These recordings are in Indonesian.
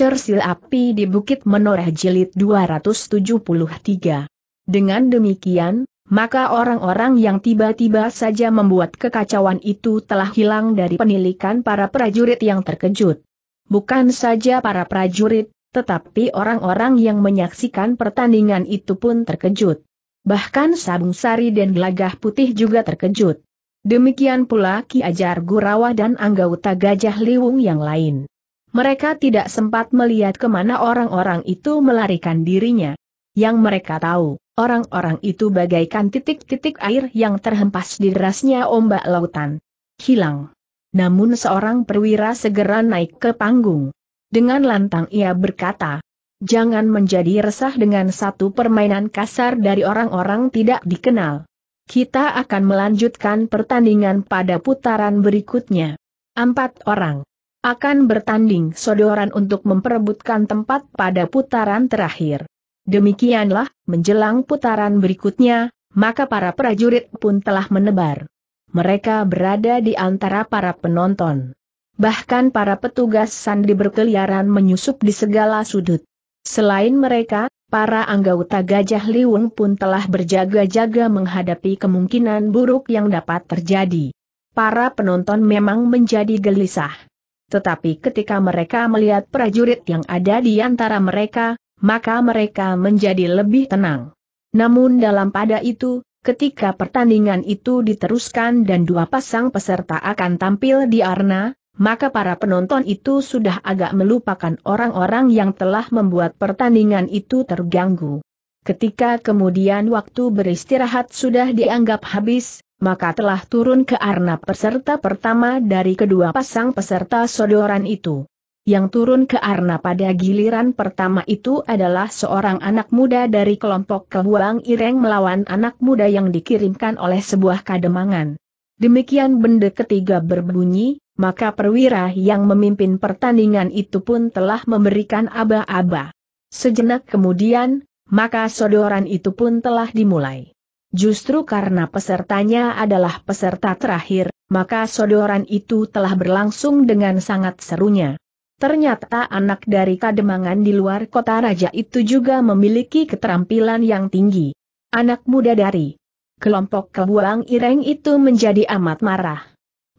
Cersil Api di Bukit Menoreh Jilid 273. Dengan demikian, maka orang-orang yang tiba-tiba saja membuat kekacauan itu telah hilang dari penilikan para prajurit yang terkejut. Bukan saja para prajurit, tetapi orang-orang yang menyaksikan pertandingan itu pun terkejut. Bahkan Sabung Sari dan Gelagah Putih juga terkejut. Demikian pula Ki Ajar Gurawa dan anggota Gajah Liwung yang lain. Mereka tidak sempat melihat kemana orang-orang itu melarikan dirinya. Yang mereka tahu, orang-orang itu bagaikan titik-titik air yang terhempas di derasnya ombak lautan. Hilang. Namun seorang perwira segera naik ke panggung. Dengan lantang ia berkata, Jangan menjadi resah dengan satu permainan kasar dari orang-orang tidak dikenal. Kita akan melanjutkan pertandingan pada putaran berikutnya. Empat orang akan bertanding sodoran untuk memperebutkan tempat pada putaran terakhir. Demikianlah, menjelang putaran berikutnya, maka para prajurit pun telah menebar. Mereka berada di antara para penonton. Bahkan para petugas sandi berkeliaran menyusup di segala sudut. Selain mereka, para anggota Gajah Liwung pun telah berjaga-jaga menghadapi kemungkinan buruk yang dapat terjadi. Para penonton memang menjadi gelisah. Tetapi ketika mereka melihat prajurit yang ada di antara mereka, maka mereka menjadi lebih tenang. Namun dalam pada itu, ketika pertandingan itu diteruskan dan dua pasang peserta akan tampil di arena, maka para penonton itu sudah agak melupakan orang-orang yang telah membuat pertandingan itu terganggu. Ketika kemudian waktu beristirahat sudah dianggap habis, maka telah turun ke arna peserta pertama dari kedua pasang peserta sodoran itu. Yang turun ke arna pada giliran pertama itu adalah seorang anak muda dari kelompok Kebuang Ireng melawan anak muda yang dikirimkan oleh sebuah kademangan. Demikian benda ketiga berbunyi, maka perwira yang memimpin pertandingan itu pun telah memberikan aba-aba. Sejenak kemudian, maka sodoran itu pun telah dimulai. Justru karena pesertanya adalah peserta terakhir, maka sodoran itu telah berlangsung dengan sangat serunya. Ternyata anak dari Kademangan di luar kota raja itu juga memiliki keterampilan yang tinggi. Anak muda dari kelompok kebuang ireng itu menjadi amat marah.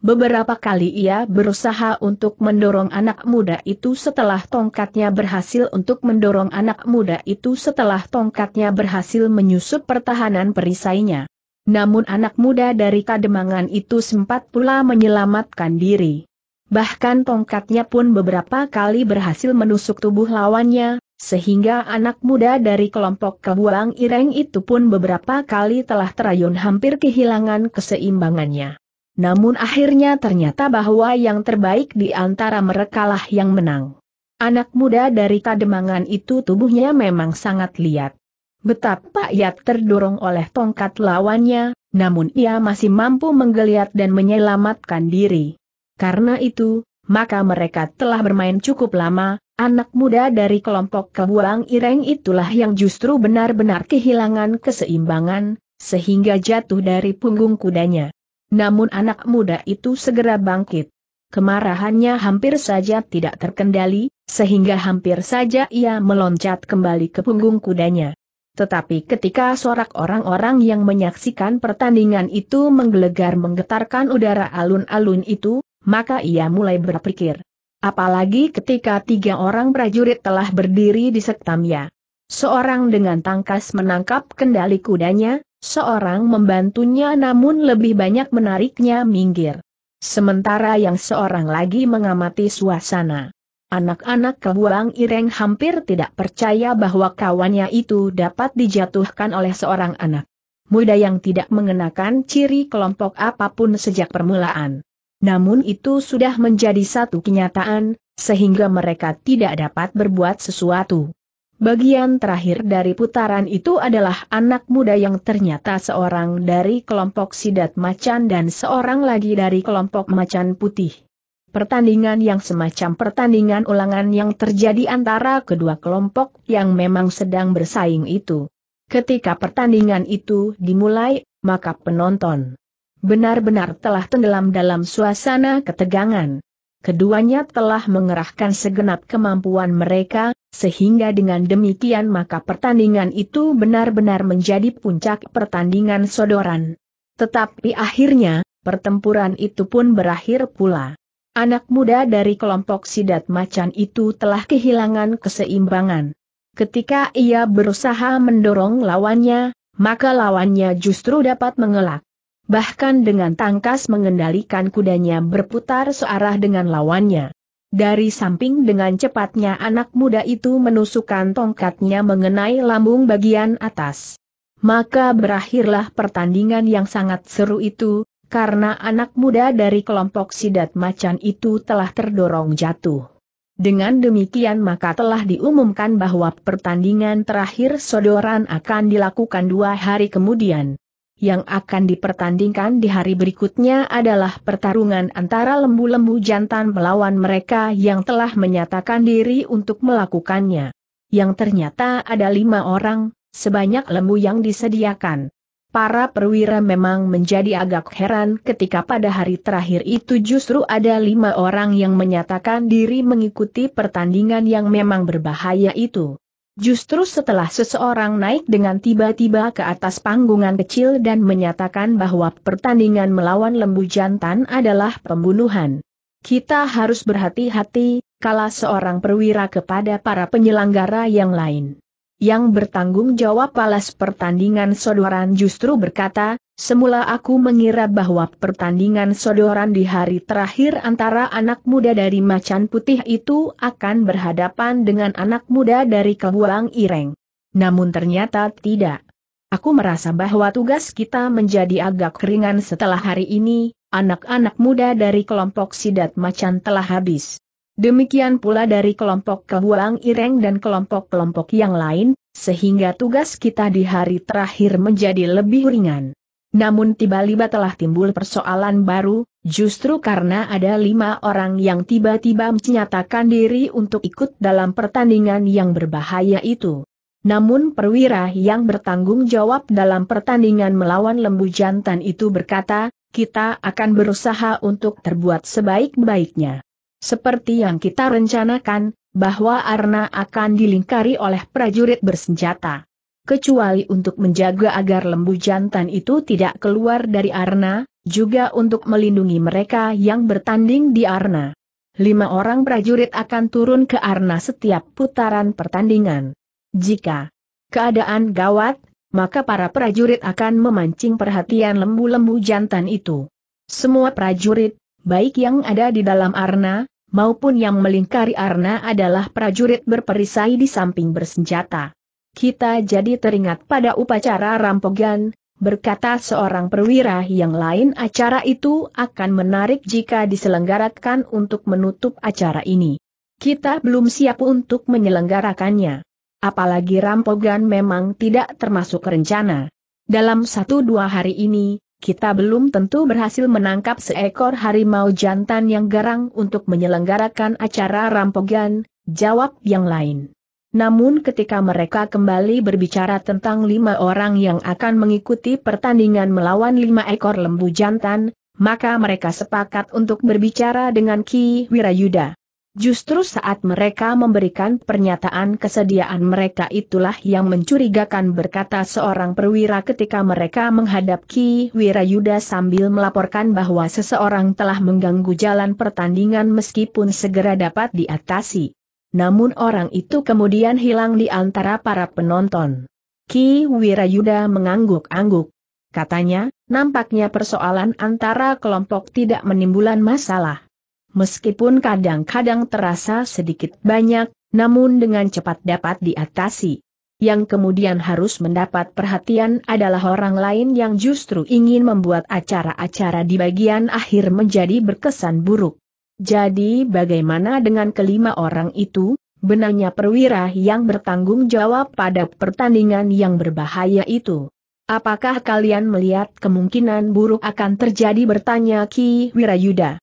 Beberapa kali ia berusaha untuk mendorong anak muda itu setelah tongkatnya berhasil untuk mendorong anak muda itu setelah tongkatnya berhasil menyusup pertahanan perisainya. Namun anak muda dari kademangan itu sempat pula menyelamatkan diri. Bahkan tongkatnya pun beberapa kali berhasil menusuk tubuh lawannya, sehingga anak muda dari kelompok kebuang ireng itu pun beberapa kali telah terayun hampir kehilangan keseimbangannya namun akhirnya ternyata bahwa yang terbaik di antara merekalah yang menang. Anak muda dari Kademangan itu tubuhnya memang sangat liat. Betapa ia terdorong oleh tongkat lawannya, namun ia masih mampu menggeliat dan menyelamatkan diri. Karena itu, maka mereka telah bermain cukup lama, anak muda dari kelompok kebuang ireng itulah yang justru benar-benar kehilangan keseimbangan, sehingga jatuh dari punggung kudanya. Namun anak muda itu segera bangkit. Kemarahannya hampir saja tidak terkendali, sehingga hampir saja ia meloncat kembali ke punggung kudanya. Tetapi ketika sorak orang-orang yang menyaksikan pertandingan itu menggelegar menggetarkan udara alun-alun itu, maka ia mulai berpikir. Apalagi ketika tiga orang prajurit telah berdiri di sektamnya. Seorang dengan tangkas menangkap kendali kudanya, Seorang membantunya namun lebih banyak menariknya minggir. Sementara yang seorang lagi mengamati suasana. Anak-anak kebuang Ireng hampir tidak percaya bahwa kawannya itu dapat dijatuhkan oleh seorang anak muda yang tidak mengenakan ciri kelompok apapun sejak permulaan. Namun itu sudah menjadi satu kenyataan, sehingga mereka tidak dapat berbuat sesuatu. Bagian terakhir dari putaran itu adalah anak muda yang ternyata seorang dari kelompok sidat macan dan seorang lagi dari kelompok macan putih. Pertandingan yang semacam pertandingan ulangan yang terjadi antara kedua kelompok yang memang sedang bersaing itu. Ketika pertandingan itu dimulai, maka penonton benar-benar telah tenggelam dalam suasana ketegangan. Keduanya telah mengerahkan segenap kemampuan mereka, sehingga dengan demikian maka pertandingan itu benar-benar menjadi puncak pertandingan sodoran. Tetapi akhirnya, pertempuran itu pun berakhir pula. Anak muda dari kelompok sidat macan itu telah kehilangan keseimbangan. Ketika ia berusaha mendorong lawannya, maka lawannya justru dapat mengelak. Bahkan dengan tangkas mengendalikan kudanya berputar searah dengan lawannya. Dari samping dengan cepatnya anak muda itu menusukkan tongkatnya mengenai lambung bagian atas. Maka berakhirlah pertandingan yang sangat seru itu, karena anak muda dari kelompok sidat macan itu telah terdorong jatuh. Dengan demikian maka telah diumumkan bahwa pertandingan terakhir sodoran akan dilakukan dua hari kemudian yang akan dipertandingkan di hari berikutnya adalah pertarungan antara lembu-lembu jantan melawan mereka yang telah menyatakan diri untuk melakukannya. Yang ternyata ada lima orang, sebanyak lembu yang disediakan. Para perwira memang menjadi agak heran ketika pada hari terakhir itu justru ada lima orang yang menyatakan diri mengikuti pertandingan yang memang berbahaya itu. Justru setelah seseorang naik dengan tiba-tiba ke atas panggungan kecil dan menyatakan bahwa pertandingan melawan lembu jantan adalah pembunuhan. Kita harus berhati-hati, kala seorang perwira kepada para penyelenggara yang lain yang bertanggung jawab alas pertandingan sodoran justru berkata, semula aku mengira bahwa pertandingan sodoran di hari terakhir antara anak muda dari Macan Putih itu akan berhadapan dengan anak muda dari Kebuang Ireng. Namun ternyata tidak. Aku merasa bahwa tugas kita menjadi agak ringan setelah hari ini, anak-anak muda dari kelompok sidat macan telah habis. Demikian pula dari kelompok Kehuang Ireng dan kelompok-kelompok yang lain, sehingga tugas kita di hari terakhir menjadi lebih ringan. Namun tiba-tiba telah timbul persoalan baru, justru karena ada lima orang yang tiba-tiba menyatakan diri untuk ikut dalam pertandingan yang berbahaya itu. Namun perwira yang bertanggung jawab dalam pertandingan melawan lembu jantan itu berkata, kita akan berusaha untuk terbuat sebaik-baiknya. Seperti yang kita rencanakan, bahwa Arna akan dilingkari oleh prajurit bersenjata. Kecuali untuk menjaga agar lembu jantan itu tidak keluar dari Arna, juga untuk melindungi mereka yang bertanding di Arna. Lima orang prajurit akan turun ke Arna setiap putaran pertandingan. Jika keadaan gawat, maka para prajurit akan memancing perhatian lembu-lembu jantan itu. Semua prajurit, baik yang ada di dalam Arna, maupun yang melingkari Arna adalah prajurit berperisai di samping bersenjata. Kita jadi teringat pada upacara rampogan, berkata seorang perwira yang lain acara itu akan menarik jika diselenggarakan untuk menutup acara ini. Kita belum siap untuk menyelenggarakannya. Apalagi rampogan memang tidak termasuk rencana. Dalam satu dua hari ini, kita belum tentu berhasil menangkap seekor harimau jantan yang garang untuk menyelenggarakan acara rampogan, jawab yang lain. Namun ketika mereka kembali berbicara tentang lima orang yang akan mengikuti pertandingan melawan lima ekor lembu jantan, maka mereka sepakat untuk berbicara dengan Ki Wirayuda. Justru saat mereka memberikan pernyataan kesediaan mereka itulah yang mencurigakan berkata seorang perwira ketika mereka menghadap Ki Wirayuda sambil melaporkan bahwa seseorang telah mengganggu jalan pertandingan meskipun segera dapat diatasi. Namun orang itu kemudian hilang di antara para penonton. Ki Wirayuda mengangguk-angguk. Katanya, nampaknya persoalan antara kelompok tidak menimbulkan masalah. Meskipun kadang-kadang terasa sedikit banyak, namun dengan cepat dapat diatasi. Yang kemudian harus mendapat perhatian adalah orang lain yang justru ingin membuat acara-acara di bagian akhir menjadi berkesan buruk. Jadi bagaimana dengan kelima orang itu? Benarnya perwira yang bertanggung jawab pada pertandingan yang berbahaya itu. Apakah kalian melihat kemungkinan buruk akan terjadi bertanya Ki Wirayuda?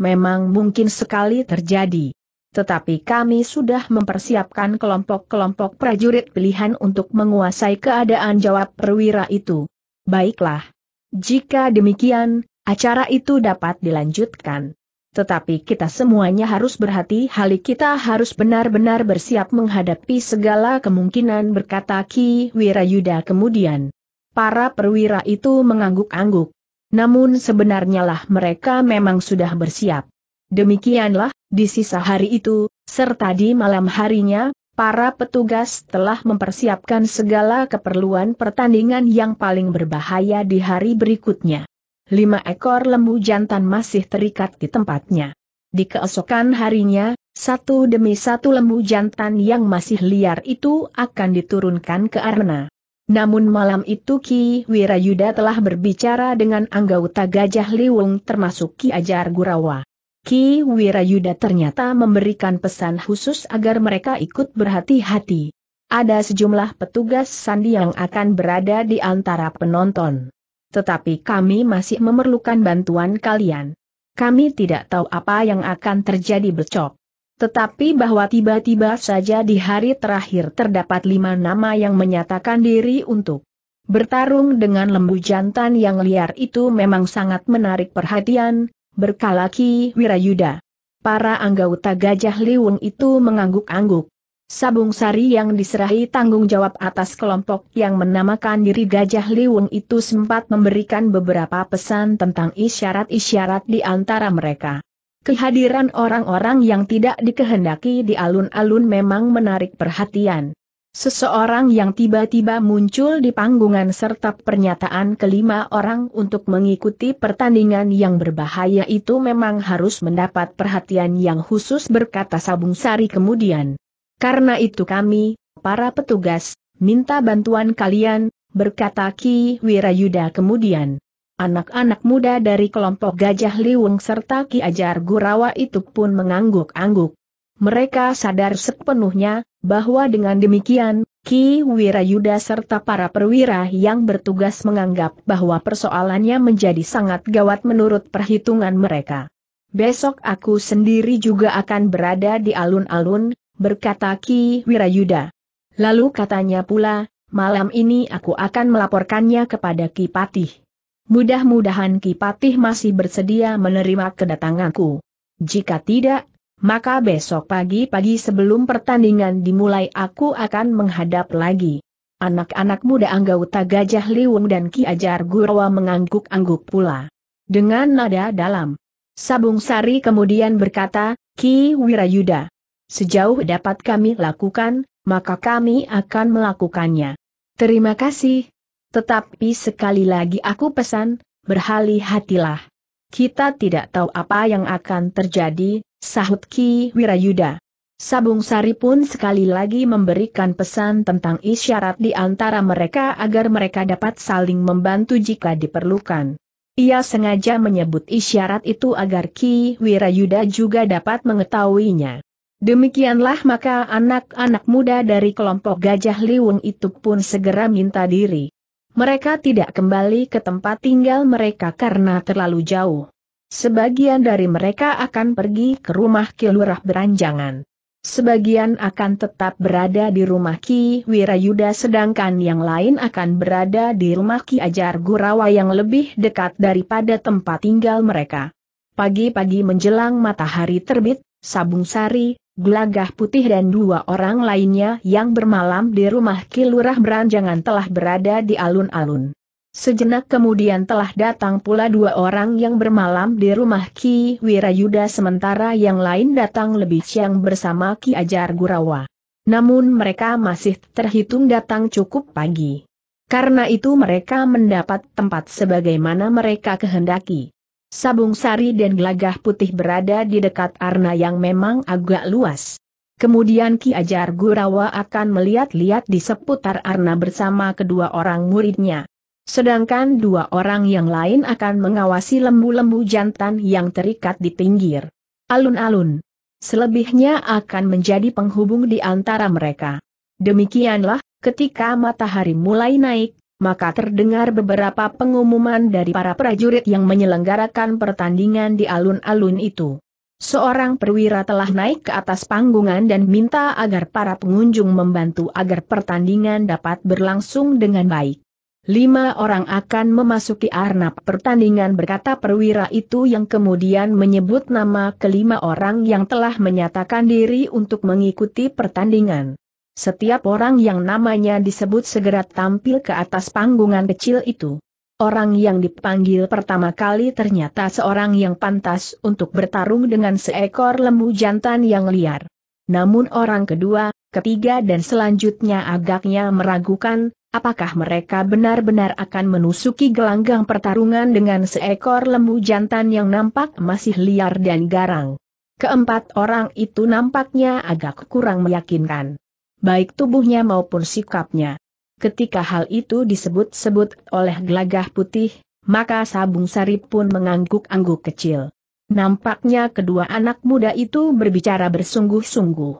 memang mungkin sekali terjadi. Tetapi kami sudah mempersiapkan kelompok-kelompok prajurit pilihan untuk menguasai keadaan jawab perwira itu. Baiklah. Jika demikian, acara itu dapat dilanjutkan. Tetapi kita semuanya harus berhati-hati kita harus benar-benar bersiap menghadapi segala kemungkinan berkata Ki Wirayuda kemudian. Para perwira itu mengangguk-angguk. Namun sebenarnya lah mereka memang sudah bersiap. Demikianlah, di sisa hari itu, serta di malam harinya, para petugas telah mempersiapkan segala keperluan pertandingan yang paling berbahaya di hari berikutnya. Lima ekor lembu jantan masih terikat di tempatnya. Di keesokan harinya, satu demi satu lembu jantan yang masih liar itu akan diturunkan ke arena. Namun malam itu Ki Wirayuda telah berbicara dengan anggota Gajah Liwung termasuk Ki Ajar Gurawa. Ki Wirayuda ternyata memberikan pesan khusus agar mereka ikut berhati-hati. Ada sejumlah petugas sandi yang akan berada di antara penonton. Tetapi kami masih memerlukan bantuan kalian. Kami tidak tahu apa yang akan terjadi becok tetapi bahwa tiba-tiba saja di hari terakhir terdapat lima nama yang menyatakan diri untuk bertarung dengan lembu jantan yang liar itu memang sangat menarik perhatian, Berkalaki Wirayuda. Para anggota Gajah Liwung itu mengangguk-angguk. Sabung Sari yang diserahi tanggung jawab atas kelompok yang menamakan diri Gajah Liwung itu sempat memberikan beberapa pesan tentang isyarat-isyarat di antara mereka. Kehadiran orang-orang yang tidak dikehendaki di alun-alun memang menarik perhatian. Seseorang yang tiba-tiba muncul di panggungan serta pernyataan kelima orang untuk mengikuti pertandingan yang berbahaya itu memang harus mendapat perhatian yang khusus berkata Sabung Sari kemudian. Karena itu kami, para petugas, minta bantuan kalian, berkata Ki Wirayuda kemudian. Anak-anak muda dari kelompok Gajah Liwung serta Ki Ajar Gurawa itu pun mengangguk-angguk. Mereka sadar sepenuhnya, bahwa dengan demikian, Ki Wirayuda serta para perwira yang bertugas menganggap bahwa persoalannya menjadi sangat gawat menurut perhitungan mereka. Besok aku sendiri juga akan berada di alun-alun, berkata Ki Wirayuda. Lalu katanya pula, malam ini aku akan melaporkannya kepada Ki Patih mudah-mudahan Ki Patih masih bersedia menerima kedatanganku. Jika tidak, maka besok pagi-pagi sebelum pertandingan dimulai aku akan menghadap lagi. Anak-anak muda anggota Gajah Liwung dan Ki Ajar Gurawa mengangguk-angguk pula. Dengan nada dalam. Sabung Sari kemudian berkata, Ki Wirayuda. Sejauh dapat kami lakukan, maka kami akan melakukannya. Terima kasih, tetapi sekali lagi aku pesan, berhati-hatilah. Kita tidak tahu apa yang akan terjadi, sahut Ki Wirayuda. Sabung Sari pun sekali lagi memberikan pesan tentang isyarat di antara mereka agar mereka dapat saling membantu jika diperlukan. Ia sengaja menyebut isyarat itu agar Ki Wirayuda juga dapat mengetahuinya. Demikianlah maka anak-anak muda dari kelompok Gajah Liwung itu pun segera minta diri. Mereka tidak kembali ke tempat tinggal mereka karena terlalu jauh. Sebagian dari mereka akan pergi ke rumah Ki beranjangan. Sebagian akan tetap berada di rumah Ki Wirayuda sedangkan yang lain akan berada di rumah Ki Ajar Gurawa yang lebih dekat daripada tempat tinggal mereka. Pagi-pagi menjelang matahari terbit, Sabung Sari, Gelagah Putih dan dua orang lainnya yang bermalam di rumah Kilurah Beranjangan telah berada di alun-alun. Sejenak kemudian telah datang pula dua orang yang bermalam di rumah Ki Wirayuda sementara yang lain datang lebih siang bersama Ki Ajar Gurawa. Namun mereka masih terhitung datang cukup pagi. Karena itu mereka mendapat tempat sebagaimana mereka kehendaki. Sabung sari dan gelagah putih berada di dekat arna yang memang agak luas. Kemudian Ki Ajar Gurawa akan melihat-lihat di seputar arna bersama kedua orang muridnya. Sedangkan dua orang yang lain akan mengawasi lembu-lembu jantan yang terikat di pinggir alun-alun. Selebihnya akan menjadi penghubung di antara mereka. Demikianlah, ketika matahari mulai naik, maka terdengar beberapa pengumuman dari para prajurit yang menyelenggarakan pertandingan di alun-alun itu. Seorang perwira telah naik ke atas panggungan dan minta agar para pengunjung membantu agar pertandingan dapat berlangsung dengan baik. Lima orang akan memasuki arnab pertandingan berkata perwira itu yang kemudian menyebut nama kelima orang yang telah menyatakan diri untuk mengikuti pertandingan. Setiap orang yang namanya disebut segera tampil ke atas panggungan kecil itu. Orang yang dipanggil pertama kali ternyata seorang yang pantas untuk bertarung dengan seekor lembu jantan yang liar. Namun orang kedua, ketiga dan selanjutnya agaknya meragukan, apakah mereka benar-benar akan menusuki gelanggang pertarungan dengan seekor lembu jantan yang nampak masih liar dan garang. Keempat orang itu nampaknya agak kurang meyakinkan baik tubuhnya maupun sikapnya. Ketika hal itu disebut-sebut oleh gelagah putih, maka Sabung Sari pun mengangguk-angguk kecil. Nampaknya kedua anak muda itu berbicara bersungguh-sungguh.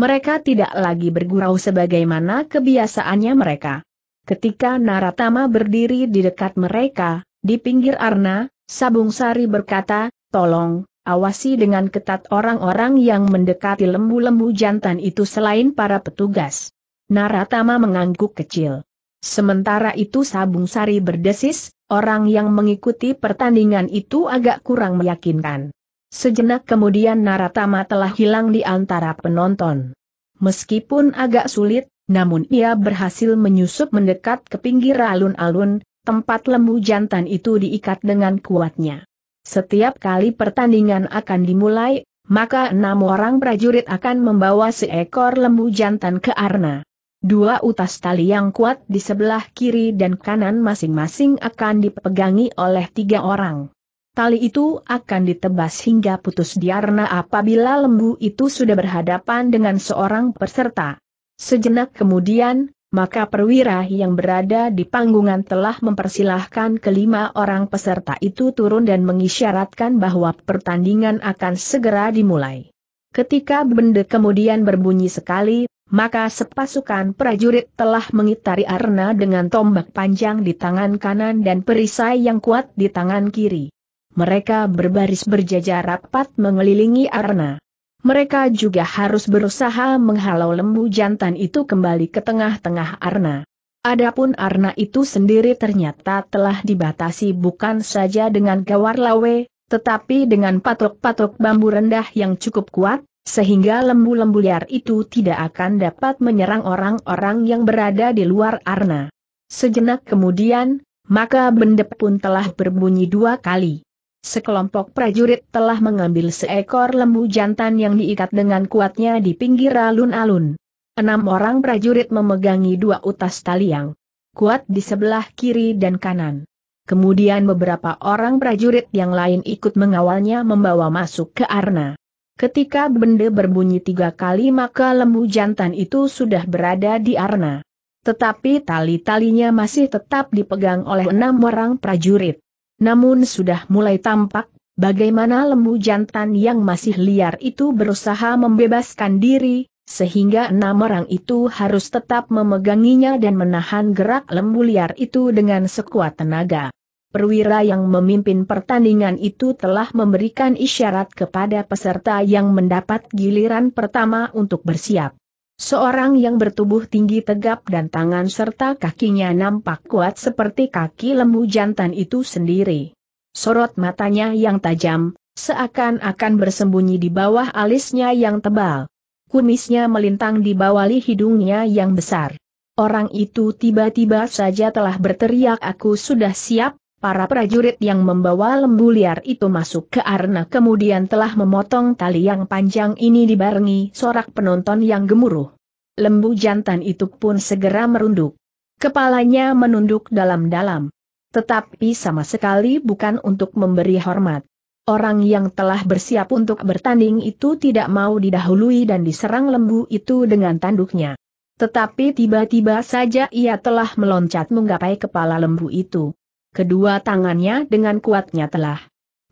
Mereka tidak lagi bergurau sebagaimana kebiasaannya mereka. Ketika Naratama berdiri di dekat mereka, di pinggir Arna, Sabung Sari berkata, Tolong, awasi dengan ketat orang-orang yang mendekati lembu-lembu jantan itu selain para petugas. Naratama mengangguk kecil. Sementara itu Sabung Sari berdesis, orang yang mengikuti pertandingan itu agak kurang meyakinkan. Sejenak kemudian Naratama telah hilang di antara penonton. Meskipun agak sulit, namun ia berhasil menyusup mendekat ke pinggir alun-alun, tempat lembu jantan itu diikat dengan kuatnya. Setiap kali pertandingan akan dimulai, maka enam orang prajurit akan membawa seekor lembu jantan ke arna. Dua utas tali yang kuat di sebelah kiri dan kanan masing-masing akan dipegangi oleh tiga orang. Tali itu akan ditebas hingga putus di arna apabila lembu itu sudah berhadapan dengan seorang peserta. Sejenak kemudian, maka perwira yang berada di panggungan telah mempersilahkan kelima orang peserta itu turun dan mengisyaratkan bahwa pertandingan akan segera dimulai. Ketika benda kemudian berbunyi sekali, maka sepasukan prajurit telah mengitari arna dengan tombak panjang di tangan kanan dan perisai yang kuat di tangan kiri. Mereka berbaris berjajar rapat mengelilingi arna mereka juga harus berusaha menghalau lembu jantan itu kembali ke tengah-tengah arna. Adapun arna itu sendiri ternyata telah dibatasi bukan saja dengan gawar lawe, tetapi dengan patok-patok bambu rendah yang cukup kuat, sehingga lembu-lembu liar itu tidak akan dapat menyerang orang-orang yang berada di luar arna. Sejenak kemudian, maka bendep pun telah berbunyi dua kali. Sekelompok prajurit telah mengambil seekor lembu jantan yang diikat dengan kuatnya di pinggir alun-alun. Enam orang prajurit memegangi dua utas tali yang kuat di sebelah kiri dan kanan. Kemudian beberapa orang prajurit yang lain ikut mengawalnya membawa masuk ke arna. Ketika benda berbunyi tiga kali maka lembu jantan itu sudah berada di arna. Tetapi tali-talinya masih tetap dipegang oleh enam orang prajurit. Namun sudah mulai tampak, bagaimana lembu jantan yang masih liar itu berusaha membebaskan diri, sehingga enam orang itu harus tetap memeganginya dan menahan gerak lembu liar itu dengan sekuat tenaga. Perwira yang memimpin pertandingan itu telah memberikan isyarat kepada peserta yang mendapat giliran pertama untuk bersiap. Seorang yang bertubuh tinggi tegap dan tangan serta kakinya nampak kuat seperti kaki lembu jantan itu sendiri. Sorot matanya yang tajam, seakan-akan bersembunyi di bawah alisnya yang tebal. Kumisnya melintang di bawah hidungnya yang besar. Orang itu tiba-tiba saja telah berteriak aku sudah siap, para prajurit yang membawa lembu liar itu masuk ke arena kemudian telah memotong tali yang panjang ini dibarengi sorak penonton yang gemuruh. Lembu jantan itu pun segera merunduk. Kepalanya menunduk dalam-dalam. Tetapi sama sekali bukan untuk memberi hormat. Orang yang telah bersiap untuk bertanding itu tidak mau didahului dan diserang lembu itu dengan tanduknya. Tetapi tiba-tiba saja ia telah meloncat menggapai kepala lembu itu kedua tangannya dengan kuatnya telah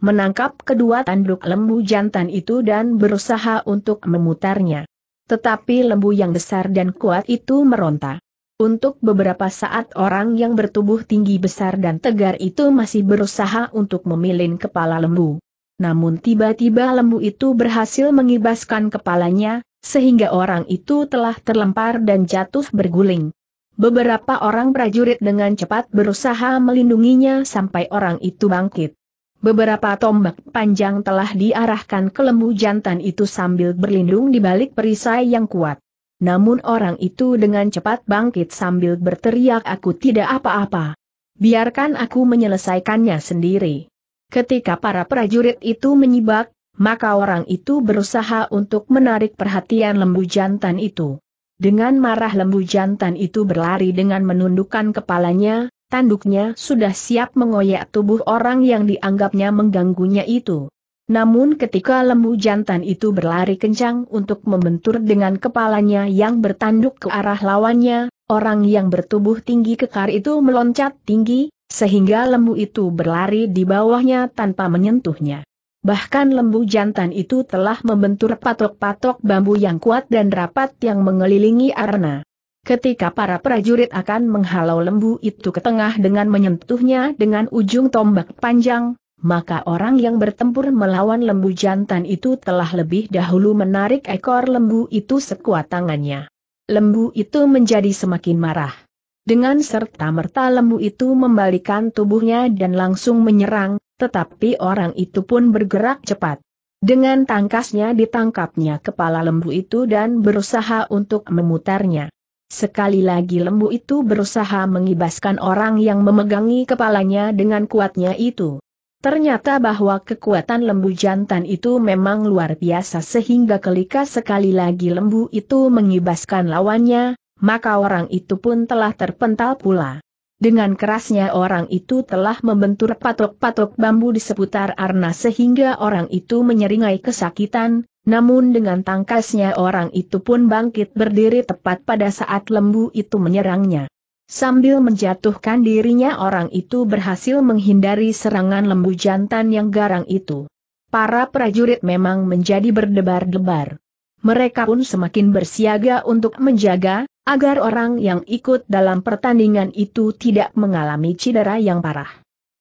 menangkap kedua tanduk lembu jantan itu dan berusaha untuk memutarnya. Tetapi lembu yang besar dan kuat itu meronta. Untuk beberapa saat orang yang bertubuh tinggi besar dan tegar itu masih berusaha untuk memilin kepala lembu. Namun tiba-tiba lembu itu berhasil mengibaskan kepalanya, sehingga orang itu telah terlempar dan jatuh berguling. Beberapa orang prajurit dengan cepat berusaha melindunginya sampai orang itu bangkit. Beberapa tombak panjang telah diarahkan ke lembu jantan itu sambil berlindung di balik perisai yang kuat. Namun orang itu dengan cepat bangkit sambil berteriak aku tidak apa-apa. Biarkan aku menyelesaikannya sendiri. Ketika para prajurit itu menyibak, maka orang itu berusaha untuk menarik perhatian lembu jantan itu. Dengan marah lembu jantan itu berlari dengan menundukkan kepalanya, tanduknya sudah siap mengoyak tubuh orang yang dianggapnya mengganggunya itu. Namun ketika lembu jantan itu berlari kencang untuk membentur dengan kepalanya yang bertanduk ke arah lawannya, orang yang bertubuh tinggi kekar itu meloncat tinggi, sehingga lembu itu berlari di bawahnya tanpa menyentuhnya. Bahkan lembu jantan itu telah membentur patok-patok bambu yang kuat dan rapat yang mengelilingi arena. Ketika para prajurit akan menghalau lembu itu ke tengah dengan menyentuhnya dengan ujung tombak panjang, maka orang yang bertempur melawan lembu jantan itu telah lebih dahulu menarik ekor lembu itu sekuat tangannya. Lembu itu menjadi semakin marah. Dengan serta-merta lembu itu membalikan tubuhnya dan langsung menyerang, tetapi orang itu pun bergerak cepat. Dengan tangkasnya ditangkapnya kepala lembu itu dan berusaha untuk memutarnya. Sekali lagi lembu itu berusaha mengibaskan orang yang memegangi kepalanya dengan kuatnya itu. Ternyata bahwa kekuatan lembu jantan itu memang luar biasa sehingga kelika sekali lagi lembu itu mengibaskan lawannya, maka orang itu pun telah terpental pula. Dengan kerasnya orang itu telah membentur patok-patok bambu di seputar Arna sehingga orang itu menyeringai kesakitan, namun dengan tangkasnya orang itu pun bangkit berdiri tepat pada saat lembu itu menyerangnya. Sambil menjatuhkan dirinya orang itu berhasil menghindari serangan lembu jantan yang garang itu. Para prajurit memang menjadi berdebar-debar. Mereka pun semakin bersiaga untuk menjaga, agar orang yang ikut dalam pertandingan itu tidak mengalami cedera yang parah.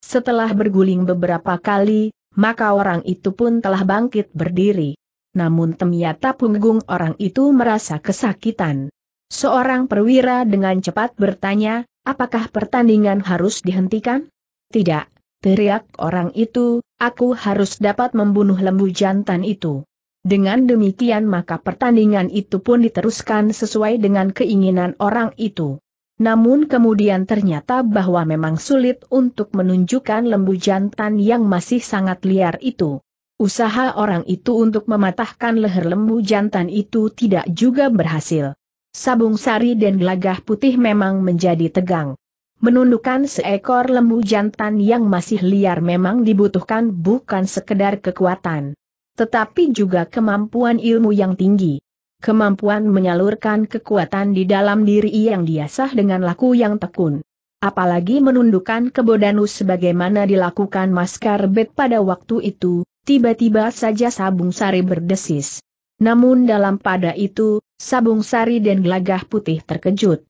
Setelah berguling beberapa kali, maka orang itu pun telah bangkit berdiri. Namun ternyata punggung orang itu merasa kesakitan. Seorang perwira dengan cepat bertanya, apakah pertandingan harus dihentikan? Tidak, teriak orang itu, aku harus dapat membunuh lembu jantan itu. Dengan demikian maka pertandingan itu pun diteruskan sesuai dengan keinginan orang itu. Namun kemudian ternyata bahwa memang sulit untuk menunjukkan lembu jantan yang masih sangat liar itu. Usaha orang itu untuk mematahkan leher lembu jantan itu tidak juga berhasil. Sabung sari dan gelagah putih memang menjadi tegang. Menundukkan seekor lembu jantan yang masih liar memang dibutuhkan bukan sekedar kekuatan tetapi juga kemampuan ilmu yang tinggi. Kemampuan menyalurkan kekuatan di dalam diri yang diasah dengan laku yang tekun. Apalagi menundukkan kebodanus sebagaimana dilakukan Maskar Bet pada waktu itu, tiba-tiba saja Sabung Sari berdesis. Namun dalam pada itu, Sabung Sari dan Gelagah Putih terkejut.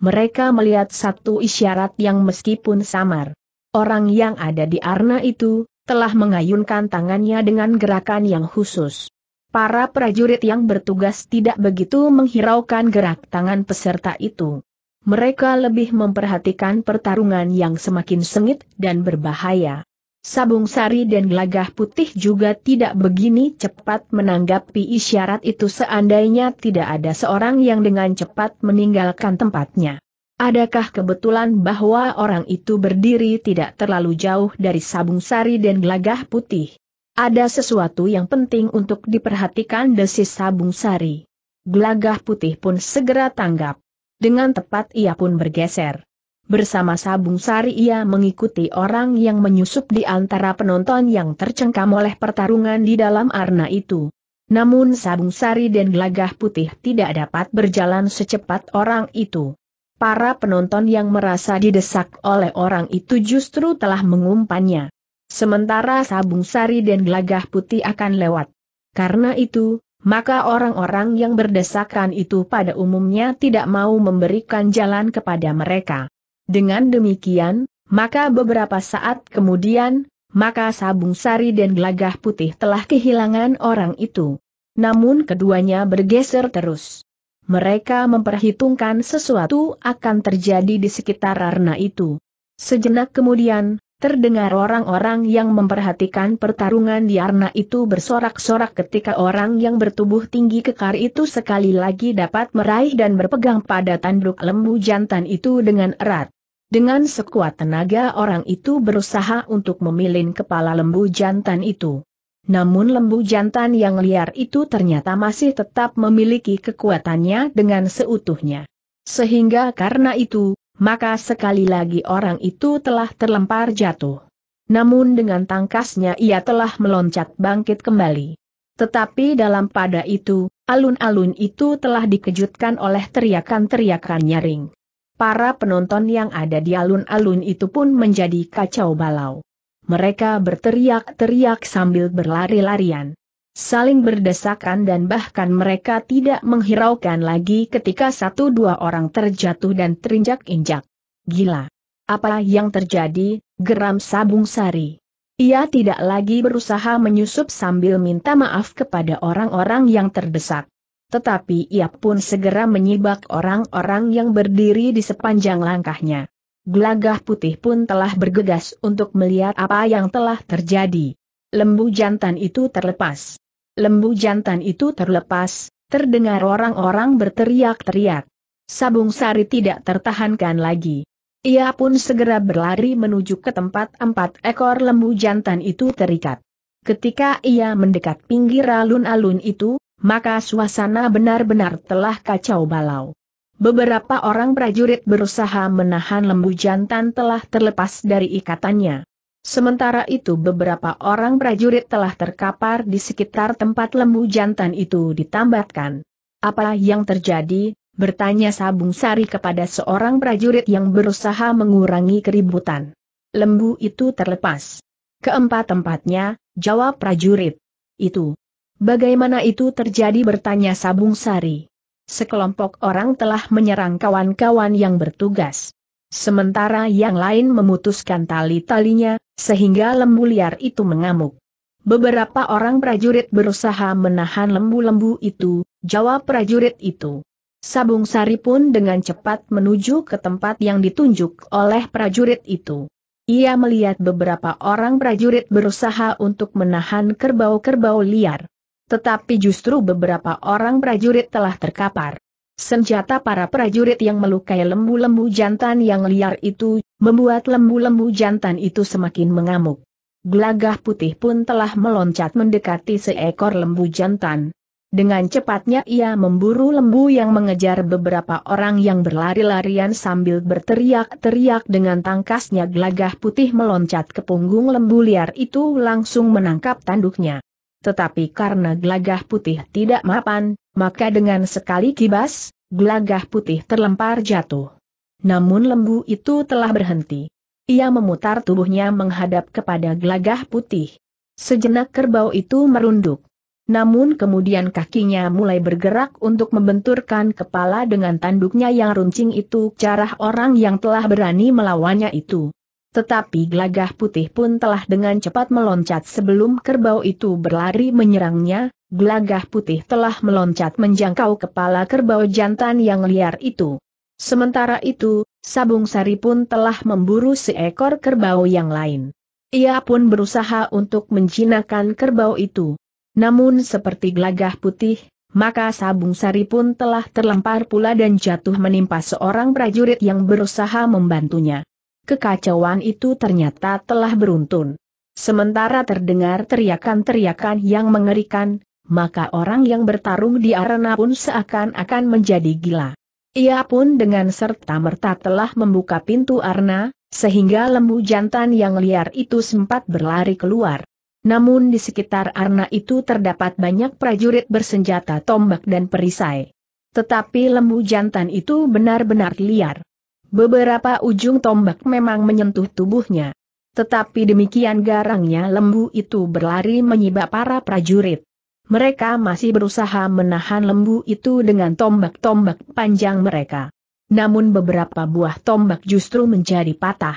Mereka melihat satu isyarat yang meskipun samar. Orang yang ada di Arna itu, telah mengayunkan tangannya dengan gerakan yang khusus. Para prajurit yang bertugas tidak begitu menghiraukan gerak tangan peserta itu. Mereka lebih memperhatikan pertarungan yang semakin sengit dan berbahaya. Sabung Sari dan Gelagah Putih juga tidak begini cepat menanggapi isyarat itu seandainya tidak ada seorang yang dengan cepat meninggalkan tempatnya. Adakah kebetulan bahwa orang itu berdiri tidak terlalu jauh dari sabung sari dan gelagah putih? Ada sesuatu yang penting untuk diperhatikan desis sabung sari. Gelagah putih pun segera tanggap. Dengan tepat ia pun bergeser. Bersama sabung sari ia mengikuti orang yang menyusup di antara penonton yang tercengkam oleh pertarungan di dalam arena itu. Namun sabung sari dan gelagah putih tidak dapat berjalan secepat orang itu para penonton yang merasa didesak oleh orang itu justru telah mengumpannya. Sementara sabung sari dan gelagah putih akan lewat. Karena itu, maka orang-orang yang berdesakan itu pada umumnya tidak mau memberikan jalan kepada mereka. Dengan demikian, maka beberapa saat kemudian, maka sabung sari dan gelagah putih telah kehilangan orang itu. Namun keduanya bergeser terus mereka memperhitungkan sesuatu akan terjadi di sekitar Rarna itu. Sejenak kemudian, terdengar orang-orang yang memperhatikan pertarungan di arna itu bersorak-sorak ketika orang yang bertubuh tinggi kekar itu sekali lagi dapat meraih dan berpegang pada tanduk lembu jantan itu dengan erat. Dengan sekuat tenaga orang itu berusaha untuk memilin kepala lembu jantan itu. Namun lembu jantan yang liar itu ternyata masih tetap memiliki kekuatannya dengan seutuhnya. Sehingga karena itu, maka sekali lagi orang itu telah terlempar jatuh. Namun dengan tangkasnya ia telah meloncat bangkit kembali. Tetapi dalam pada itu, alun-alun itu telah dikejutkan oleh teriakan-teriakan nyaring. Para penonton yang ada di alun-alun itu pun menjadi kacau balau. Mereka berteriak-teriak sambil berlari-larian. Saling berdesakan dan bahkan mereka tidak menghiraukan lagi ketika satu dua orang terjatuh dan terinjak-injak. Gila. Apa yang terjadi, geram Sabung Sari. Ia tidak lagi berusaha menyusup sambil minta maaf kepada orang-orang yang terdesak. Tetapi ia pun segera menyibak orang-orang yang berdiri di sepanjang langkahnya. Gelagah putih pun telah bergegas untuk melihat apa yang telah terjadi. Lembu jantan itu terlepas. Lembu jantan itu terlepas, terdengar orang-orang berteriak-teriak. Sabung Sari tidak tertahankan lagi. Ia pun segera berlari menuju ke tempat empat ekor lembu jantan itu terikat. Ketika ia mendekat pinggir alun-alun itu, maka suasana benar-benar telah kacau balau. Beberapa orang prajurit berusaha menahan lembu jantan telah terlepas dari ikatannya. Sementara itu beberapa orang prajurit telah terkapar di sekitar tempat lembu jantan itu ditambatkan. Apa yang terjadi? Bertanya Sabung Sari kepada seorang prajurit yang berusaha mengurangi keributan. Lembu itu terlepas. keempat tempatnya, jawab prajurit. Itu. Bagaimana itu terjadi bertanya Sabung Sari. Sekelompok orang telah menyerang kawan-kawan yang bertugas. Sementara yang lain memutuskan tali-talinya, sehingga lembu liar itu mengamuk. Beberapa orang prajurit berusaha menahan lembu-lembu itu, jawab prajurit itu. Sabung Sari pun dengan cepat menuju ke tempat yang ditunjuk oleh prajurit itu. Ia melihat beberapa orang prajurit berusaha untuk menahan kerbau-kerbau liar. Tetapi justru beberapa orang prajurit telah terkapar. Senjata para prajurit yang melukai lembu-lembu jantan yang liar itu, membuat lembu-lembu jantan itu semakin mengamuk. Gelagah putih pun telah meloncat mendekati seekor lembu jantan. Dengan cepatnya ia memburu lembu yang mengejar beberapa orang yang berlari-larian sambil berteriak-teriak dengan tangkasnya gelagah putih meloncat ke punggung lembu liar itu langsung menangkap tanduknya. Tetapi karena gelagah putih tidak mapan, maka dengan sekali kibas, gelagah putih terlempar jatuh. Namun lembu itu telah berhenti. Ia memutar tubuhnya menghadap kepada gelagah putih. Sejenak kerbau itu merunduk. Namun kemudian kakinya mulai bergerak untuk membenturkan kepala dengan tanduknya yang runcing itu cara orang yang telah berani melawannya itu. Tetapi glagah putih pun telah dengan cepat meloncat sebelum kerbau itu berlari menyerangnya, Glagah putih telah meloncat menjangkau kepala kerbau jantan yang liar itu. Sementara itu, Sabung Sari pun telah memburu seekor kerbau yang lain. Ia pun berusaha untuk menjinakkan kerbau itu. Namun seperti glagah putih, maka Sabung Sari pun telah terlempar pula dan jatuh menimpa seorang prajurit yang berusaha membantunya. Kekacauan itu ternyata telah beruntun. Sementara terdengar teriakan-teriakan yang mengerikan, maka orang yang bertarung di arena pun seakan-akan menjadi gila. Ia pun dengan serta-merta telah membuka pintu arena, sehingga lembu jantan yang liar itu sempat berlari keluar. Namun di sekitar arena itu terdapat banyak prajurit bersenjata tombak dan perisai. Tetapi lembu jantan itu benar-benar liar. Beberapa ujung tombak memang menyentuh tubuhnya. Tetapi demikian garangnya lembu itu berlari menyibak para prajurit. Mereka masih berusaha menahan lembu itu dengan tombak-tombak panjang mereka. Namun beberapa buah tombak justru menjadi patah.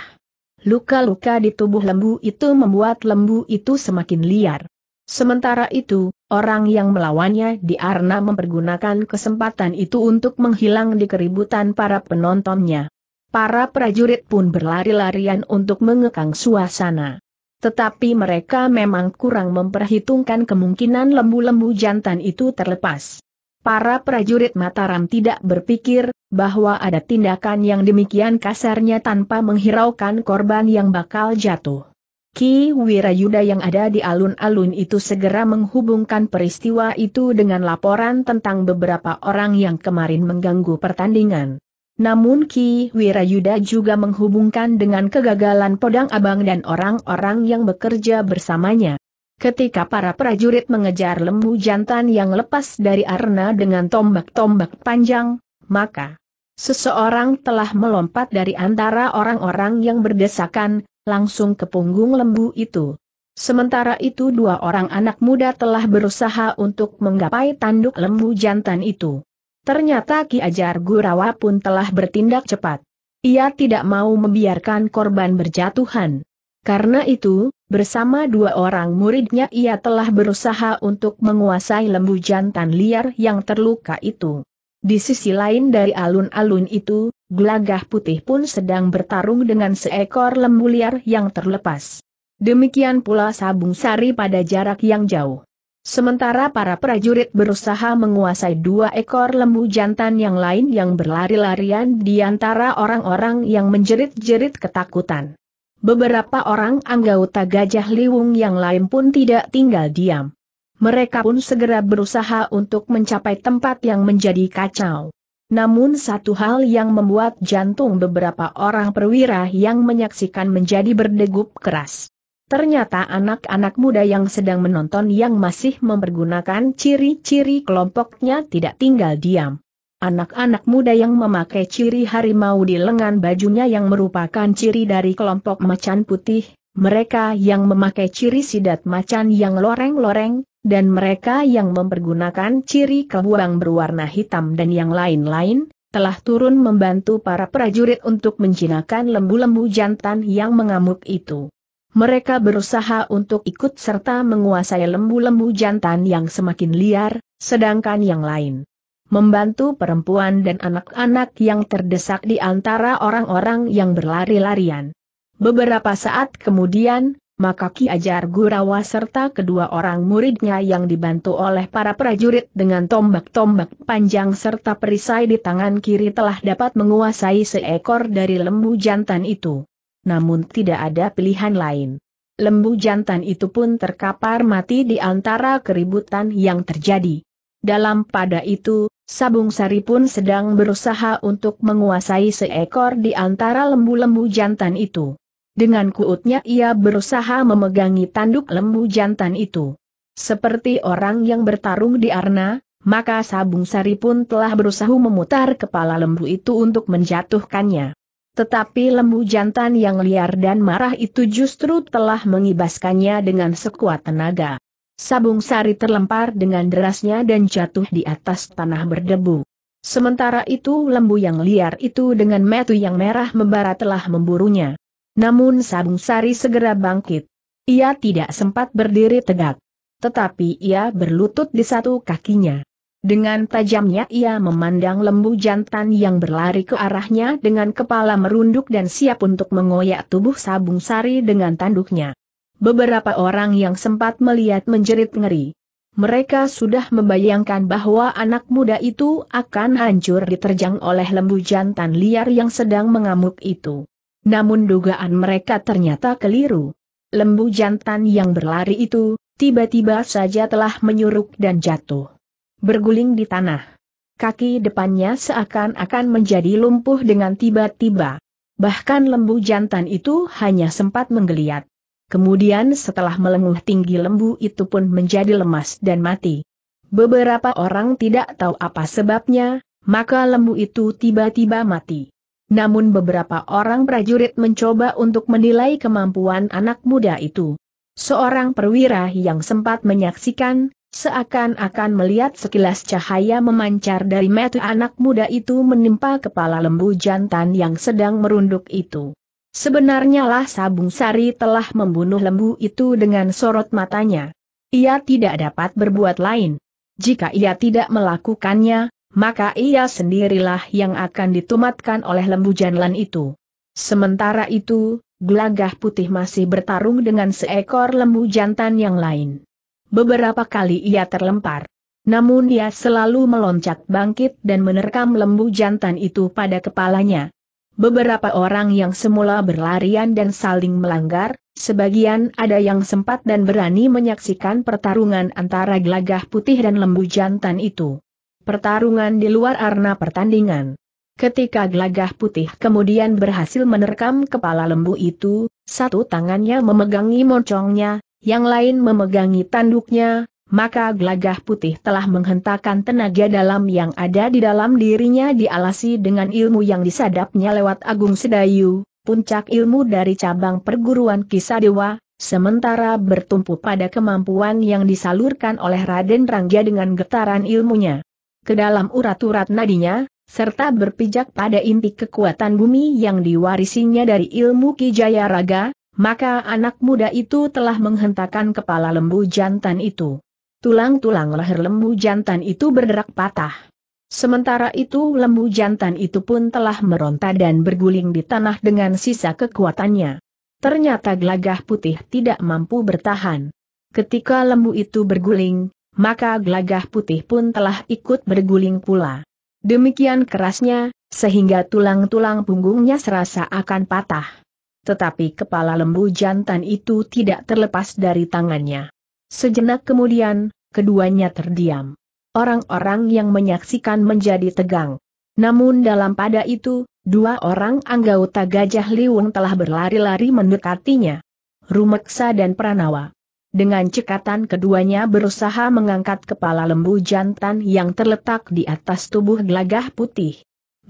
Luka-luka di tubuh lembu itu membuat lembu itu semakin liar. Sementara itu, orang yang melawannya di Arna mempergunakan kesempatan itu untuk menghilang di keributan para penontonnya. Para prajurit pun berlari-larian untuk mengekang suasana. Tetapi mereka memang kurang memperhitungkan kemungkinan lembu-lembu jantan itu terlepas. Para prajurit Mataram tidak berpikir bahwa ada tindakan yang demikian kasarnya tanpa menghiraukan korban yang bakal jatuh. Ki Wirayuda yang ada di alun-alun itu segera menghubungkan peristiwa itu dengan laporan tentang beberapa orang yang kemarin mengganggu pertandingan. Namun Ki Wirayuda juga menghubungkan dengan kegagalan Podang Abang dan orang-orang yang bekerja bersamanya. Ketika para prajurit mengejar lembu jantan yang lepas dari arena dengan tombak-tombak panjang, maka seseorang telah melompat dari antara orang-orang yang berdesakan, langsung ke punggung lembu itu. Sementara itu dua orang anak muda telah berusaha untuk menggapai tanduk lembu jantan itu. Ternyata Ki Ajar Gurawa pun telah bertindak cepat. Ia tidak mau membiarkan korban berjatuhan. Karena itu, bersama dua orang muridnya ia telah berusaha untuk menguasai lembu jantan liar yang terluka itu. Di sisi lain dari alun-alun itu, gelagah putih pun sedang bertarung dengan seekor lembu liar yang terlepas. Demikian pula sabung sari pada jarak yang jauh. Sementara para prajurit berusaha menguasai dua ekor lembu jantan yang lain yang berlari-larian di antara orang-orang yang menjerit-jerit ketakutan. Beberapa orang anggota Gajah Liwung yang lain pun tidak tinggal diam. Mereka pun segera berusaha untuk mencapai tempat yang menjadi kacau. Namun satu hal yang membuat jantung beberapa orang perwira yang menyaksikan menjadi berdegup keras. Ternyata anak-anak muda yang sedang menonton yang masih mempergunakan ciri-ciri kelompoknya tidak tinggal diam. Anak-anak muda yang memakai ciri harimau di lengan bajunya yang merupakan ciri dari kelompok macan putih, mereka yang memakai ciri sidat macan yang loreng-loreng, dan mereka yang mempergunakan ciri kebuang berwarna hitam dan yang lain-lain, telah turun membantu para prajurit untuk menjinakkan lembu-lembu jantan yang mengamuk itu mereka berusaha untuk ikut serta menguasai lembu-lembu jantan yang semakin liar, sedangkan yang lain membantu perempuan dan anak-anak yang terdesak di antara orang-orang yang berlari-larian. Beberapa saat kemudian, maka Ki Ajar Gurawa serta kedua orang muridnya yang dibantu oleh para prajurit dengan tombak-tombak panjang serta perisai di tangan kiri telah dapat menguasai seekor dari lembu jantan itu namun tidak ada pilihan lain. Lembu jantan itu pun terkapar mati di antara keributan yang terjadi. Dalam pada itu, Sabung Sari pun sedang berusaha untuk menguasai seekor di antara lembu-lembu jantan itu. Dengan kuutnya ia berusaha memegangi tanduk lembu jantan itu. Seperti orang yang bertarung di arna, maka Sabung Sari pun telah berusaha memutar kepala lembu itu untuk menjatuhkannya. Tetapi lembu jantan yang liar dan marah itu justru telah mengibaskannya dengan sekuat tenaga. Sabung sari terlempar dengan derasnya dan jatuh di atas tanah berdebu. Sementara itu lembu yang liar itu dengan metu yang merah membara telah memburunya. Namun sabung sari segera bangkit. Ia tidak sempat berdiri tegak. Tetapi ia berlutut di satu kakinya. Dengan tajamnya ia memandang lembu jantan yang berlari ke arahnya dengan kepala merunduk dan siap untuk mengoyak tubuh sabung sari dengan tanduknya. Beberapa orang yang sempat melihat menjerit ngeri. Mereka sudah membayangkan bahwa anak muda itu akan hancur diterjang oleh lembu jantan liar yang sedang mengamuk itu. Namun dugaan mereka ternyata keliru. Lembu jantan yang berlari itu, tiba-tiba saja telah menyuruk dan jatuh berguling di tanah. Kaki depannya seakan-akan menjadi lumpuh dengan tiba-tiba. Bahkan lembu jantan itu hanya sempat menggeliat. Kemudian setelah melenguh tinggi lembu itu pun menjadi lemas dan mati. Beberapa orang tidak tahu apa sebabnya, maka lembu itu tiba-tiba mati. Namun beberapa orang prajurit mencoba untuk menilai kemampuan anak muda itu. Seorang perwira yang sempat menyaksikan, Seakan-akan melihat sekilas cahaya memancar dari mata anak muda itu menimpa kepala lembu jantan yang sedang merunduk itu. Sebenarnya lah Sabung Sari telah membunuh lembu itu dengan sorot matanya. Ia tidak dapat berbuat lain. Jika ia tidak melakukannya, maka ia sendirilah yang akan ditumatkan oleh lembu jantan itu. Sementara itu, gelagah putih masih bertarung dengan seekor lembu jantan yang lain. Beberapa kali ia terlempar. Namun ia selalu meloncat bangkit dan menerkam lembu jantan itu pada kepalanya. Beberapa orang yang semula berlarian dan saling melanggar, sebagian ada yang sempat dan berani menyaksikan pertarungan antara gelagah putih dan lembu jantan itu. Pertarungan di luar arena pertandingan. Ketika gelagah putih kemudian berhasil menerkam kepala lembu itu, satu tangannya memegangi moncongnya, yang lain memegangi tanduknya, maka gelagah putih telah menghentakkan tenaga dalam yang ada di dalam dirinya dialasi dengan ilmu yang disadapnya lewat Agung Sedayu, puncak ilmu dari cabang perguruan kisah dewa, sementara bertumpu pada kemampuan yang disalurkan oleh Raden Rangga dengan getaran ilmunya. Ke dalam urat-urat nadinya, serta berpijak pada inti kekuatan bumi yang diwarisinya dari ilmu Kijaya Raga, maka anak muda itu telah menghentakkan kepala lembu jantan itu. Tulang-tulang leher lembu jantan itu berderak patah. Sementara itu lembu jantan itu pun telah meronta dan berguling di tanah dengan sisa kekuatannya. Ternyata gelagah putih tidak mampu bertahan. Ketika lembu itu berguling, maka gelagah putih pun telah ikut berguling pula. Demikian kerasnya, sehingga tulang-tulang punggungnya serasa akan patah tetapi kepala lembu jantan itu tidak terlepas dari tangannya. Sejenak kemudian, keduanya terdiam. Orang-orang yang menyaksikan menjadi tegang. Namun dalam pada itu, dua orang anggota Gajah Liwung telah berlari-lari mendekatinya. Rumeksa dan Pranawa. Dengan cekatan keduanya berusaha mengangkat kepala lembu jantan yang terletak di atas tubuh gelagah putih.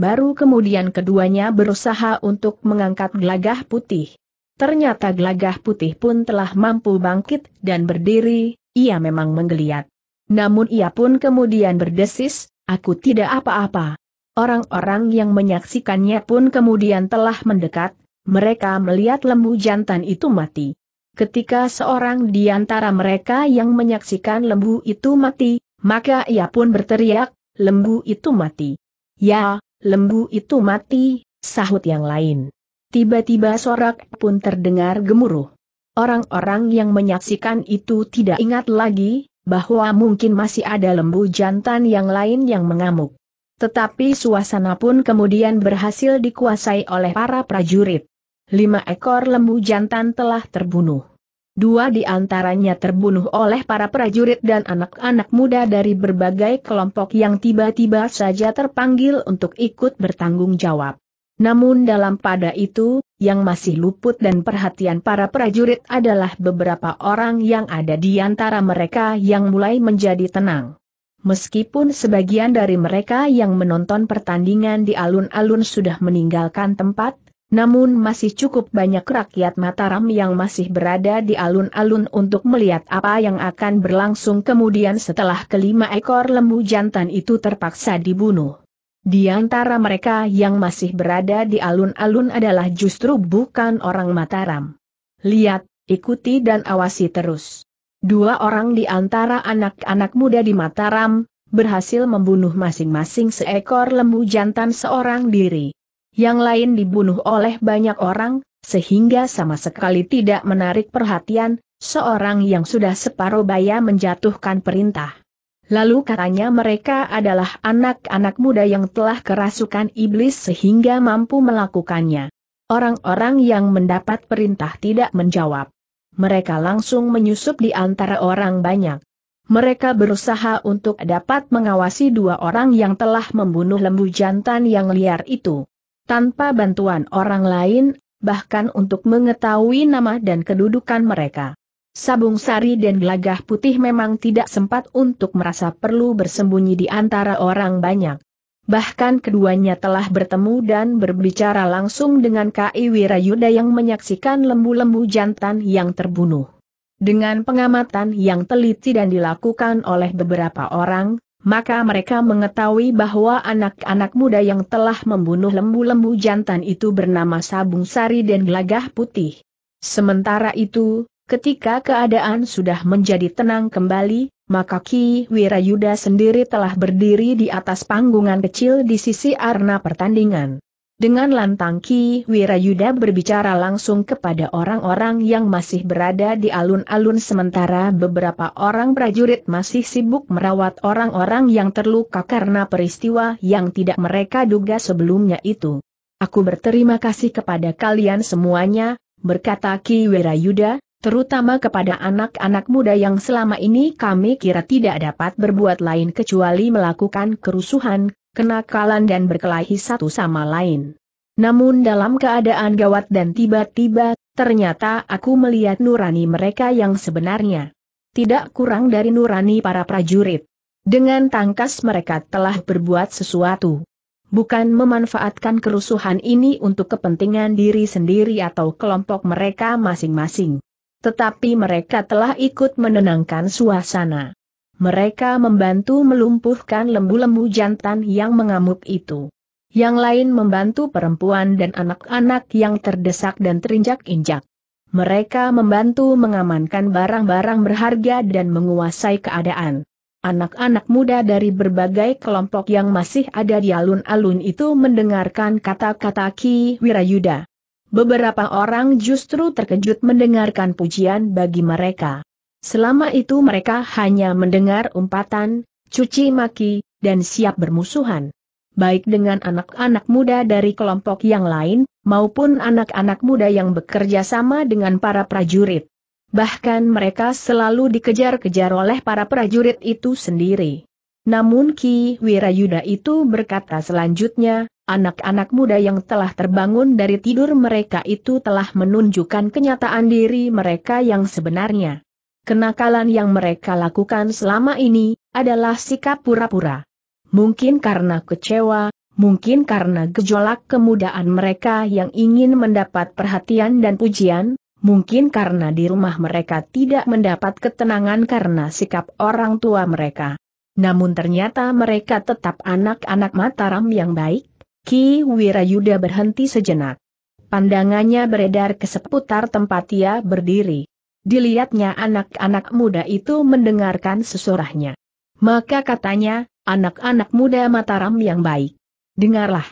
Baru kemudian keduanya berusaha untuk mengangkat gelagah putih. Ternyata gelagah putih pun telah mampu bangkit dan berdiri, ia memang menggeliat. Namun ia pun kemudian berdesis, aku tidak apa-apa. Orang-orang yang menyaksikannya pun kemudian telah mendekat, mereka melihat lembu jantan itu mati. Ketika seorang di antara mereka yang menyaksikan lembu itu mati, maka ia pun berteriak, lembu itu mati. Ya, lembu itu mati, sahut yang lain. Tiba-tiba sorak pun terdengar gemuruh. Orang-orang yang menyaksikan itu tidak ingat lagi, bahwa mungkin masih ada lembu jantan yang lain yang mengamuk. Tetapi suasana pun kemudian berhasil dikuasai oleh para prajurit. Lima ekor lembu jantan telah terbunuh. Dua di antaranya terbunuh oleh para prajurit dan anak-anak muda dari berbagai kelompok yang tiba-tiba saja terpanggil untuk ikut bertanggung jawab. Namun dalam pada itu, yang masih luput dan perhatian para prajurit adalah beberapa orang yang ada di antara mereka yang mulai menjadi tenang. Meskipun sebagian dari mereka yang menonton pertandingan di alun-alun sudah meninggalkan tempat, namun masih cukup banyak rakyat Mataram yang masih berada di alun-alun untuk melihat apa yang akan berlangsung kemudian setelah kelima ekor lembu jantan itu terpaksa dibunuh. Di antara mereka yang masih berada di alun-alun adalah justru bukan orang Mataram. Lihat, ikuti dan awasi terus. Dua orang di antara anak-anak muda di Mataram, berhasil membunuh masing-masing seekor lembu jantan seorang diri. Yang lain dibunuh oleh banyak orang, sehingga sama sekali tidak menarik perhatian, seorang yang sudah separuh baya menjatuhkan perintah. Lalu katanya mereka adalah anak-anak muda yang telah kerasukan iblis sehingga mampu melakukannya. Orang-orang yang mendapat perintah tidak menjawab. Mereka langsung menyusup di antara orang banyak. Mereka berusaha untuk dapat mengawasi dua orang yang telah membunuh lembu jantan yang liar itu tanpa bantuan orang lain, bahkan untuk mengetahui nama dan kedudukan mereka. Sabung Sari dan Gelagah Putih memang tidak sempat untuk merasa perlu bersembunyi di antara orang banyak. Bahkan keduanya telah bertemu dan berbicara langsung dengan K.I. Wirayuda yang menyaksikan lembu-lembu jantan yang terbunuh. Dengan pengamatan yang teliti dan dilakukan oleh beberapa orang, maka mereka mengetahui bahwa anak-anak muda yang telah membunuh lembu-lembu jantan itu bernama Sabung Sari dan Gelagah Putih. Sementara itu, ketika keadaan sudah menjadi tenang kembali, maka Ki Wirayuda sendiri telah berdiri di atas panggungan kecil di sisi arena pertandingan. Dengan lantang Ki Wirayuda berbicara langsung kepada orang-orang yang masih berada di alun-alun sementara beberapa orang prajurit masih sibuk merawat orang-orang yang terluka karena peristiwa yang tidak mereka duga sebelumnya itu. Aku berterima kasih kepada kalian semuanya, berkata Ki Wirayuda, terutama kepada anak-anak muda yang selama ini kami kira tidak dapat berbuat lain kecuali melakukan kerusuhan, kenakalan dan berkelahi satu sama lain. Namun dalam keadaan gawat dan tiba-tiba, ternyata aku melihat nurani mereka yang sebenarnya. Tidak kurang dari nurani para prajurit. Dengan tangkas mereka telah berbuat sesuatu. Bukan memanfaatkan kerusuhan ini untuk kepentingan diri sendiri atau kelompok mereka masing-masing. Tetapi mereka telah ikut menenangkan suasana mereka membantu melumpuhkan lembu-lembu jantan yang mengamuk itu. Yang lain membantu perempuan dan anak-anak yang terdesak dan terinjak-injak. Mereka membantu mengamankan barang-barang berharga dan menguasai keadaan. Anak-anak muda dari berbagai kelompok yang masih ada di alun-alun itu mendengarkan kata-kata Ki Wirayuda. Beberapa orang justru terkejut mendengarkan pujian bagi mereka. Selama itu mereka hanya mendengar umpatan, cuci maki, dan siap bermusuhan. Baik dengan anak-anak muda dari kelompok yang lain, maupun anak-anak muda yang bekerja sama dengan para prajurit. Bahkan mereka selalu dikejar-kejar oleh para prajurit itu sendiri. Namun Ki Wirayuda itu berkata selanjutnya, anak-anak muda yang telah terbangun dari tidur mereka itu telah menunjukkan kenyataan diri mereka yang sebenarnya. Kenakalan yang mereka lakukan selama ini adalah sikap pura-pura. Mungkin karena kecewa, mungkin karena gejolak kemudaan mereka yang ingin mendapat perhatian dan pujian, mungkin karena di rumah mereka tidak mendapat ketenangan karena sikap orang tua mereka. Namun ternyata mereka tetap anak-anak Mataram yang baik. Ki Wirayuda berhenti sejenak. Pandangannya beredar ke seputar tempat ia berdiri. Dilihatnya anak-anak muda itu mendengarkan sesorahnya. Maka katanya, anak-anak muda Mataram yang baik. Dengarlah.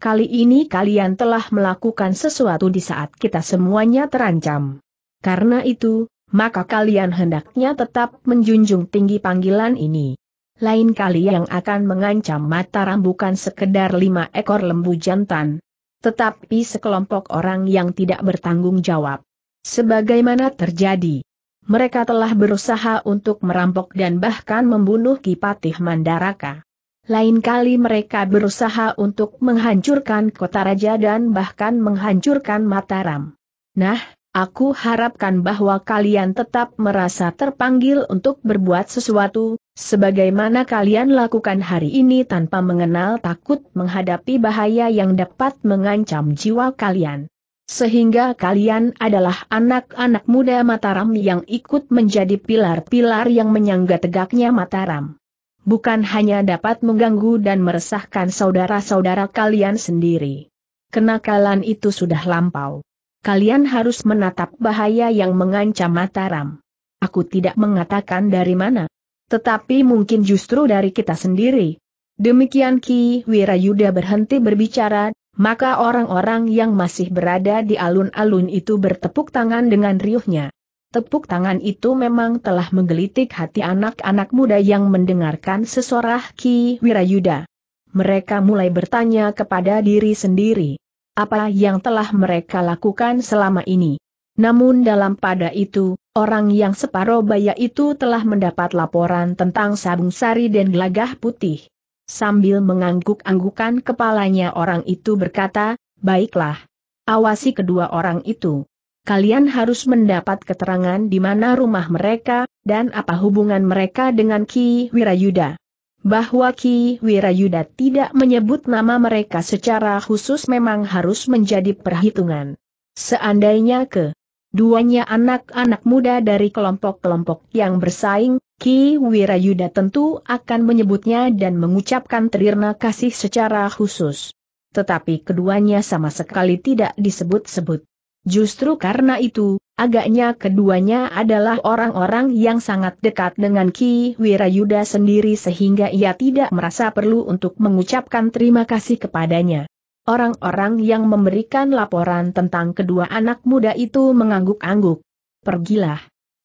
Kali ini kalian telah melakukan sesuatu di saat kita semuanya terancam. Karena itu, maka kalian hendaknya tetap menjunjung tinggi panggilan ini. Lain kali yang akan mengancam Mataram bukan sekedar lima ekor lembu jantan, tetapi sekelompok orang yang tidak bertanggung jawab. Sebagaimana terjadi, mereka telah berusaha untuk merampok dan bahkan membunuh Kipatih Mandaraka. Lain kali mereka berusaha untuk menghancurkan kota raja dan bahkan menghancurkan Mataram. Nah, aku harapkan bahwa kalian tetap merasa terpanggil untuk berbuat sesuatu, sebagaimana kalian lakukan hari ini tanpa mengenal takut menghadapi bahaya yang dapat mengancam jiwa kalian. Sehingga kalian adalah anak-anak muda Mataram yang ikut menjadi pilar-pilar yang menyangga tegaknya Mataram. Bukan hanya dapat mengganggu dan meresahkan saudara-saudara kalian sendiri. Kenakalan itu sudah lampau. Kalian harus menatap bahaya yang mengancam Mataram. Aku tidak mengatakan dari mana. Tetapi mungkin justru dari kita sendiri. Demikian Ki Wirayuda berhenti berbicara maka orang-orang yang masih berada di alun-alun itu bertepuk tangan dengan riuhnya. Tepuk tangan itu memang telah menggelitik hati anak-anak muda yang mendengarkan sesorah Ki Wirayuda. Mereka mulai bertanya kepada diri sendiri, apa yang telah mereka lakukan selama ini. Namun dalam pada itu, orang yang separoh baya itu telah mendapat laporan tentang sabung sari dan gelagah putih. Sambil mengangguk-anggukan kepalanya orang itu berkata, Baiklah. Awasi kedua orang itu. Kalian harus mendapat keterangan di mana rumah mereka, dan apa hubungan mereka dengan Ki Wirayuda. Bahwa Ki Wirayuda tidak menyebut nama mereka secara khusus memang harus menjadi perhitungan. Seandainya ke duanya anak-anak muda dari kelompok-kelompok yang bersaing, Ki Wirayuda tentu akan menyebutnya dan mengucapkan terima kasih secara khusus. Tetapi keduanya sama sekali tidak disebut-sebut. Justru karena itu, agaknya keduanya adalah orang-orang yang sangat dekat dengan Ki Wirayuda sendiri sehingga ia tidak merasa perlu untuk mengucapkan terima kasih kepadanya. Orang-orang yang memberikan laporan tentang kedua anak muda itu mengangguk-angguk. Pergilah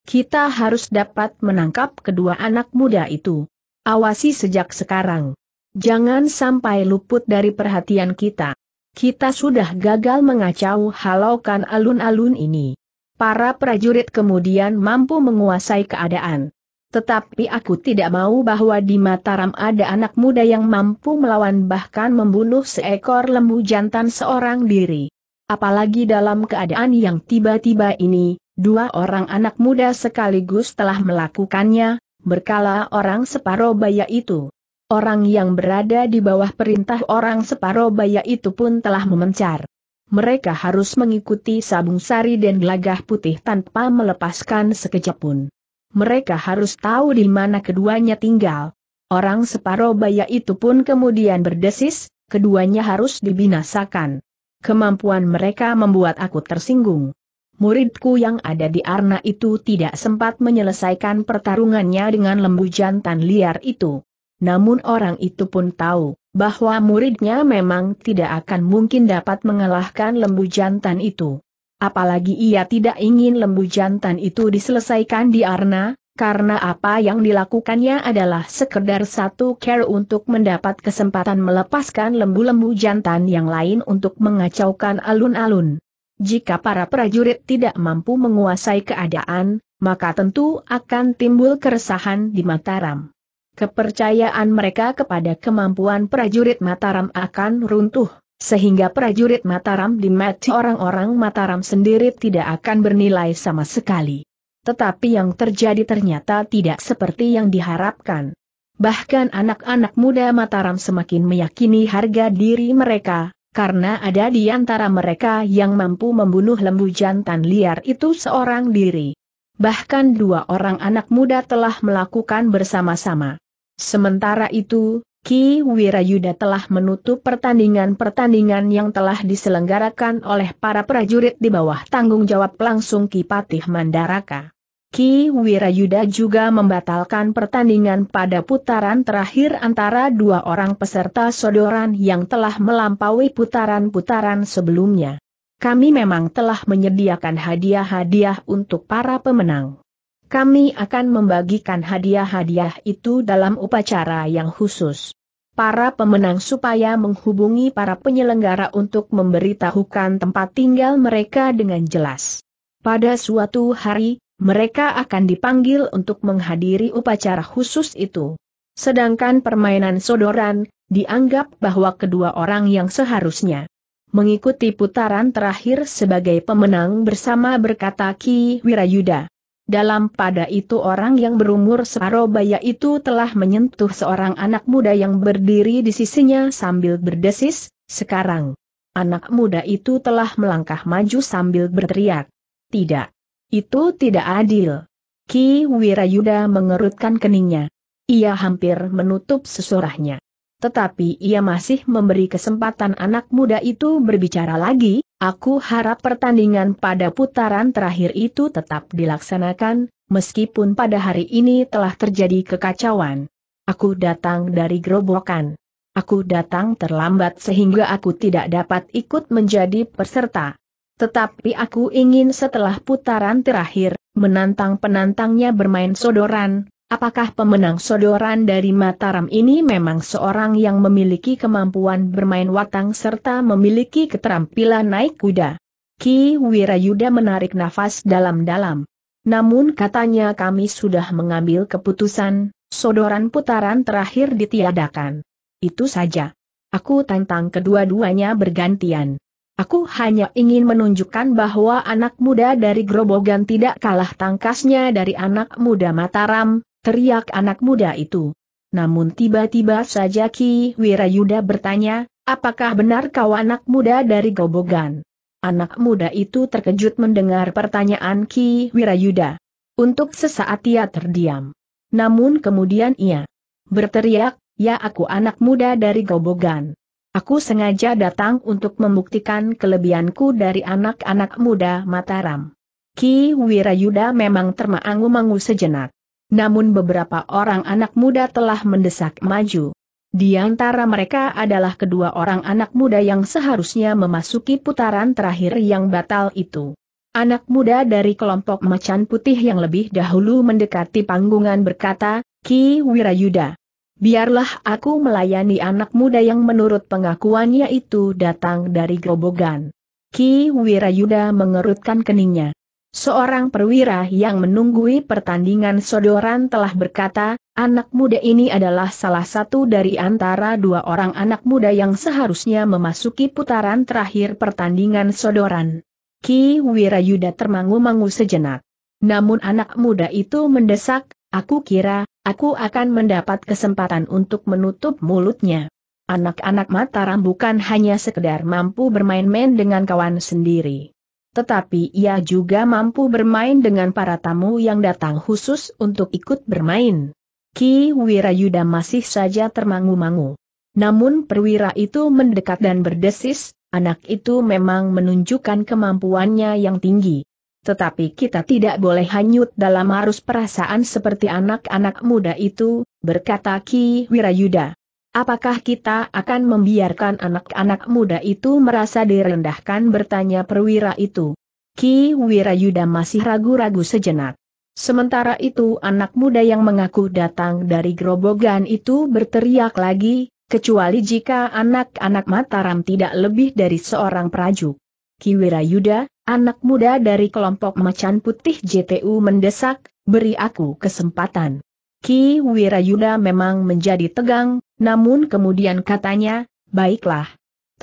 kita harus dapat menangkap kedua anak muda itu. Awasi sejak sekarang. Jangan sampai luput dari perhatian kita. Kita sudah gagal mengacau halaukan alun-alun ini. Para prajurit kemudian mampu menguasai keadaan. Tetapi aku tidak mau bahwa di Mataram ada anak muda yang mampu melawan bahkan membunuh seekor lembu jantan seorang diri. Apalagi dalam keadaan yang tiba-tiba ini, Dua orang anak muda sekaligus telah melakukannya, berkala orang separobaya itu. Orang yang berada di bawah perintah orang separobaya itu pun telah memencar. Mereka harus mengikuti sabung sari dan gelagah putih tanpa melepaskan sekejap pun. Mereka harus tahu di mana keduanya tinggal. Orang separobaya itu pun kemudian berdesis, keduanya harus dibinasakan. Kemampuan mereka membuat aku tersinggung muridku yang ada di Arna itu tidak sempat menyelesaikan pertarungannya dengan lembu jantan liar itu. Namun orang itu pun tahu, bahwa muridnya memang tidak akan mungkin dapat mengalahkan lembu jantan itu. Apalagi ia tidak ingin lembu jantan itu diselesaikan di Arna, karena apa yang dilakukannya adalah sekedar satu care untuk mendapat kesempatan melepaskan lembu-lembu jantan yang lain untuk mengacaukan alun-alun. Jika para prajurit tidak mampu menguasai keadaan, maka tentu akan timbul keresahan di Mataram. Kepercayaan mereka kepada kemampuan prajurit Mataram akan runtuh, sehingga prajurit Mataram di mati orang-orang Mataram sendiri tidak akan bernilai sama sekali. Tetapi yang terjadi ternyata tidak seperti yang diharapkan. Bahkan anak-anak muda Mataram semakin meyakini harga diri mereka, karena ada di antara mereka yang mampu membunuh lembu jantan liar itu seorang diri. Bahkan dua orang anak muda telah melakukan bersama-sama. Sementara itu, Ki Wirayuda telah menutup pertandingan-pertandingan yang telah diselenggarakan oleh para prajurit di bawah tanggung jawab langsung Ki Patih Mandaraka. Ki Wirayuda juga membatalkan pertandingan pada putaran terakhir antara dua orang peserta sodoran yang telah melampaui putaran-putaran sebelumnya. Kami memang telah menyediakan hadiah-hadiah untuk para pemenang. Kami akan membagikan hadiah-hadiah itu dalam upacara yang khusus. Para pemenang supaya menghubungi para penyelenggara untuk memberitahukan tempat tinggal mereka dengan jelas. Pada suatu hari, mereka akan dipanggil untuk menghadiri upacara khusus itu. Sedangkan permainan sodoran, dianggap bahwa kedua orang yang seharusnya mengikuti putaran terakhir sebagai pemenang bersama berkata Ki Wirayuda. Dalam pada itu orang yang berumur separobaya itu telah menyentuh seorang anak muda yang berdiri di sisinya sambil berdesis, sekarang. Anak muda itu telah melangkah maju sambil berteriak. Tidak. Itu tidak adil. Ki Wirayuda mengerutkan keningnya. Ia hampir menutup sesorahnya. Tetapi ia masih memberi kesempatan anak muda itu berbicara lagi, aku harap pertandingan pada putaran terakhir itu tetap dilaksanakan, meskipun pada hari ini telah terjadi kekacauan. Aku datang dari gerobokan. Aku datang terlambat sehingga aku tidak dapat ikut menjadi peserta. Tetapi aku ingin setelah putaran terakhir, menantang penantangnya bermain sodoran, apakah pemenang sodoran dari Mataram ini memang seorang yang memiliki kemampuan bermain watang serta memiliki keterampilan naik kuda. Ki Wirayuda menarik nafas dalam-dalam. Namun katanya kami sudah mengambil keputusan, sodoran putaran terakhir ditiadakan. Itu saja. Aku tantang kedua-duanya bergantian. Aku hanya ingin menunjukkan bahwa anak muda dari Grobogan tidak kalah tangkasnya dari anak muda Mataram, teriak anak muda itu. Namun tiba-tiba saja Ki Wirayuda bertanya, apakah benar kau anak muda dari Grobogan? Anak muda itu terkejut mendengar pertanyaan Ki Wirayuda. Untuk sesaat ia terdiam. Namun kemudian ia berteriak, ya aku anak muda dari Grobogan. Aku sengaja datang untuk membuktikan kelebihanku dari anak-anak muda Mataram. Ki Wirayuda memang termangu-mangu sejenak. Namun beberapa orang anak muda telah mendesak maju. Di antara mereka adalah kedua orang anak muda yang seharusnya memasuki putaran terakhir yang batal itu. Anak muda dari kelompok macan putih yang lebih dahulu mendekati panggungan berkata, Ki Wirayuda, Biarlah aku melayani anak muda yang menurut pengakuannya itu datang dari Grobogan. Ki Wirayuda mengerutkan keningnya. Seorang perwira yang menunggui pertandingan sodoran telah berkata, anak muda ini adalah salah satu dari antara dua orang anak muda yang seharusnya memasuki putaran terakhir pertandingan sodoran. Ki Wirayuda termangu-mangu sejenak. Namun anak muda itu mendesak, Aku kira, aku akan mendapat kesempatan untuk menutup mulutnya. Anak-anak Mataram bukan hanya sekedar mampu bermain-main dengan kawan sendiri. Tetapi ia juga mampu bermain dengan para tamu yang datang khusus untuk ikut bermain. Ki Wirayuda masih saja termangu-mangu. Namun perwira itu mendekat dan berdesis, anak itu memang menunjukkan kemampuannya yang tinggi. Tetapi kita tidak boleh hanyut dalam arus perasaan seperti anak-anak muda itu, berkata Ki Wirayuda. Apakah kita akan membiarkan anak-anak muda itu merasa direndahkan bertanya perwira itu? Ki Wirayuda masih ragu-ragu sejenak. Sementara itu anak muda yang mengaku datang dari gerobogan itu berteriak lagi, kecuali jika anak-anak Mataram tidak lebih dari seorang prajuk. Ki Wirayuda, anak muda dari kelompok macan putih JTU mendesak, beri aku kesempatan. Ki Wirayuda memang menjadi tegang, namun kemudian katanya, baiklah.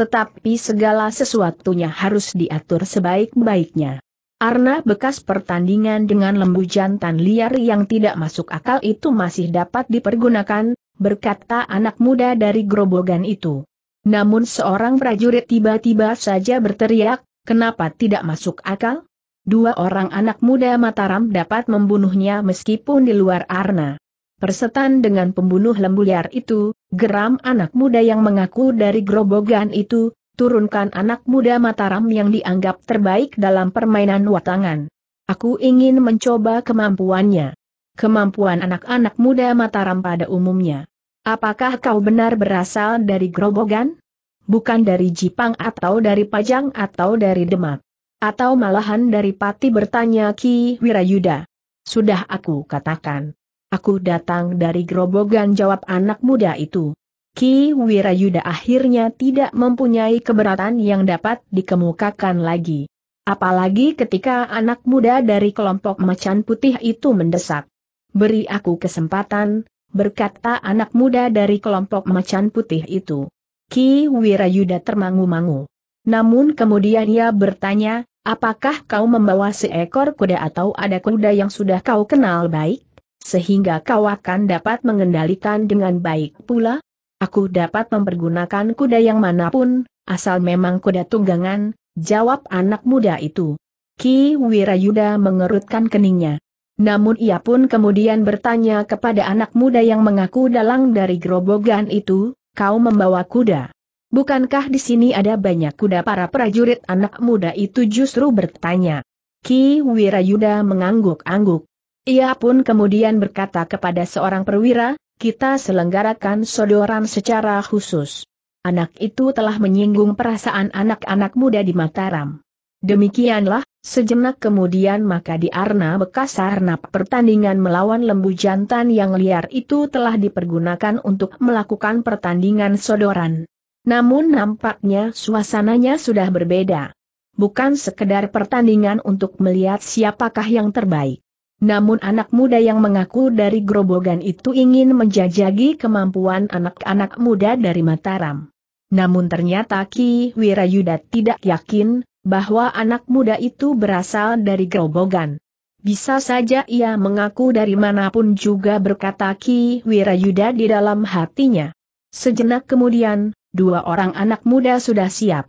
Tetapi segala sesuatunya harus diatur sebaik-baiknya. Arna bekas pertandingan dengan lembu jantan liar yang tidak masuk akal itu masih dapat dipergunakan, berkata anak muda dari gerobogan itu. Namun seorang prajurit tiba-tiba saja berteriak, kenapa tidak masuk akal? Dua orang anak muda Mataram dapat membunuhnya meskipun di luar arna. Persetan dengan pembunuh lembu liar itu, geram anak muda yang mengaku dari Grobogan itu, turunkan anak muda Mataram yang dianggap terbaik dalam permainan watangan. Aku ingin mencoba kemampuannya. Kemampuan anak-anak muda Mataram pada umumnya Apakah kau benar berasal dari Grobogan? Bukan dari Jipang atau dari Pajang atau dari Demak? Atau malahan dari Pati bertanya Ki Wirayuda. Sudah aku katakan. Aku datang dari Grobogan jawab anak muda itu. Ki Wirayuda akhirnya tidak mempunyai keberatan yang dapat dikemukakan lagi. Apalagi ketika anak muda dari kelompok macan putih itu mendesak. Beri aku kesempatan, berkata anak muda dari kelompok macan putih itu. Ki Wirayuda termangu-mangu. Namun kemudian ia bertanya, apakah kau membawa seekor kuda atau ada kuda yang sudah kau kenal baik, sehingga kau akan dapat mengendalikan dengan baik pula? Aku dapat mempergunakan kuda yang manapun, asal memang kuda tunggangan, jawab anak muda itu. Ki Wirayuda mengerutkan keningnya. Namun ia pun kemudian bertanya kepada anak muda yang mengaku dalang dari gerobogan itu, kau membawa kuda. Bukankah di sini ada banyak kuda para prajurit anak muda itu justru bertanya. Ki Wirayuda mengangguk-angguk. Ia pun kemudian berkata kepada seorang perwira, kita selenggarakan sodoran secara khusus. Anak itu telah menyinggung perasaan anak-anak muda di Mataram. Demikianlah, Sejenak kemudian maka di arna bekas arna pertandingan melawan lembu jantan yang liar itu telah dipergunakan untuk melakukan pertandingan sodoran. Namun nampaknya suasananya sudah berbeda. Bukan sekedar pertandingan untuk melihat siapakah yang terbaik. Namun anak muda yang mengaku dari gerobogan itu ingin menjajagi kemampuan anak-anak muda dari Mataram. Namun ternyata Ki Wirayuda tidak yakin, bahwa anak muda itu berasal dari gerobogan. Bisa saja ia mengaku dari manapun juga berkata Ki Wirayuda di dalam hatinya. Sejenak kemudian, dua orang anak muda sudah siap.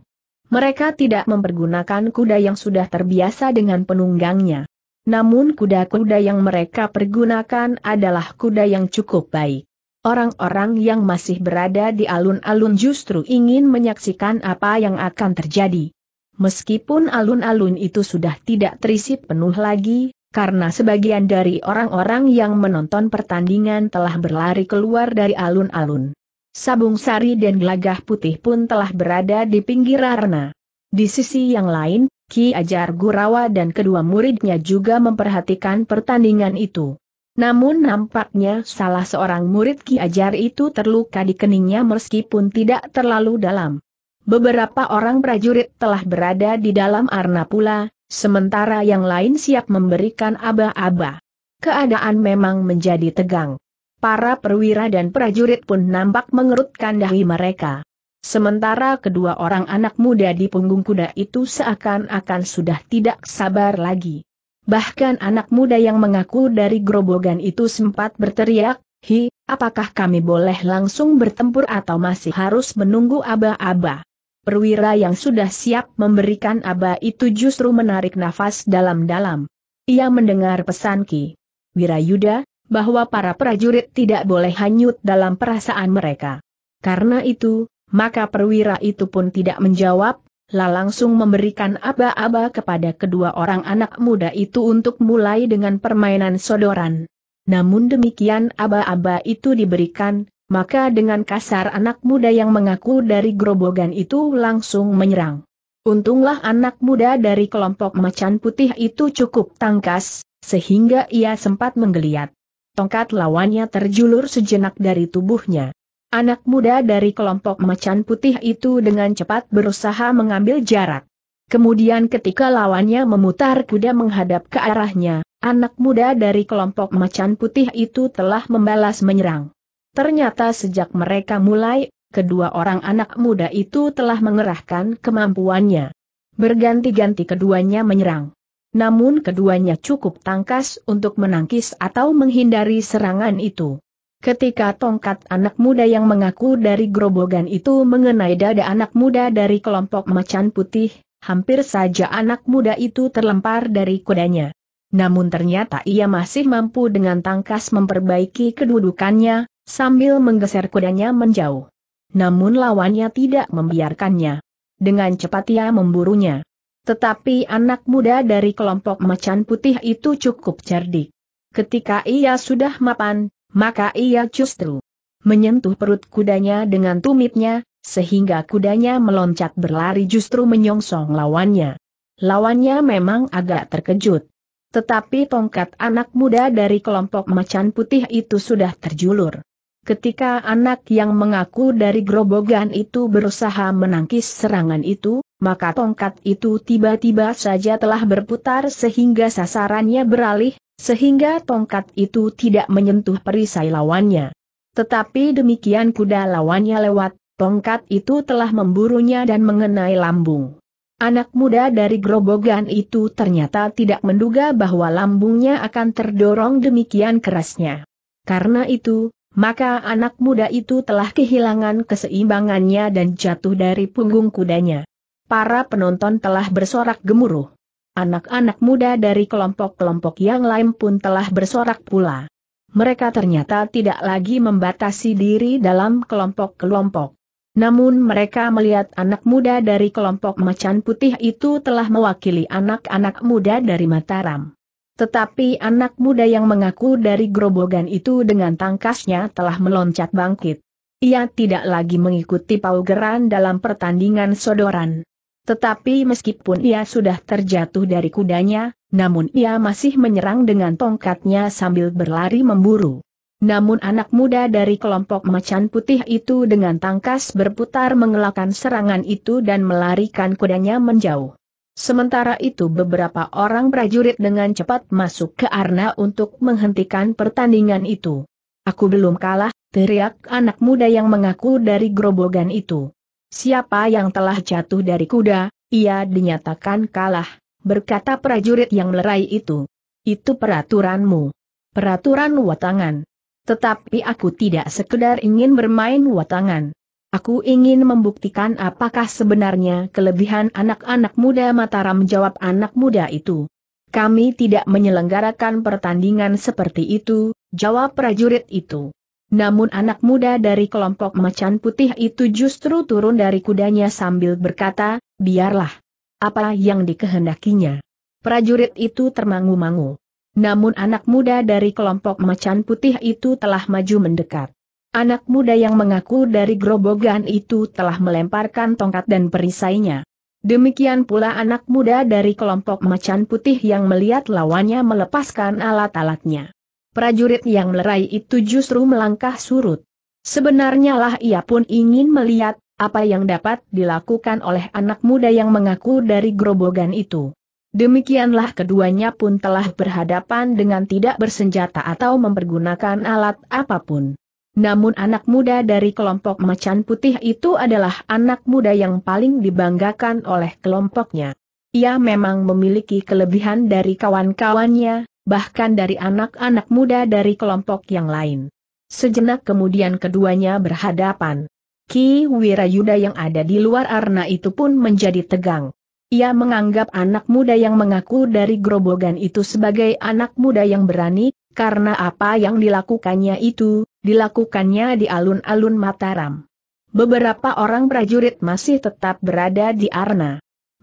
Mereka tidak mempergunakan kuda yang sudah terbiasa dengan penunggangnya. Namun kuda-kuda yang mereka pergunakan adalah kuda yang cukup baik. Orang-orang yang masih berada di alun-alun justru ingin menyaksikan apa yang akan terjadi. Meskipun alun-alun itu sudah tidak terisi penuh lagi, karena sebagian dari orang-orang yang menonton pertandingan telah berlari keluar dari alun-alun. Sabung sari dan gelagah putih pun telah berada di pinggir arena. Di sisi yang lain, Ki Ajar Gurawa dan kedua muridnya juga memperhatikan pertandingan itu. Namun nampaknya salah seorang murid Ki Ajar itu terluka di keningnya meskipun tidak terlalu dalam. Beberapa orang prajurit telah berada di dalam arna pula, sementara yang lain siap memberikan aba-aba. Keadaan memang menjadi tegang. Para perwira dan prajurit pun nampak mengerutkan dahi mereka. Sementara kedua orang anak muda di punggung kuda itu seakan-akan sudah tidak sabar lagi. Bahkan anak muda yang mengaku dari gerobogan itu sempat berteriak, Hi, apakah kami boleh langsung bertempur atau masih harus menunggu aba-aba? perwira yang sudah siap memberikan aba itu justru menarik nafas dalam-dalam. Ia mendengar pesan Ki Wirayuda, bahwa para prajurit tidak boleh hanyut dalam perasaan mereka. Karena itu, maka perwira itu pun tidak menjawab, lah langsung memberikan aba-aba kepada kedua orang anak muda itu untuk mulai dengan permainan sodoran. Namun demikian aba-aba itu diberikan, maka dengan kasar anak muda yang mengaku dari gerobogan itu langsung menyerang. Untunglah anak muda dari kelompok macan putih itu cukup tangkas, sehingga ia sempat menggeliat. Tongkat lawannya terjulur sejenak dari tubuhnya. Anak muda dari kelompok macan putih itu dengan cepat berusaha mengambil jarak. Kemudian ketika lawannya memutar kuda menghadap ke arahnya, anak muda dari kelompok macan putih itu telah membalas menyerang. Ternyata sejak mereka mulai, kedua orang anak muda itu telah mengerahkan kemampuannya. Berganti-ganti keduanya menyerang. Namun keduanya cukup tangkas untuk menangkis atau menghindari serangan itu. Ketika tongkat anak muda yang mengaku dari gerobogan itu mengenai dada anak muda dari kelompok macan putih, hampir saja anak muda itu terlempar dari kudanya. Namun ternyata ia masih mampu dengan tangkas memperbaiki kedudukannya, sambil menggeser kudanya menjauh. Namun lawannya tidak membiarkannya. Dengan cepat ia memburunya. Tetapi anak muda dari kelompok macan putih itu cukup cerdik. Ketika ia sudah mapan, maka ia justru menyentuh perut kudanya dengan tumitnya, sehingga kudanya meloncat berlari justru menyongsong lawannya. Lawannya memang agak terkejut. Tetapi tongkat anak muda dari kelompok macan putih itu sudah terjulur. Ketika anak yang mengaku dari gerobogan itu berusaha menangkis serangan itu, maka tongkat itu tiba-tiba saja telah berputar sehingga sasarannya beralih, sehingga tongkat itu tidak menyentuh perisai lawannya. Tetapi demikian kuda lawannya lewat, tongkat itu telah memburunya dan mengenai lambung. Anak muda dari gerobogan itu ternyata tidak menduga bahwa lambungnya akan terdorong demikian kerasnya. Karena itu, maka anak muda itu telah kehilangan keseimbangannya dan jatuh dari punggung kudanya. Para penonton telah bersorak gemuruh. Anak-anak muda dari kelompok-kelompok yang lain pun telah bersorak pula. Mereka ternyata tidak lagi membatasi diri dalam kelompok-kelompok. Namun mereka melihat anak muda dari kelompok macan putih itu telah mewakili anak-anak muda dari Mataram. Tetapi anak muda yang mengaku dari gerobogan itu dengan tangkasnya telah meloncat bangkit. Ia tidak lagi mengikuti paugeran dalam pertandingan sodoran. Tetapi meskipun ia sudah terjatuh dari kudanya, namun ia masih menyerang dengan tongkatnya sambil berlari memburu. Namun anak muda dari kelompok macan putih itu dengan tangkas berputar mengelakkan serangan itu dan melarikan kudanya menjauh. Sementara itu beberapa orang prajurit dengan cepat masuk ke arena untuk menghentikan pertandingan itu. Aku belum kalah, teriak anak muda yang mengaku dari gerobogan itu. Siapa yang telah jatuh dari kuda, ia dinyatakan kalah, berkata prajurit yang melerai itu. Itu peraturanmu. Peraturan watangan. Tetapi aku tidak sekedar ingin bermain watangan. Aku ingin membuktikan apakah sebenarnya kelebihan anak-anak muda Mataram jawab anak muda itu. Kami tidak menyelenggarakan pertandingan seperti itu, jawab prajurit itu. Namun anak muda dari kelompok macan putih itu justru turun dari kudanya sambil berkata, biarlah. Apa yang dikehendakinya. Prajurit itu termangu-mangu. Namun anak muda dari kelompok macan putih itu telah maju mendekat. Anak muda yang mengaku dari gerobogan itu telah melemparkan tongkat dan perisainya. Demikian pula anak muda dari kelompok macan putih yang melihat lawannya melepaskan alat-alatnya. Prajurit yang melerai itu justru melangkah surut. Sebenarnya lah ia pun ingin melihat apa yang dapat dilakukan oleh anak muda yang mengaku dari gerobogan itu. Demikianlah keduanya pun telah berhadapan dengan tidak bersenjata atau mempergunakan alat apapun. Namun anak muda dari kelompok macan putih itu adalah anak muda yang paling dibanggakan oleh kelompoknya. Ia memang memiliki kelebihan dari kawan-kawannya, bahkan dari anak-anak muda dari kelompok yang lain. Sejenak kemudian keduanya berhadapan. Ki Wirayuda yang ada di luar arna itu pun menjadi tegang. Ia menganggap anak muda yang mengaku dari grobogan itu sebagai anak muda yang berani, karena apa yang dilakukannya itu, Dilakukannya di alun-alun Mataram. Beberapa orang prajurit masih tetap berada di Arna.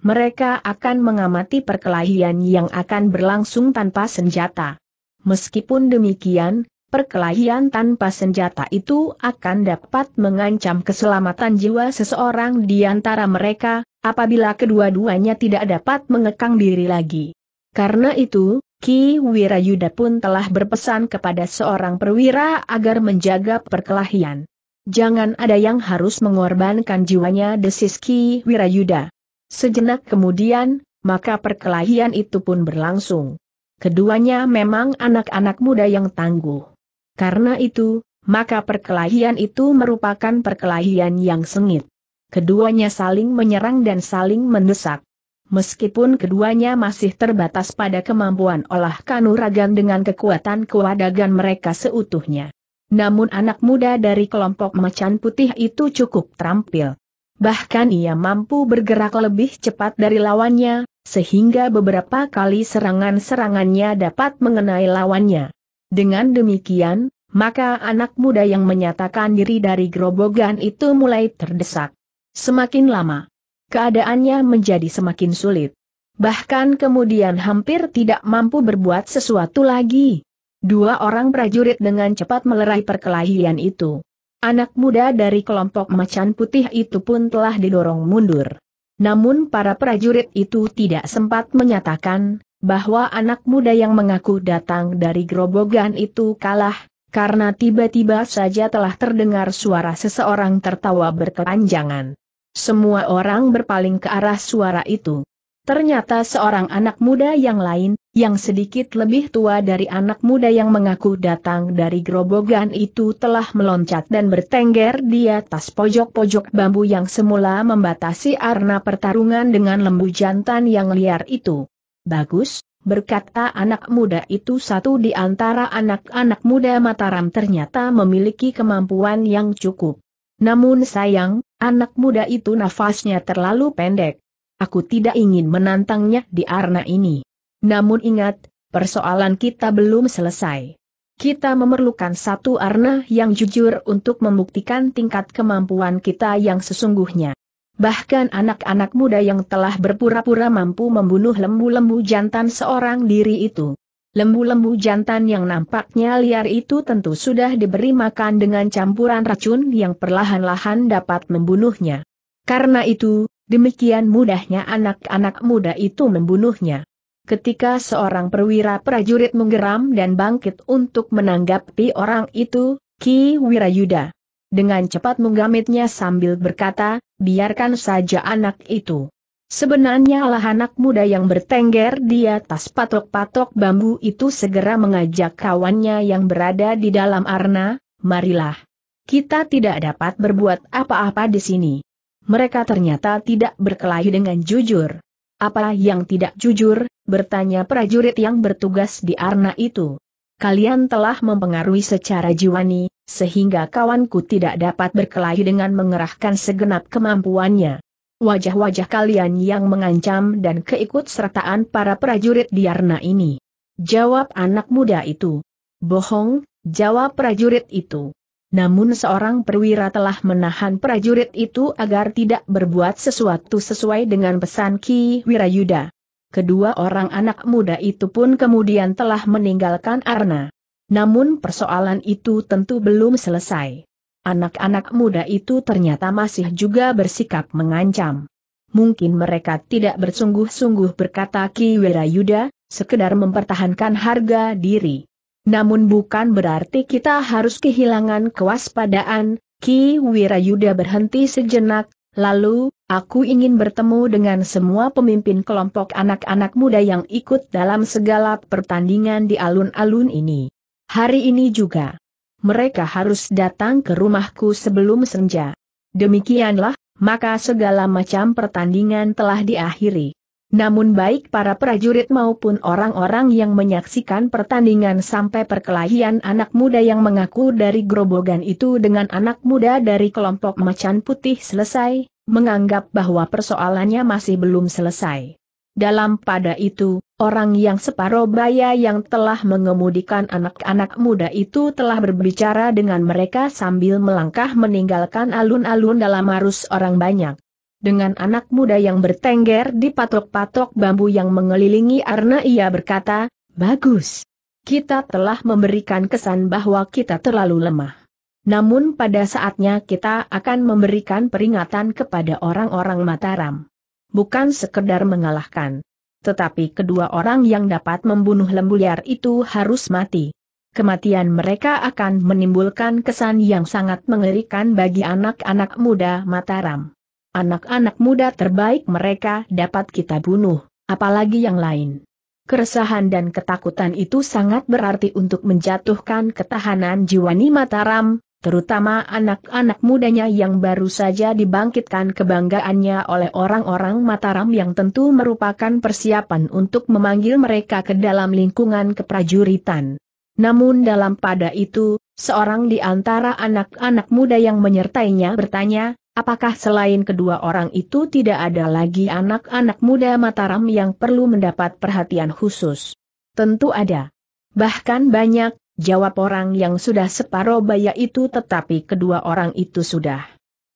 Mereka akan mengamati perkelahian yang akan berlangsung tanpa senjata. Meskipun demikian, perkelahian tanpa senjata itu akan dapat mengancam keselamatan jiwa seseorang di antara mereka, apabila kedua-duanya tidak dapat mengekang diri lagi. Karena itu, Ki Wirayuda pun telah berpesan kepada seorang perwira agar menjaga perkelahian. Jangan ada yang harus mengorbankan jiwanya desis Ki Wirayuda. Sejenak kemudian, maka perkelahian itu pun berlangsung. Keduanya memang anak-anak muda yang tangguh. Karena itu, maka perkelahian itu merupakan perkelahian yang sengit. Keduanya saling menyerang dan saling mendesak meskipun keduanya masih terbatas pada kemampuan olah kanuragan dengan kekuatan kewadagan mereka seutuhnya. Namun anak muda dari kelompok macan putih itu cukup terampil. Bahkan ia mampu bergerak lebih cepat dari lawannya, sehingga beberapa kali serangan-serangannya dapat mengenai lawannya. Dengan demikian, maka anak muda yang menyatakan diri dari gerobogan itu mulai terdesak. Semakin lama, keadaannya menjadi semakin sulit. Bahkan kemudian hampir tidak mampu berbuat sesuatu lagi. Dua orang prajurit dengan cepat melerai perkelahian itu. Anak muda dari kelompok macan putih itu pun telah didorong mundur. Namun para prajurit itu tidak sempat menyatakan, bahwa anak muda yang mengaku datang dari gerobogan itu kalah, karena tiba-tiba saja telah terdengar suara seseorang tertawa berkepanjangan. Semua orang berpaling ke arah suara itu. Ternyata seorang anak muda yang lain, yang sedikit lebih tua dari anak muda yang mengaku datang dari gerobogan itu telah meloncat dan bertengger di atas pojok-pojok bambu yang semula membatasi arna pertarungan dengan lembu jantan yang liar itu. Bagus, berkata anak muda itu satu di antara anak-anak muda Mataram ternyata memiliki kemampuan yang cukup. Namun sayang, Anak muda itu nafasnya terlalu pendek. Aku tidak ingin menantangnya di arena ini. Namun ingat, persoalan kita belum selesai. Kita memerlukan satu arena yang jujur untuk membuktikan tingkat kemampuan kita yang sesungguhnya. Bahkan anak-anak muda yang telah berpura-pura mampu membunuh lembu-lembu jantan seorang diri itu Lembu-lembu jantan yang nampaknya liar itu tentu sudah diberi makan dengan campuran racun yang perlahan-lahan dapat membunuhnya. Karena itu, demikian mudahnya anak-anak muda itu membunuhnya. Ketika seorang perwira prajurit menggeram dan bangkit untuk menanggapi orang itu, Ki Wirayuda. Dengan cepat menggamitnya sambil berkata, biarkan saja anak itu. Sebenarnya lah anak muda yang bertengger di atas patok-patok bambu itu segera mengajak kawannya yang berada di dalam arna, marilah. Kita tidak dapat berbuat apa-apa di sini. Mereka ternyata tidak berkelahi dengan jujur. Apa yang tidak jujur, bertanya prajurit yang bertugas di arna itu. Kalian telah mempengaruhi secara jiwani, sehingga kawanku tidak dapat berkelahi dengan mengerahkan segenap kemampuannya wajah-wajah kalian yang mengancam dan keikutsertaan para prajurit di Diarna ini. Jawab anak muda itu. Bohong, jawab prajurit itu. Namun seorang perwira telah menahan prajurit itu agar tidak berbuat sesuatu sesuai dengan pesan Ki Wirayuda. Kedua orang anak muda itu pun kemudian telah meninggalkan Arna. Namun persoalan itu tentu belum selesai. Anak-anak muda itu ternyata masih juga bersikap mengancam. Mungkin mereka tidak bersungguh-sungguh berkata Ki Wirayuda, sekedar mempertahankan harga diri. Namun bukan berarti kita harus kehilangan kewaspadaan, Ki Wirayuda berhenti sejenak, lalu, aku ingin bertemu dengan semua pemimpin kelompok anak-anak muda yang ikut dalam segala pertandingan di alun-alun ini. Hari ini juga mereka harus datang ke rumahku sebelum senja. Demikianlah, maka segala macam pertandingan telah diakhiri. Namun baik para prajurit maupun orang-orang yang menyaksikan pertandingan sampai perkelahian anak muda yang mengaku dari gerobogan itu dengan anak muda dari kelompok macan putih selesai, menganggap bahwa persoalannya masih belum selesai. Dalam pada itu, orang yang separuh baya yang telah mengemudikan anak-anak muda itu telah berbicara dengan mereka sambil melangkah meninggalkan alun-alun dalam arus orang banyak. Dengan anak muda yang bertengger di patok-patok bambu yang mengelilingi Arna ia berkata, Bagus. Kita telah memberikan kesan bahwa kita terlalu lemah. Namun pada saatnya kita akan memberikan peringatan kepada orang-orang Mataram bukan sekedar mengalahkan. Tetapi kedua orang yang dapat membunuh lembu liar itu harus mati. Kematian mereka akan menimbulkan kesan yang sangat mengerikan bagi anak-anak muda Mataram. Anak-anak muda terbaik mereka dapat kita bunuh, apalagi yang lain. Keresahan dan ketakutan itu sangat berarti untuk menjatuhkan ketahanan jiwani Mataram, terutama anak-anak mudanya yang baru saja dibangkitkan kebanggaannya oleh orang-orang Mataram yang tentu merupakan persiapan untuk memanggil mereka ke dalam lingkungan keprajuritan. Namun dalam pada itu, seorang di antara anak-anak muda yang menyertainya bertanya, apakah selain kedua orang itu tidak ada lagi anak-anak muda Mataram yang perlu mendapat perhatian khusus? Tentu ada. Bahkan banyak, Jawab orang yang sudah separoh baya itu tetapi kedua orang itu sudah.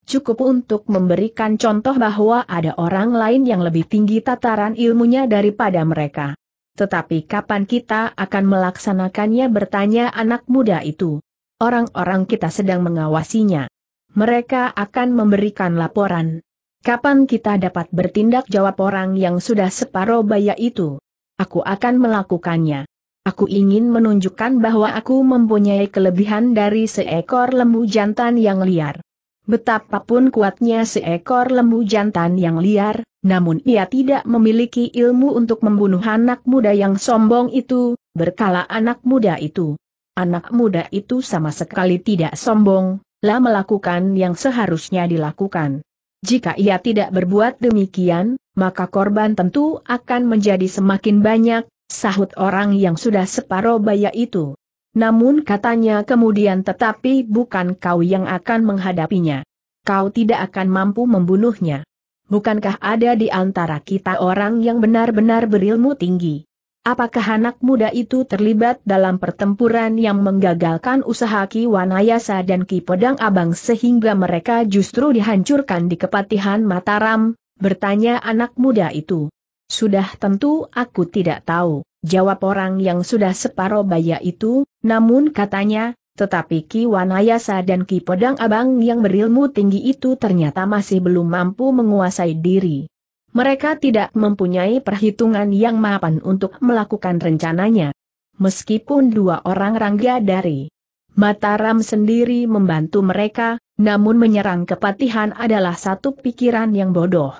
Cukup untuk memberikan contoh bahwa ada orang lain yang lebih tinggi tataran ilmunya daripada mereka. Tetapi kapan kita akan melaksanakannya bertanya anak muda itu. Orang-orang kita sedang mengawasinya. Mereka akan memberikan laporan. Kapan kita dapat bertindak jawab orang yang sudah separoh baya itu? Aku akan melakukannya. Aku ingin menunjukkan bahwa aku mempunyai kelebihan dari seekor lembu jantan yang liar. Betapapun kuatnya seekor lembu jantan yang liar, namun ia tidak memiliki ilmu untuk membunuh anak muda yang sombong itu, berkala anak muda itu. Anak muda itu sama sekali tidak sombong, lah melakukan yang seharusnya dilakukan. Jika ia tidak berbuat demikian, maka korban tentu akan menjadi semakin banyak, sahut orang yang sudah separuh baya itu. Namun katanya kemudian tetapi bukan kau yang akan menghadapinya. Kau tidak akan mampu membunuhnya. Bukankah ada di antara kita orang yang benar-benar berilmu tinggi? Apakah anak muda itu terlibat dalam pertempuran yang menggagalkan usaha Ki Wanayasa dan Ki Pedang Abang sehingga mereka justru dihancurkan di kepatihan Mataram? Bertanya anak muda itu. Sudah tentu aku tidak tahu jawab orang yang sudah separuh baya itu, namun katanya, tetapi Ki Wanayasa dan Ki Podang Abang yang berilmu tinggi itu ternyata masih belum mampu menguasai diri. Mereka tidak mempunyai perhitungan yang mapan untuk melakukan rencananya. Meskipun dua orang rangga dari Mataram sendiri membantu mereka, namun menyerang kepatihan adalah satu pikiran yang bodoh.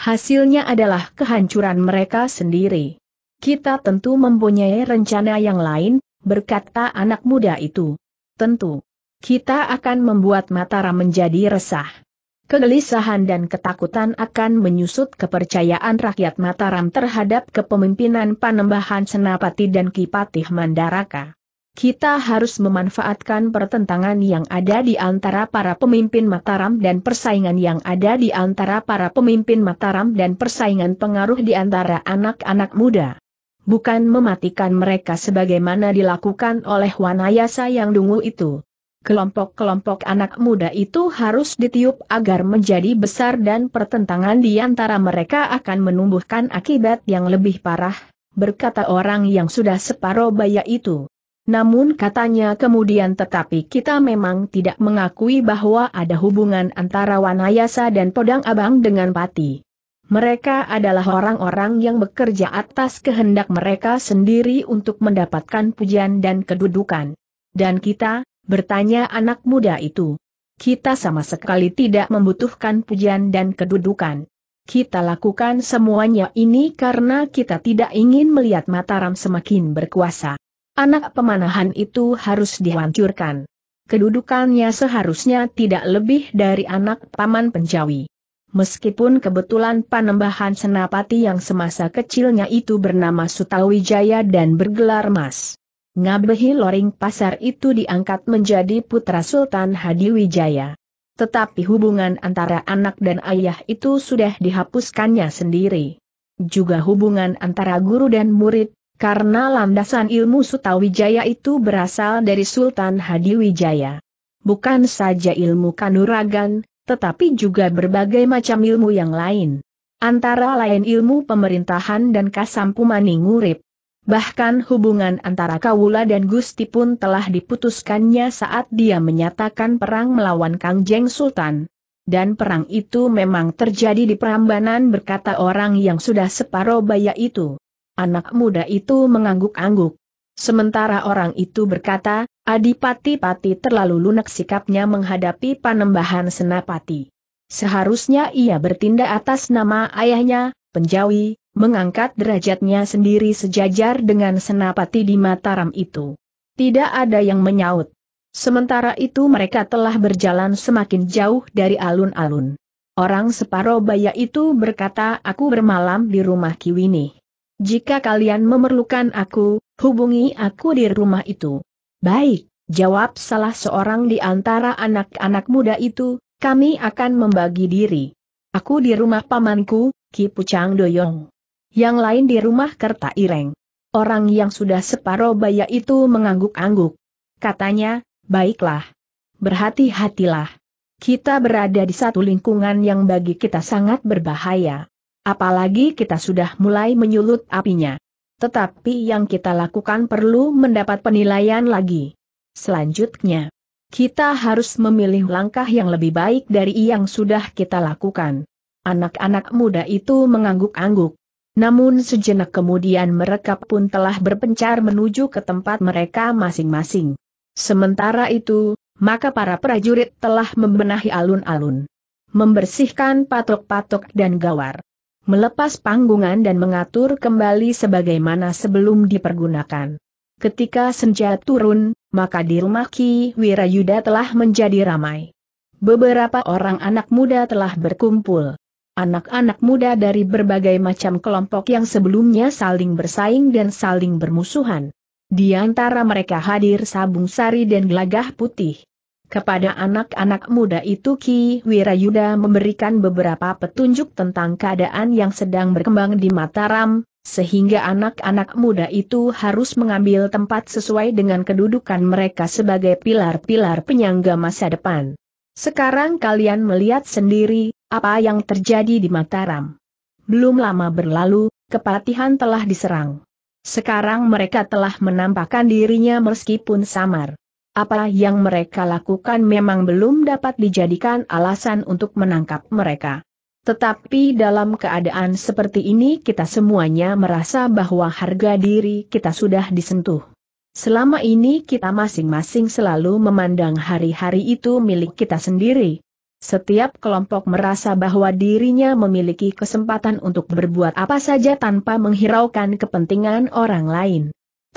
Hasilnya adalah kehancuran mereka sendiri. Kita tentu mempunyai rencana yang lain, berkata anak muda itu. Tentu. Kita akan membuat Mataram menjadi resah. Kegelisahan dan ketakutan akan menyusut kepercayaan rakyat Mataram terhadap kepemimpinan Panembahan Senapati dan Kipatih Mandaraka. Kita harus memanfaatkan pertentangan yang ada di antara para pemimpin Mataram dan persaingan yang ada di antara para pemimpin Mataram dan persaingan pengaruh di antara anak-anak muda bukan mematikan mereka sebagaimana dilakukan oleh wanayasa yang dungu itu. Kelompok-kelompok anak muda itu harus ditiup agar menjadi besar dan pertentangan di antara mereka akan menumbuhkan akibat yang lebih parah, berkata orang yang sudah separuh baya itu. Namun katanya kemudian tetapi kita memang tidak mengakui bahwa ada hubungan antara Wanayasa dan Podang Abang dengan Pati. Mereka adalah orang-orang yang bekerja atas kehendak mereka sendiri untuk mendapatkan pujian dan kedudukan. Dan kita, bertanya anak muda itu, kita sama sekali tidak membutuhkan pujian dan kedudukan. Kita lakukan semuanya ini karena kita tidak ingin melihat Mataram semakin berkuasa. Anak pemanahan itu harus dihancurkan. Kedudukannya seharusnya tidak lebih dari anak paman penjawi. Meskipun kebetulan panembahan senapati yang semasa kecilnya itu bernama Sutawijaya dan bergelar Mas. Ngabehi Loring Pasar itu diangkat menjadi putra Sultan Hadiwijaya. Tetapi hubungan antara anak dan ayah itu sudah dihapuskannya sendiri. Juga hubungan antara guru dan murid, karena landasan ilmu Sutawijaya itu berasal dari Sultan Hadiwijaya. Bukan saja ilmu kanuragan, tetapi juga berbagai macam ilmu yang lain. Antara lain ilmu pemerintahan dan kasampumani ngurip. Bahkan hubungan antara Kawula dan Gusti pun telah diputuskannya saat dia menyatakan perang melawan Kangjeng Sultan. Dan perang itu memang terjadi di Prambanan berkata orang yang sudah separuh baya itu. Anak muda itu mengangguk-angguk. Sementara orang itu berkata, Adipati Pati terlalu lunak sikapnya menghadapi panembahan Senapati. Seharusnya ia bertindak atas nama ayahnya, Penjawi, mengangkat derajatnya sendiri sejajar dengan Senapati di Mataram itu. Tidak ada yang menyaut. Sementara itu mereka telah berjalan semakin jauh dari alun-alun. Orang separobaya itu berkata aku bermalam di rumah Kiwini. Jika kalian memerlukan aku, hubungi aku di rumah itu. Baik, jawab salah seorang di antara anak-anak muda itu, kami akan membagi diri. Aku di rumah pamanku, Ki Pucang Doyong. Yang lain di rumah Kerta Ireng. Orang yang sudah separoh baya itu mengangguk-angguk. Katanya, baiklah. Berhati-hatilah. Kita berada di satu lingkungan yang bagi kita sangat berbahaya. Apalagi kita sudah mulai menyulut apinya. Tetapi yang kita lakukan perlu mendapat penilaian lagi. Selanjutnya, kita harus memilih langkah yang lebih baik dari yang sudah kita lakukan. Anak-anak muda itu mengangguk-angguk. Namun sejenak kemudian mereka pun telah berpencar menuju ke tempat mereka masing-masing. Sementara itu, maka para prajurit telah membenahi alun-alun membersihkan patok-patok dan gawar melepas panggungan dan mengatur kembali sebagaimana sebelum dipergunakan. Ketika senja turun, maka di rumah Ki Wirayuda telah menjadi ramai. Beberapa orang anak muda telah berkumpul. Anak-anak muda dari berbagai macam kelompok yang sebelumnya saling bersaing dan saling bermusuhan. Di antara mereka hadir Sabung Sari dan Gelagah Putih. Kepada anak-anak muda itu Ki Wirayuda memberikan beberapa petunjuk tentang keadaan yang sedang berkembang di Mataram, sehingga anak-anak muda itu harus mengambil tempat sesuai dengan kedudukan mereka sebagai pilar-pilar penyangga masa depan. Sekarang kalian melihat sendiri, apa yang terjadi di Mataram. Belum lama berlalu, kepatihan telah diserang. Sekarang mereka telah menampakkan dirinya meskipun samar. Apa yang mereka lakukan memang belum dapat dijadikan alasan untuk menangkap mereka. Tetapi dalam keadaan seperti ini kita semuanya merasa bahwa harga diri kita sudah disentuh. Selama ini kita masing-masing selalu memandang hari-hari itu milik kita sendiri. Setiap kelompok merasa bahwa dirinya memiliki kesempatan untuk berbuat apa saja tanpa menghiraukan kepentingan orang lain.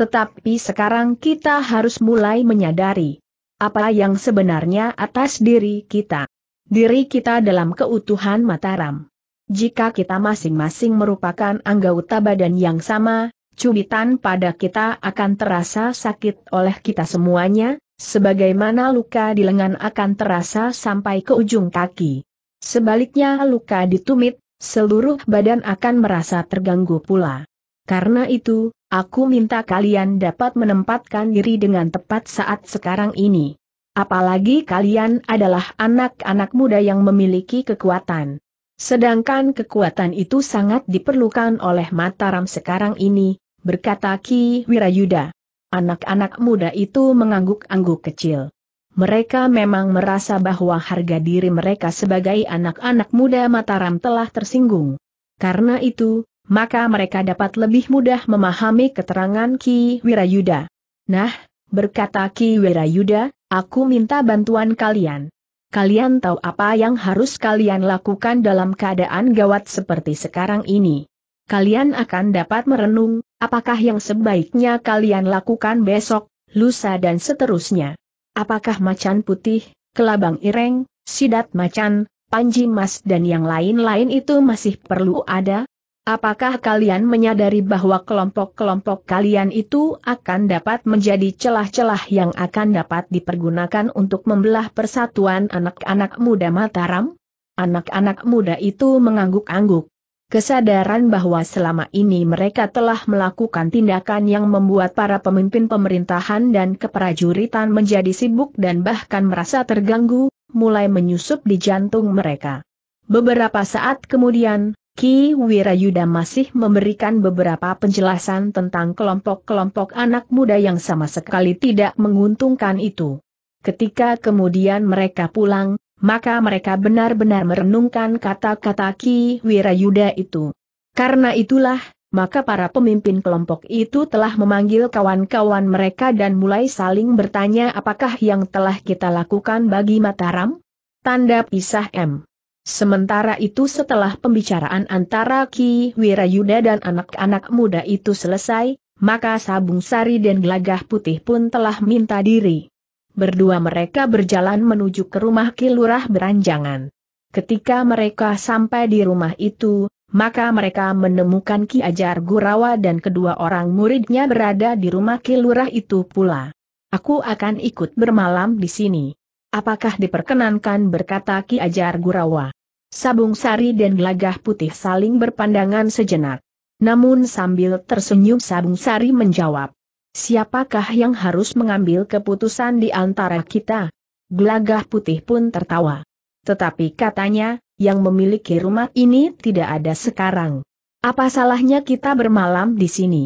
Tetapi sekarang kita harus mulai menyadari apa yang sebenarnya atas diri kita. Diri kita dalam keutuhan Mataram. Jika kita masing-masing merupakan anggota badan yang sama, cubitan pada kita akan terasa sakit oleh kita semuanya, sebagaimana luka di lengan akan terasa sampai ke ujung kaki. Sebaliknya luka di tumit, seluruh badan akan merasa terganggu pula. Karena itu, aku minta kalian dapat menempatkan diri dengan tepat saat sekarang ini. Apalagi kalian adalah anak-anak muda yang memiliki kekuatan. Sedangkan kekuatan itu sangat diperlukan oleh Mataram sekarang ini, berkata Ki Wirayuda. Anak-anak muda itu mengangguk-angguk kecil. Mereka memang merasa bahwa harga diri mereka sebagai anak-anak muda Mataram telah tersinggung. Karena itu, maka mereka dapat lebih mudah memahami keterangan Ki Wirayuda. Nah, berkata Ki Wirayuda, aku minta bantuan kalian. Kalian tahu apa yang harus kalian lakukan dalam keadaan gawat seperti sekarang ini. Kalian akan dapat merenung, apakah yang sebaiknya kalian lakukan besok, lusa dan seterusnya. Apakah macan putih, kelabang ireng, sidat macan, panji mas dan yang lain-lain itu masih perlu ada? Apakah kalian menyadari bahwa kelompok-kelompok kalian itu akan dapat menjadi celah-celah yang akan dapat dipergunakan untuk membelah persatuan anak-anak muda Mataram? Anak-anak muda itu mengangguk-angguk. Kesadaran bahwa selama ini mereka telah melakukan tindakan yang membuat para pemimpin pemerintahan dan keprajuritan menjadi sibuk dan bahkan merasa terganggu, mulai menyusup di jantung mereka. Beberapa saat kemudian, Ki Wirayuda masih memberikan beberapa penjelasan tentang kelompok-kelompok anak muda yang sama sekali tidak menguntungkan itu. Ketika kemudian mereka pulang, maka mereka benar-benar merenungkan kata-kata Ki Wirayuda itu. Karena itulah, maka para pemimpin kelompok itu telah memanggil kawan-kawan mereka dan mulai saling bertanya apakah yang telah kita lakukan bagi Mataram? Tanda pisah M. Sementara itu setelah pembicaraan antara Ki Wirayuda dan anak-anak muda itu selesai, maka Sabung Sari dan Gelagah Putih pun telah minta diri. Berdua mereka berjalan menuju ke rumah Ki Beranjangan. Ketika mereka sampai di rumah itu, maka mereka menemukan Ki Ajar Gurawa dan kedua orang muridnya berada di rumah Ki itu pula. Aku akan ikut bermalam di sini. Apakah diperkenankan berkata Ki Ajar Gurawa? Sabung Sari dan Gelagah Putih saling berpandangan sejenak. Namun sambil tersenyum Sabung Sari menjawab. Siapakah yang harus mengambil keputusan di antara kita? Gelagah Putih pun tertawa. Tetapi katanya, yang memiliki rumah ini tidak ada sekarang. Apa salahnya kita bermalam di sini?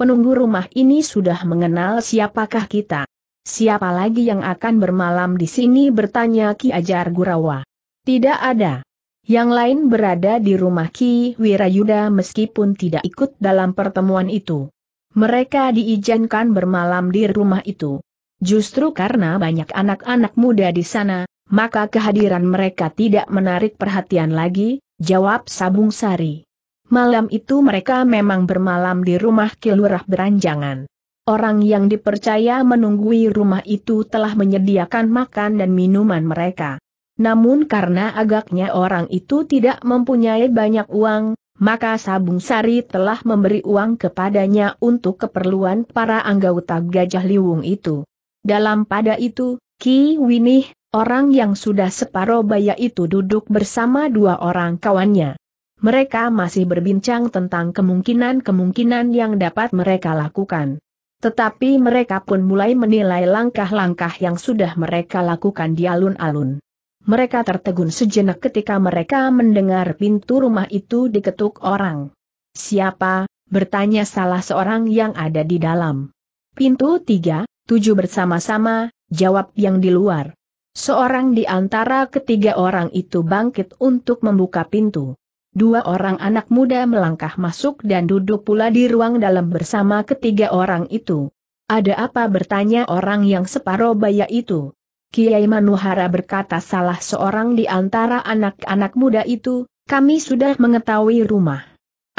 Penunggu rumah ini sudah mengenal siapakah kita. Siapa lagi yang akan bermalam di sini bertanya Ki Ajar Gurawa. Tidak ada. Yang lain berada di rumah Ki Wirayuda meskipun tidak ikut dalam pertemuan itu. Mereka diizinkan bermalam di rumah itu. Justru karena banyak anak-anak muda di sana, maka kehadiran mereka tidak menarik perhatian lagi, jawab Sabung Sari. Malam itu mereka memang bermalam di rumah Kilurah Beranjangan. Orang yang dipercaya menunggui rumah itu telah menyediakan makan dan minuman mereka. Namun karena agaknya orang itu tidak mempunyai banyak uang, maka Sabung Sari telah memberi uang kepadanya untuk keperluan para anggota Gajah Liwung itu. Dalam pada itu, Ki Winih, orang yang sudah separuh baya itu duduk bersama dua orang kawannya. Mereka masih berbincang tentang kemungkinan-kemungkinan yang dapat mereka lakukan. Tetapi mereka pun mulai menilai langkah-langkah yang sudah mereka lakukan di alun-alun. Mereka tertegun sejenak ketika mereka mendengar pintu rumah itu diketuk orang. Siapa? bertanya salah seorang yang ada di dalam. Pintu tiga, tujuh bersama-sama, jawab yang di luar. Seorang di antara ketiga orang itu bangkit untuk membuka pintu. Dua orang anak muda melangkah masuk dan duduk pula di ruang dalam bersama ketiga orang itu. Ada apa bertanya orang yang separuh baya itu? Kiai Manuhara berkata salah seorang di antara anak-anak muda itu, kami sudah mengetahui rumah.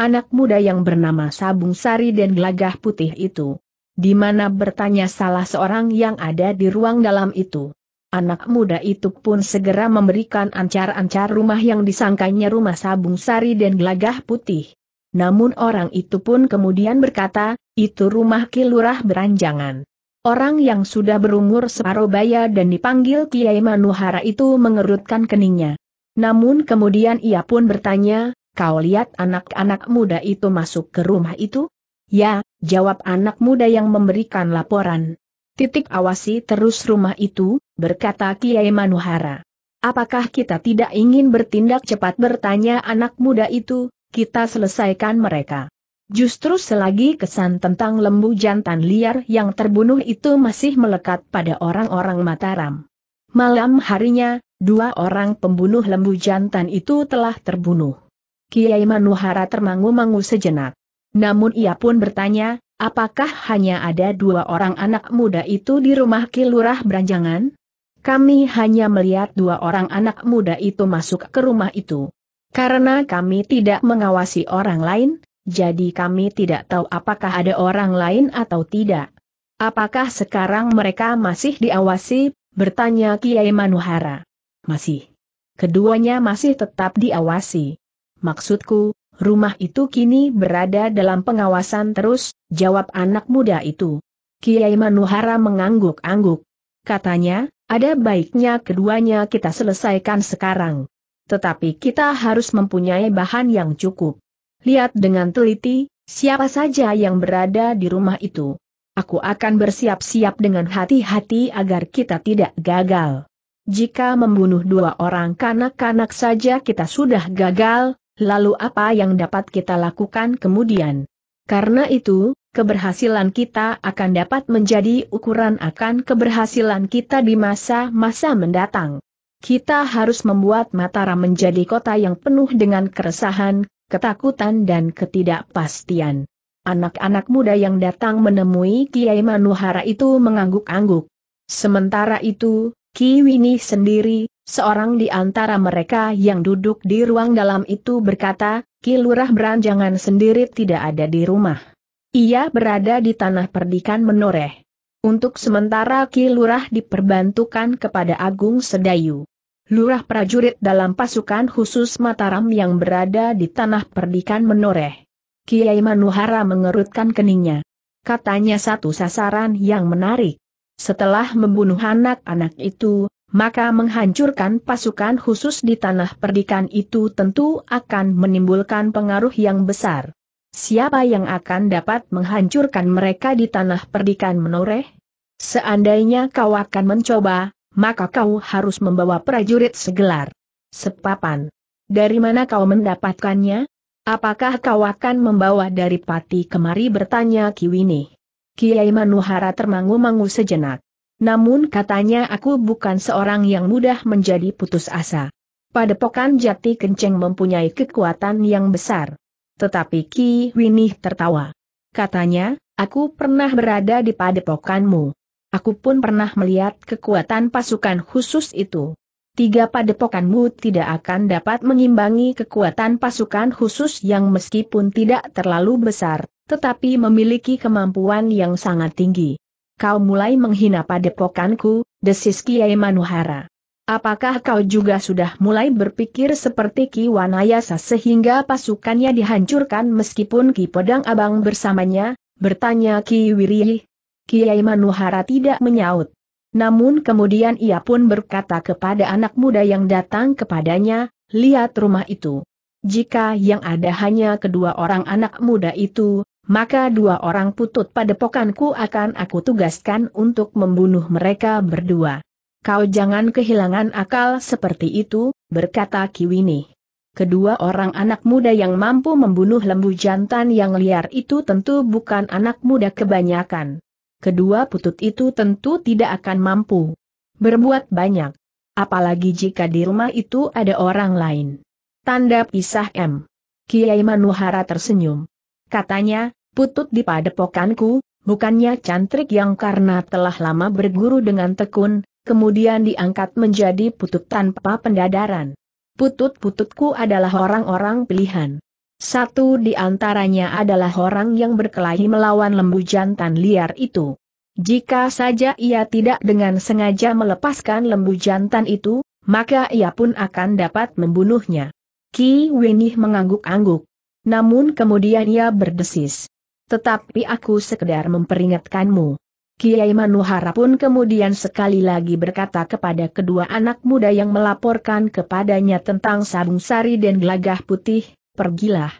Anak muda yang bernama Sabung Sari dan Gelagah Putih itu. Di mana bertanya salah seorang yang ada di ruang dalam itu. Anak muda itu pun segera memberikan ancar-ancar rumah yang disangkanya rumah sabung sari dan gelagah putih. Namun orang itu pun kemudian berkata, itu rumah kilurah beranjangan. Orang yang sudah berumur separuh baya dan dipanggil Kiai Manuhara itu mengerutkan keningnya. Namun kemudian ia pun bertanya, kau lihat anak-anak muda itu masuk ke rumah itu? Ya, jawab anak muda yang memberikan laporan. Titik awasi terus rumah itu, berkata Kiai Manuhara. Apakah kita tidak ingin bertindak cepat bertanya anak muda itu, kita selesaikan mereka. Justru selagi kesan tentang lembu jantan liar yang terbunuh itu masih melekat pada orang-orang Mataram. Malam harinya, dua orang pembunuh lembu jantan itu telah terbunuh. Kiai Manuhara termangu-mangu sejenak. Namun ia pun bertanya, Apakah hanya ada dua orang anak muda itu di rumah Kilurah Beranjangan? Kami hanya melihat dua orang anak muda itu masuk ke rumah itu. Karena kami tidak mengawasi orang lain, jadi kami tidak tahu apakah ada orang lain atau tidak. Apakah sekarang mereka masih diawasi? bertanya Kiai Manuhara. Masih. Keduanya masih tetap diawasi. Maksudku, Rumah itu kini berada dalam pengawasan terus, jawab anak muda itu. Kiai Manuhara mengangguk-angguk. Katanya, ada baiknya keduanya kita selesaikan sekarang. Tetapi kita harus mempunyai bahan yang cukup. Lihat dengan teliti, siapa saja yang berada di rumah itu. Aku akan bersiap-siap dengan hati-hati agar kita tidak gagal. Jika membunuh dua orang kanak-kanak saja kita sudah gagal, Lalu apa yang dapat kita lakukan kemudian? Karena itu, keberhasilan kita akan dapat menjadi ukuran akan keberhasilan kita di masa-masa mendatang. Kita harus membuat Mataram menjadi kota yang penuh dengan keresahan, ketakutan dan ketidakpastian. Anak-anak muda yang datang menemui Kiai Manuhara itu mengangguk-angguk. Sementara itu, Ki Wini sendiri, Seorang di antara mereka yang duduk di ruang dalam itu berkata, Kilurah beranjangan sendiri tidak ada di rumah. Ia berada di tanah perdikan menoreh. Untuk sementara Kilurah diperbantukan kepada Agung Sedayu. Lurah prajurit dalam pasukan khusus Mataram yang berada di tanah perdikan menoreh. Kiai Manuhara mengerutkan keningnya. Katanya satu sasaran yang menarik. Setelah membunuh anak-anak itu, maka menghancurkan pasukan khusus di tanah perdikan itu tentu akan menimbulkan pengaruh yang besar. Siapa yang akan dapat menghancurkan mereka di tanah perdikan menoreh? Seandainya kau akan mencoba, maka kau harus membawa prajurit segelar. Sepapan. Dari mana kau mendapatkannya? Apakah kau akan membawa dari pati kemari bertanya Kiwini? Kiai Manuhara termangu-mangu sejenak. Namun katanya aku bukan seorang yang mudah menjadi putus asa. Padepokan Jati Kenceng mempunyai kekuatan yang besar. Tetapi Ki Winih tertawa. Katanya, aku pernah berada di padepokanmu. Aku pun pernah melihat kekuatan pasukan khusus itu. Tiga padepokanmu tidak akan dapat mengimbangi kekuatan pasukan khusus yang meskipun tidak terlalu besar, tetapi memiliki kemampuan yang sangat tinggi kau mulai menghina padepokanku, desis Kiai Manuhara. Apakah kau juga sudah mulai berpikir seperti Ki Wanayasa sehingga pasukannya dihancurkan meskipun Ki Pedang Abang bersamanya? Bertanya Ki Wirih. Kiai Manuhara tidak menyaut. Namun kemudian ia pun berkata kepada anak muda yang datang kepadanya, lihat rumah itu. Jika yang ada hanya kedua orang anak muda itu, maka dua orang putut pada pokanku akan aku tugaskan untuk membunuh mereka berdua. Kau jangan kehilangan akal seperti itu, berkata Kiwini. Kedua orang anak muda yang mampu membunuh lembu jantan yang liar itu tentu bukan anak muda kebanyakan. Kedua putut itu tentu tidak akan mampu berbuat banyak. Apalagi jika di rumah itu ada orang lain. Tanda pisah M. Kiai Manuhara tersenyum. Katanya, putut di padepokanku, bukannya cantrik yang karena telah lama berguru dengan tekun, kemudian diangkat menjadi putut tanpa pendadaran. Putut-pututku adalah orang-orang pilihan. Satu di antaranya adalah orang yang berkelahi melawan lembu jantan liar itu. Jika saja ia tidak dengan sengaja melepaskan lembu jantan itu, maka ia pun akan dapat membunuhnya. Ki Wenih mengangguk-angguk. Namun kemudian ia berdesis. Tetapi aku sekedar memperingatkanmu. Kiai Manuhara pun kemudian sekali lagi berkata kepada kedua anak muda yang melaporkan kepadanya tentang sabung sari dan gelagah putih, pergilah.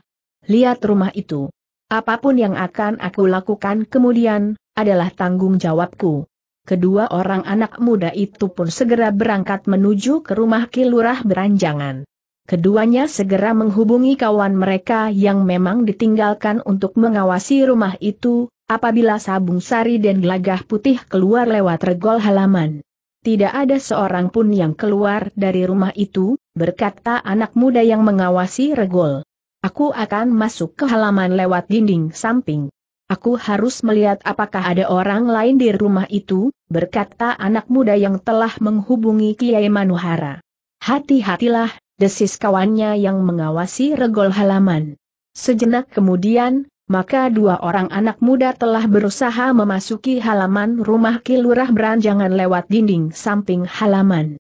Lihat rumah itu. Apapun yang akan aku lakukan kemudian, adalah tanggung jawabku. Kedua orang anak muda itu pun segera berangkat menuju ke rumah Kilurah Beranjangan keduanya segera menghubungi kawan mereka yang memang ditinggalkan untuk mengawasi rumah itu, apabila sabung sari dan gelagah putih keluar lewat regol halaman. Tidak ada seorang pun yang keluar dari rumah itu, berkata anak muda yang mengawasi regol. Aku akan masuk ke halaman lewat dinding samping. Aku harus melihat apakah ada orang lain di rumah itu, berkata anak muda yang telah menghubungi Kiai Manuhara. Hati-hatilah, desis kawannya yang mengawasi regol halaman. Sejenak kemudian, maka dua orang anak muda telah berusaha memasuki halaman rumah kilurah beranjangan lewat dinding samping halaman.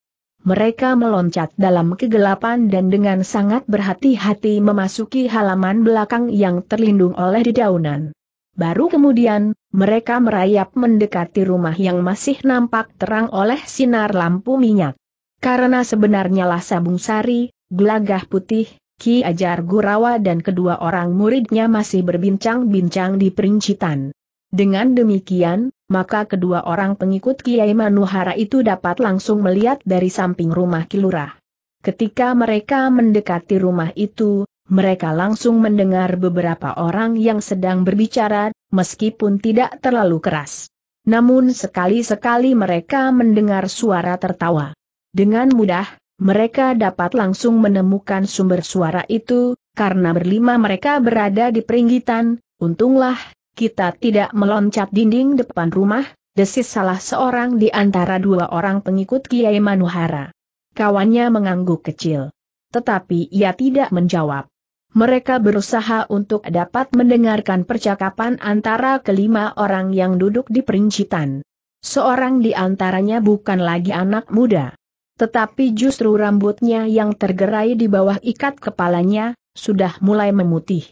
Mereka meloncat dalam kegelapan dan dengan sangat berhati-hati memasuki halaman belakang yang terlindung oleh dedaunan. Baru kemudian, mereka merayap mendekati rumah yang masih nampak terang oleh sinar lampu minyak. Karena sebenarnya lah Sabung Sari, Gelagah Putih, Ki Ajar Gurawa dan kedua orang muridnya masih berbincang-bincang di perincitan. Dengan demikian, maka kedua orang pengikut Kiai Manuhara itu dapat langsung melihat dari samping rumah Kilurah. Ketika mereka mendekati rumah itu, mereka langsung mendengar beberapa orang yang sedang berbicara, meskipun tidak terlalu keras. Namun sekali-sekali mereka mendengar suara tertawa. Dengan mudah, mereka dapat langsung menemukan sumber suara itu, karena berlima mereka berada di peringgitan, untunglah, kita tidak meloncat dinding depan rumah, desis salah seorang di antara dua orang pengikut Kiai Manuhara. Kawannya mengangguk kecil. Tetapi ia tidak menjawab. Mereka berusaha untuk dapat mendengarkan percakapan antara kelima orang yang duduk di perincitan. Seorang di antaranya bukan lagi anak muda. Tetapi justru rambutnya yang tergerai di bawah ikat kepalanya, sudah mulai memutih.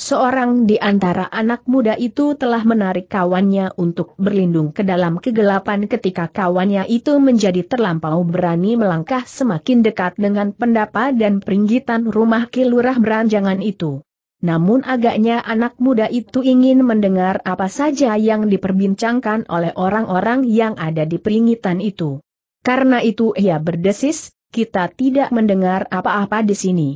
Seorang di antara anak muda itu telah menarik kawannya untuk berlindung ke dalam kegelapan ketika kawannya itu menjadi terlampau berani melangkah semakin dekat dengan pendapa dan peringgitan rumah kilurah beranjangan itu. Namun agaknya anak muda itu ingin mendengar apa saja yang diperbincangkan oleh orang-orang yang ada di peringgitan itu. Karena itu ia berdesis, kita tidak mendengar apa-apa di sini.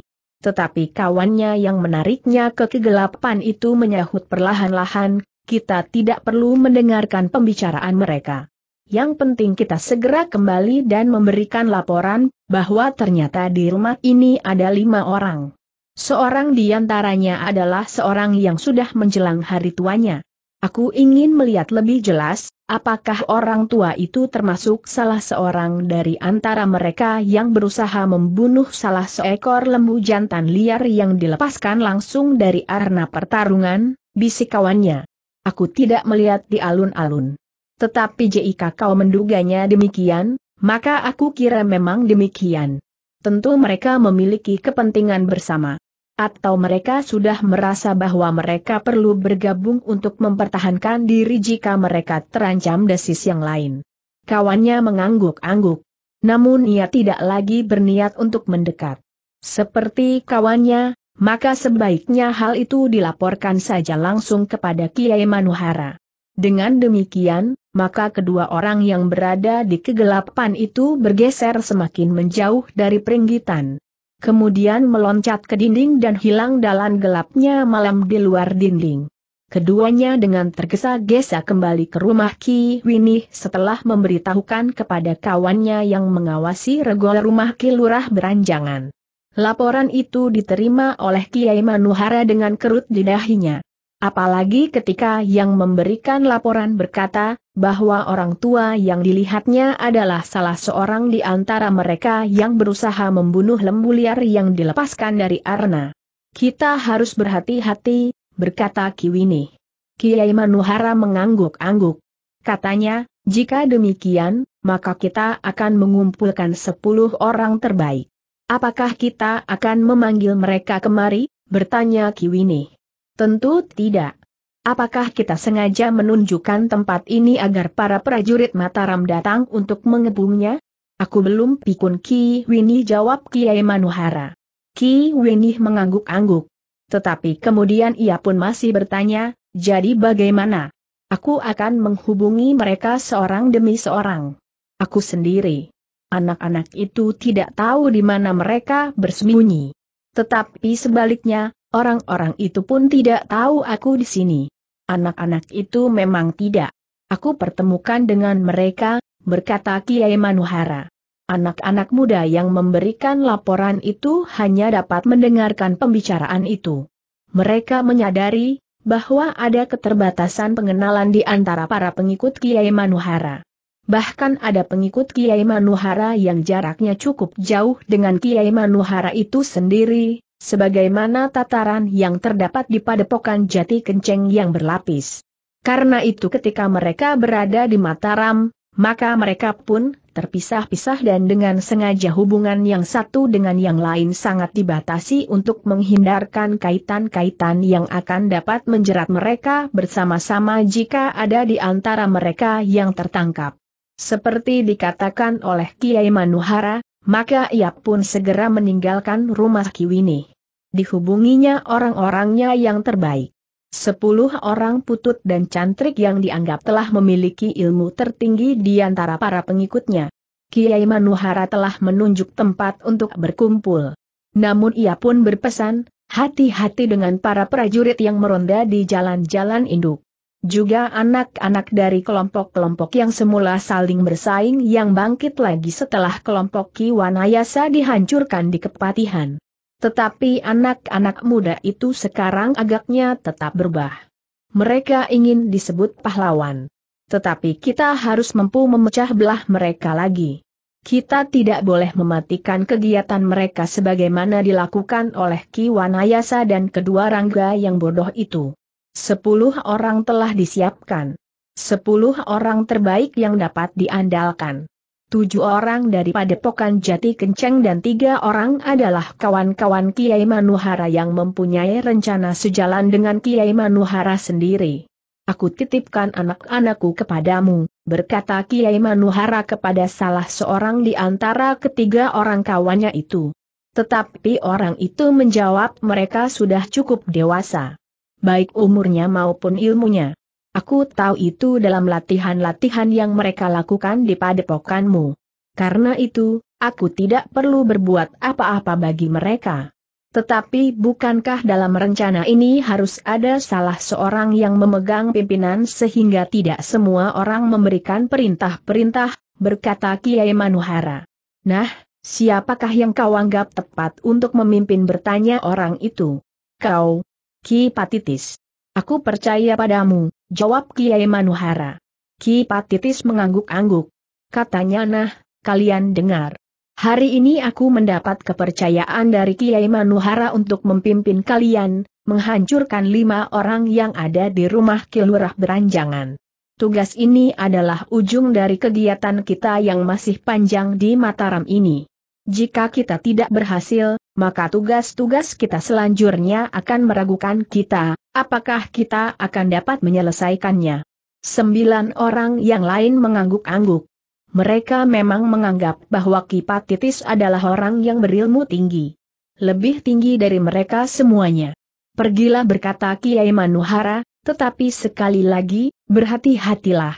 Tetapi kawannya yang menariknya ke kegelapan itu menyahut perlahan-lahan, kita tidak perlu mendengarkan pembicaraan mereka. Yang penting kita segera kembali dan memberikan laporan, bahwa ternyata di rumah ini ada lima orang. Seorang di antaranya adalah seorang yang sudah menjelang hari tuanya. Aku ingin melihat lebih jelas, Apakah orang tua itu termasuk salah seorang dari antara mereka yang berusaha membunuh salah seekor lembu jantan liar yang dilepaskan langsung dari arena pertarungan? Bisik kawannya. Aku tidak melihat di alun-alun. Tetapi jika kau menduganya demikian, maka aku kira memang demikian. Tentu mereka memiliki kepentingan bersama atau mereka sudah merasa bahwa mereka perlu bergabung untuk mempertahankan diri jika mereka terancam desis yang lain. Kawannya mengangguk-angguk. Namun ia tidak lagi berniat untuk mendekat. Seperti kawannya, maka sebaiknya hal itu dilaporkan saja langsung kepada Kiai Manuhara. Dengan demikian, maka kedua orang yang berada di kegelapan itu bergeser semakin menjauh dari peringgitan kemudian meloncat ke dinding dan hilang dalam gelapnya malam di luar dinding. Keduanya dengan tergesa-gesa kembali ke rumah Ki Winih setelah memberitahukan kepada kawannya yang mengawasi regol rumah Ki Lurah beranjangan. Laporan itu diterima oleh Kiai Manuhara dengan kerut di dahinya. Apalagi ketika yang memberikan laporan berkata, bahwa orang tua yang dilihatnya adalah salah seorang di antara mereka yang berusaha membunuh lembu liar yang dilepaskan dari Arna. Kita harus berhati-hati, berkata Kiwini. Kiai Manuhara mengangguk-angguk. Katanya, jika demikian, maka kita akan mengumpulkan sepuluh orang terbaik. Apakah kita akan memanggil mereka kemari? Bertanya Kiwini. Tentu tidak. Apakah kita sengaja menunjukkan tempat ini agar para prajurit Mataram datang untuk mengebungnya? Aku belum pikun Ki Wini jawab Kiai Manuhara. Ki Wini mengangguk-angguk. Tetapi kemudian ia pun masih bertanya, jadi bagaimana? Aku akan menghubungi mereka seorang demi seorang. Aku sendiri. Anak-anak itu tidak tahu di mana mereka bersembunyi. Tetapi sebaliknya, Orang-orang itu pun tidak tahu aku di sini. Anak-anak itu memang tidak. Aku pertemukan dengan mereka, berkata Kiai Manuhara. Anak-anak muda yang memberikan laporan itu hanya dapat mendengarkan pembicaraan itu. Mereka menyadari bahwa ada keterbatasan pengenalan di antara para pengikut Kiai Manuhara. Bahkan ada pengikut Kiai Manuhara yang jaraknya cukup jauh dengan Kiai Manuhara itu sendiri, sebagaimana tataran yang terdapat di padepokan jati kenceng yang berlapis. Karena itu ketika mereka berada di Mataram, maka mereka pun terpisah-pisah dan dengan sengaja hubungan yang satu dengan yang lain sangat dibatasi untuk menghindarkan kaitan-kaitan yang akan dapat menjerat mereka bersama-sama jika ada di antara mereka yang tertangkap. Seperti dikatakan oleh Kiai Manuhara, maka ia pun segera meninggalkan rumah Kiwini. Dihubunginya orang-orangnya yang terbaik. Sepuluh orang putut dan cantrik yang dianggap telah memiliki ilmu tertinggi di antara para pengikutnya. Kiai Manuhara telah menunjuk tempat untuk berkumpul. Namun ia pun berpesan, hati-hati dengan para prajurit yang meronda di jalan-jalan induk. Juga anak-anak dari kelompok-kelompok yang semula saling bersaing yang bangkit lagi setelah kelompok Ki Wanayasa dihancurkan di kepatihan. Tetapi anak-anak muda itu sekarang agaknya tetap berubah. Mereka ingin disebut pahlawan. Tetapi kita harus mampu memecah belah mereka lagi. Kita tidak boleh mematikan kegiatan mereka sebagaimana dilakukan oleh Ki Wanayasa dan kedua rangga yang bodoh itu. Sepuluh orang telah disiapkan. Sepuluh orang terbaik yang dapat diandalkan. Tujuh orang dari Padepokan Jati Kenceng dan tiga orang adalah kawan-kawan Kiai Manuhara yang mempunyai rencana sejalan dengan Kiai Manuhara sendiri. Aku titipkan anak-anakku kepadamu, berkata Kiai Manuhara kepada salah seorang di antara ketiga orang kawannya itu. Tetapi orang itu menjawab mereka sudah cukup dewasa baik umurnya maupun ilmunya. Aku tahu itu dalam latihan-latihan yang mereka lakukan di padepokanmu. Karena itu, aku tidak perlu berbuat apa-apa bagi mereka. Tetapi bukankah dalam rencana ini harus ada salah seorang yang memegang pimpinan sehingga tidak semua orang memberikan perintah-perintah, berkata Kiai Manuhara. Nah, siapakah yang kau anggap tepat untuk memimpin bertanya orang itu? Kau, Ki Patitis. Aku percaya padamu, jawab Kiai Manuhara. Ki Patitis mengangguk-angguk. Katanya nah, kalian dengar. Hari ini aku mendapat kepercayaan dari Kiai Manuhara untuk memimpin kalian, menghancurkan lima orang yang ada di rumah Kilurah Beranjangan. Tugas ini adalah ujung dari kegiatan kita yang masih panjang di Mataram ini. Jika kita tidak berhasil, maka tugas-tugas kita selanjutnya akan meragukan kita, apakah kita akan dapat menyelesaikannya. Sembilan orang yang lain mengangguk-angguk. Mereka memang menganggap bahwa Kipatitis adalah orang yang berilmu tinggi. Lebih tinggi dari mereka semuanya. Pergilah berkata Kiai Manuhara, tetapi sekali lagi, berhati-hatilah.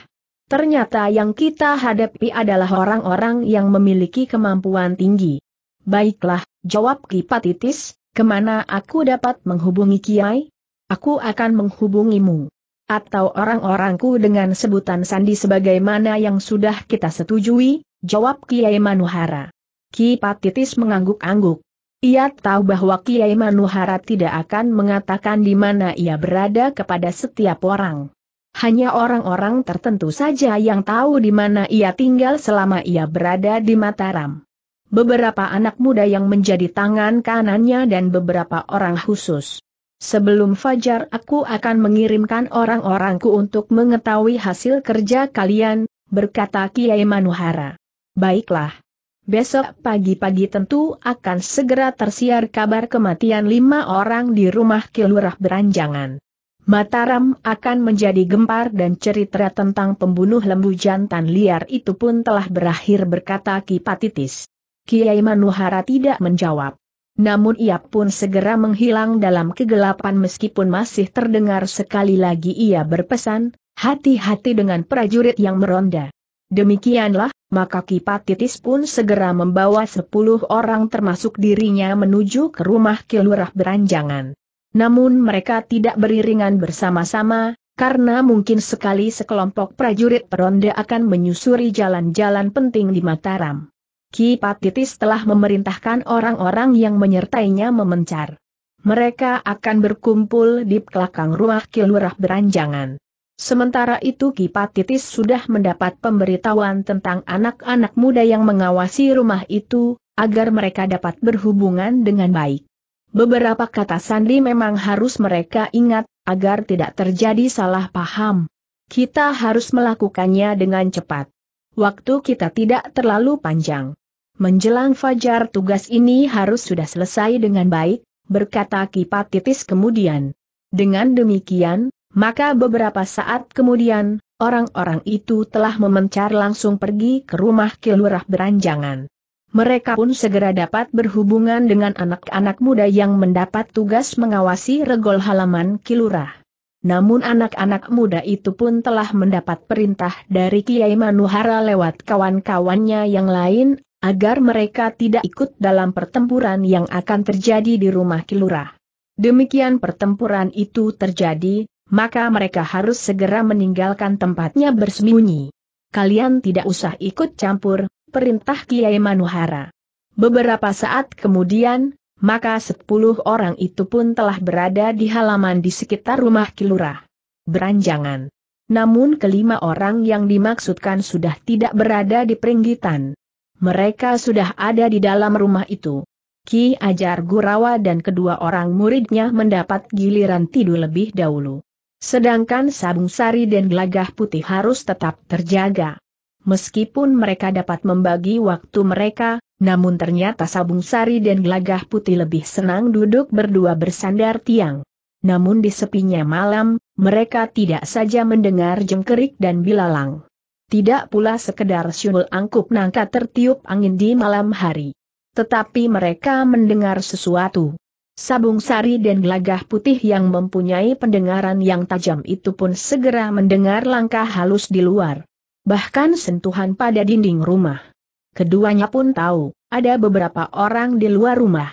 Ternyata yang kita hadapi adalah orang-orang yang memiliki kemampuan tinggi. Baiklah, jawab Ki Patitis. kemana aku dapat menghubungi Kiai? Aku akan menghubungimu. Atau orang-orangku dengan sebutan sandi sebagaimana yang sudah kita setujui, jawab Kiai Manuhara. Ki Patitis mengangguk-angguk. Ia tahu bahwa Kiai Manuhara tidak akan mengatakan di mana ia berada kepada setiap orang. Hanya orang-orang tertentu saja yang tahu di mana ia tinggal selama ia berada di Mataram beberapa anak muda yang menjadi tangan kanannya dan beberapa orang khusus. Sebelum fajar aku akan mengirimkan orang-orangku untuk mengetahui hasil kerja kalian, berkata Kiai Manuhara. Baiklah. Besok pagi-pagi tentu akan segera tersiar kabar kematian lima orang di rumah Kilurah Beranjangan. Mataram akan menjadi gempar dan cerita tentang pembunuh lembu jantan liar itu pun telah berakhir berkata Kipatitis. Kiai Manuhara tidak menjawab. Namun ia pun segera menghilang dalam kegelapan meskipun masih terdengar sekali lagi ia berpesan, hati-hati dengan prajurit yang meronda. Demikianlah, maka Kipatitis pun segera membawa sepuluh orang termasuk dirinya menuju ke rumah Kilurah Beranjangan. Namun mereka tidak beriringan bersama-sama, karena mungkin sekali sekelompok prajurit peronda akan menyusuri jalan-jalan penting di Mataram. Ki Patitis telah memerintahkan orang-orang yang menyertainya memencar. Mereka akan berkumpul di belakang rumah Kilurah Beranjangan. Sementara itu Ki Patitis sudah mendapat pemberitahuan tentang anak-anak muda yang mengawasi rumah itu, agar mereka dapat berhubungan dengan baik. Beberapa kata sandi memang harus mereka ingat, agar tidak terjadi salah paham. Kita harus melakukannya dengan cepat. Waktu kita tidak terlalu panjang menjelang fajar tugas ini harus sudah selesai dengan baik, berkata Kipatitis kemudian. Dengan demikian, maka beberapa saat kemudian, orang-orang itu telah memencar langsung pergi ke rumah Kilurah Beranjangan. Mereka pun segera dapat berhubungan dengan anak-anak muda yang mendapat tugas mengawasi regol halaman Kilurah. Namun anak-anak muda itu pun telah mendapat perintah dari Kiai Manuhara lewat kawan-kawannya yang lain agar mereka tidak ikut dalam pertempuran yang akan terjadi di rumah kilurah. Demikian pertempuran itu terjadi, maka mereka harus segera meninggalkan tempatnya bersembunyi. Kalian tidak usah ikut campur, perintah Kiai Manuhara. Beberapa saat kemudian, maka sepuluh orang itu pun telah berada di halaman di sekitar rumah kilurah. Beranjangan. Namun kelima orang yang dimaksudkan sudah tidak berada di peringgitan. Mereka sudah ada di dalam rumah itu. Ki Ajar Gurawa dan kedua orang muridnya mendapat giliran tidur lebih dahulu. Sedangkan Sabung Sari dan Gelagah Putih harus tetap terjaga. Meskipun mereka dapat membagi waktu mereka, namun ternyata Sabung Sari dan Gelagah Putih lebih senang duduk berdua bersandar tiang. Namun di sepinya malam, mereka tidak saja mendengar jengkerik dan bilalang. Tidak pula sekedar syunul angkup nangka tertiup angin di malam hari. Tetapi mereka mendengar sesuatu. Sabung sari dan gelagah putih yang mempunyai pendengaran yang tajam itu pun segera mendengar langkah halus di luar. Bahkan sentuhan pada dinding rumah. Keduanya pun tahu, ada beberapa orang di luar rumah.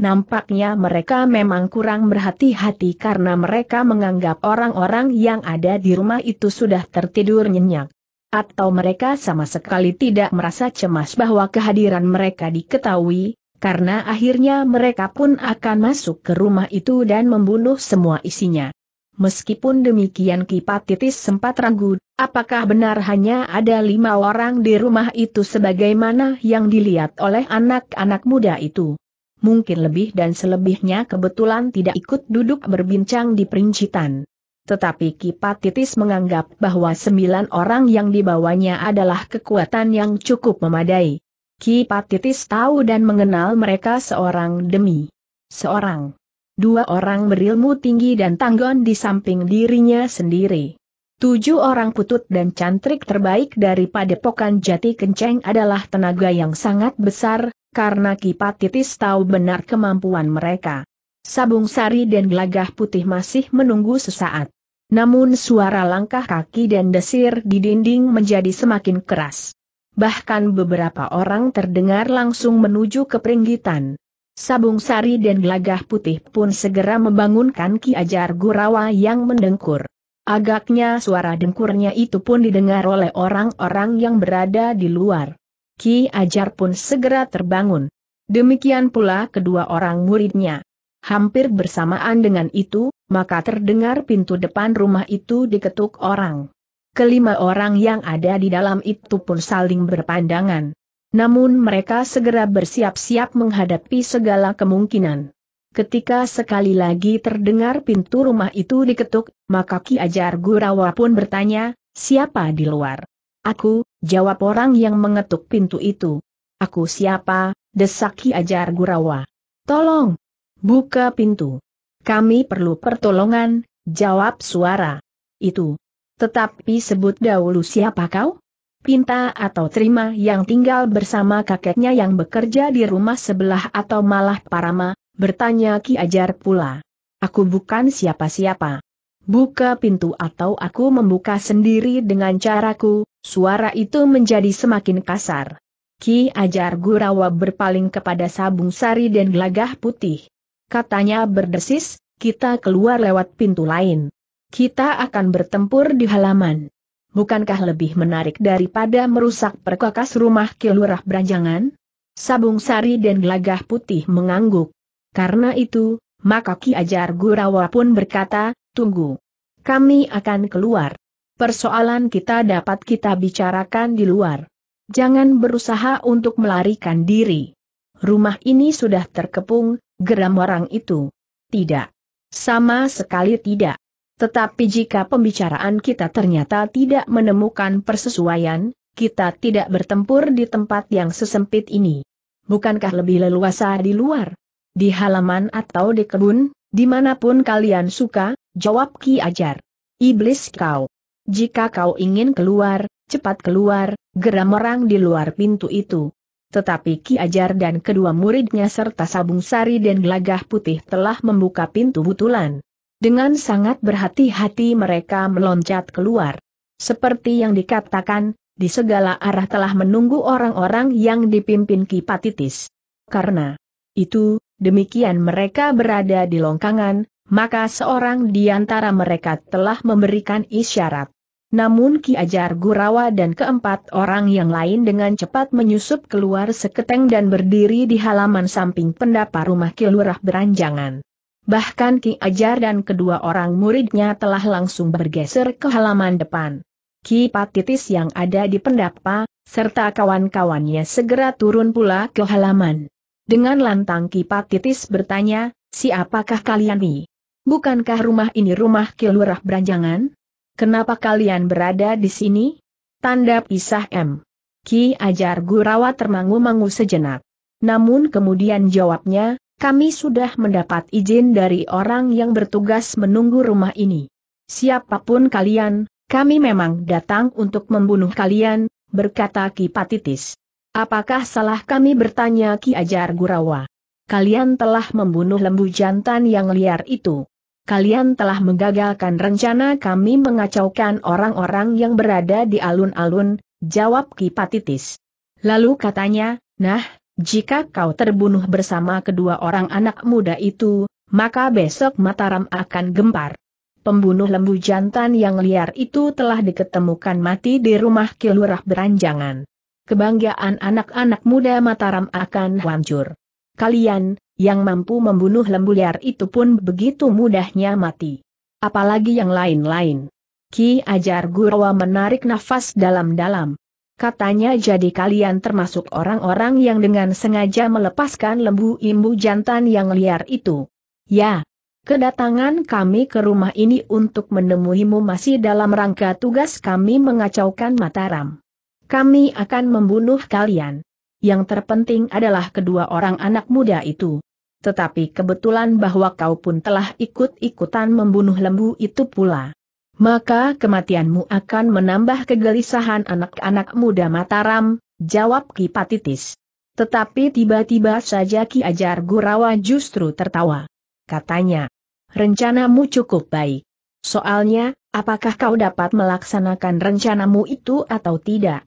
Nampaknya mereka memang kurang berhati-hati karena mereka menganggap orang-orang yang ada di rumah itu sudah tertidur nyenyak. Atau mereka sama sekali tidak merasa cemas bahwa kehadiran mereka diketahui, karena akhirnya mereka pun akan masuk ke rumah itu dan membunuh semua isinya. Meskipun demikian Kipatitis sempat ragu, apakah benar hanya ada lima orang di rumah itu sebagaimana yang dilihat oleh anak-anak muda itu. Mungkin lebih dan selebihnya kebetulan tidak ikut duduk berbincang di perincitan. Tetapi Kipatitis menganggap bahwa sembilan orang yang dibawanya adalah kekuatan yang cukup memadai. Kipatitis tahu dan mengenal mereka seorang demi seorang. Dua orang berilmu tinggi dan tanggon di samping dirinya sendiri. Tujuh orang putut dan cantrik terbaik dari padepokan jati kenceng adalah tenaga yang sangat besar, karena Kipatitis tahu benar kemampuan mereka. Sabung Sari dan Gelagah Putih masih menunggu sesaat. Namun suara langkah kaki dan desir di dinding menjadi semakin keras. Bahkan beberapa orang terdengar langsung menuju ke peringgitan. Sabung sari dan gelagah putih pun segera membangunkan Ki Ajar Gurawa yang mendengkur. Agaknya suara dengkurnya itu pun didengar oleh orang-orang yang berada di luar. Ki Ajar pun segera terbangun. Demikian pula kedua orang muridnya. Hampir bersamaan dengan itu, maka terdengar pintu depan rumah itu diketuk orang. Kelima orang yang ada di dalam itu pun saling berpandangan. Namun mereka segera bersiap-siap menghadapi segala kemungkinan. Ketika sekali lagi terdengar pintu rumah itu diketuk, maka Ki Ajar Gurawa pun bertanya, siapa di luar? Aku, jawab orang yang mengetuk pintu itu. Aku siapa, desak Ki Ajar Gurawa. Tolong, Buka pintu. Kami perlu pertolongan, jawab suara. Itu. Tetapi sebut dahulu siapa kau? Pinta atau terima yang tinggal bersama kakeknya yang bekerja di rumah sebelah atau malah parama, bertanya Ki Ajar pula. Aku bukan siapa-siapa. Buka pintu atau aku membuka sendiri dengan caraku, suara itu menjadi semakin kasar. Ki Ajar Gurawa berpaling kepada Sabung Sari dan Gelagah Putih katanya berdesis, kita keluar lewat pintu lain. Kita akan bertempur di halaman. Bukankah lebih menarik daripada merusak perkakas rumah kilurah beranjangan? Sabung Sari dan Gelagah Putih mengangguk. Karena itu, maka Ki Ajar Gurawa pun berkata, tunggu. Kami akan keluar. Persoalan kita dapat kita bicarakan di luar. Jangan berusaha untuk melarikan diri. Rumah ini sudah terkepung, Geram orang itu. Tidak. Sama sekali tidak. Tetapi jika pembicaraan kita ternyata tidak menemukan persesuaian, kita tidak bertempur di tempat yang sesempit ini. Bukankah lebih leluasa di luar? Di halaman atau di kebun, dimanapun kalian suka, jawab Ki Ajar. Iblis kau. Jika kau ingin keluar, cepat keluar, geram orang di luar pintu itu. Tetapi Ki Ajar dan kedua muridnya serta Sabung Sari dan Gelagah Putih telah membuka pintu butulan. Dengan sangat berhati-hati mereka meloncat keluar. Seperti yang dikatakan, di segala arah telah menunggu orang-orang yang dipimpin Ki Patitis. Karena itu, demikian mereka berada di longkangan, maka seorang di antara mereka telah memberikan isyarat. Namun Ki Ajar Gurawa dan keempat orang yang lain dengan cepat menyusup keluar seketeng dan berdiri di halaman samping pendapa rumah Ki Beranjangan. Bahkan Ki Ajar dan kedua orang muridnya telah langsung bergeser ke halaman depan. Ki Patitis yang ada di pendapa, serta kawan-kawannya segera turun pula ke halaman. Dengan lantang Ki Patitis bertanya, siapakah kalian ini? Bukankah rumah ini rumah Ki Beranjangan? Kenapa kalian berada di sini? Tanda pisah M. Ki Ajar Gurawa termangu-mangu sejenak. Namun kemudian jawabnya, kami sudah mendapat izin dari orang yang bertugas menunggu rumah ini. Siapapun kalian, kami memang datang untuk membunuh kalian, berkata Ki Patitis. Apakah salah kami bertanya Ki Ajar Gurawa? Kalian telah membunuh lembu jantan yang liar itu kalian telah menggagalkan rencana kami mengacaukan orang-orang yang berada di alun-alun, jawab Kipatitis. Lalu katanya, nah, jika kau terbunuh bersama kedua orang anak muda itu, maka besok Mataram akan gempar. Pembunuh lembu jantan yang liar itu telah diketemukan mati di rumah Kilurah Beranjangan. Kebanggaan anak-anak muda Mataram akan hancur. Kalian, yang mampu membunuh lembu liar itu pun begitu mudahnya mati. Apalagi yang lain-lain. Ki Ajar Gurawa menarik nafas dalam-dalam. Katanya jadi kalian termasuk orang-orang yang dengan sengaja melepaskan lembu imbu jantan yang liar itu. Ya, kedatangan kami ke rumah ini untuk menemuimu masih dalam rangka tugas kami mengacaukan Mataram. Kami akan membunuh kalian. Yang terpenting adalah kedua orang anak muda itu. Tetapi kebetulan bahwa kau pun telah ikut-ikutan membunuh lembu itu pula. Maka kematianmu akan menambah kegelisahan anak-anak muda Mataram, jawab Kipatitis. Tetapi tiba-tiba saja Ki Ajar Gurawa justru tertawa. Katanya, rencanamu cukup baik. Soalnya, apakah kau dapat melaksanakan rencanamu itu atau tidak?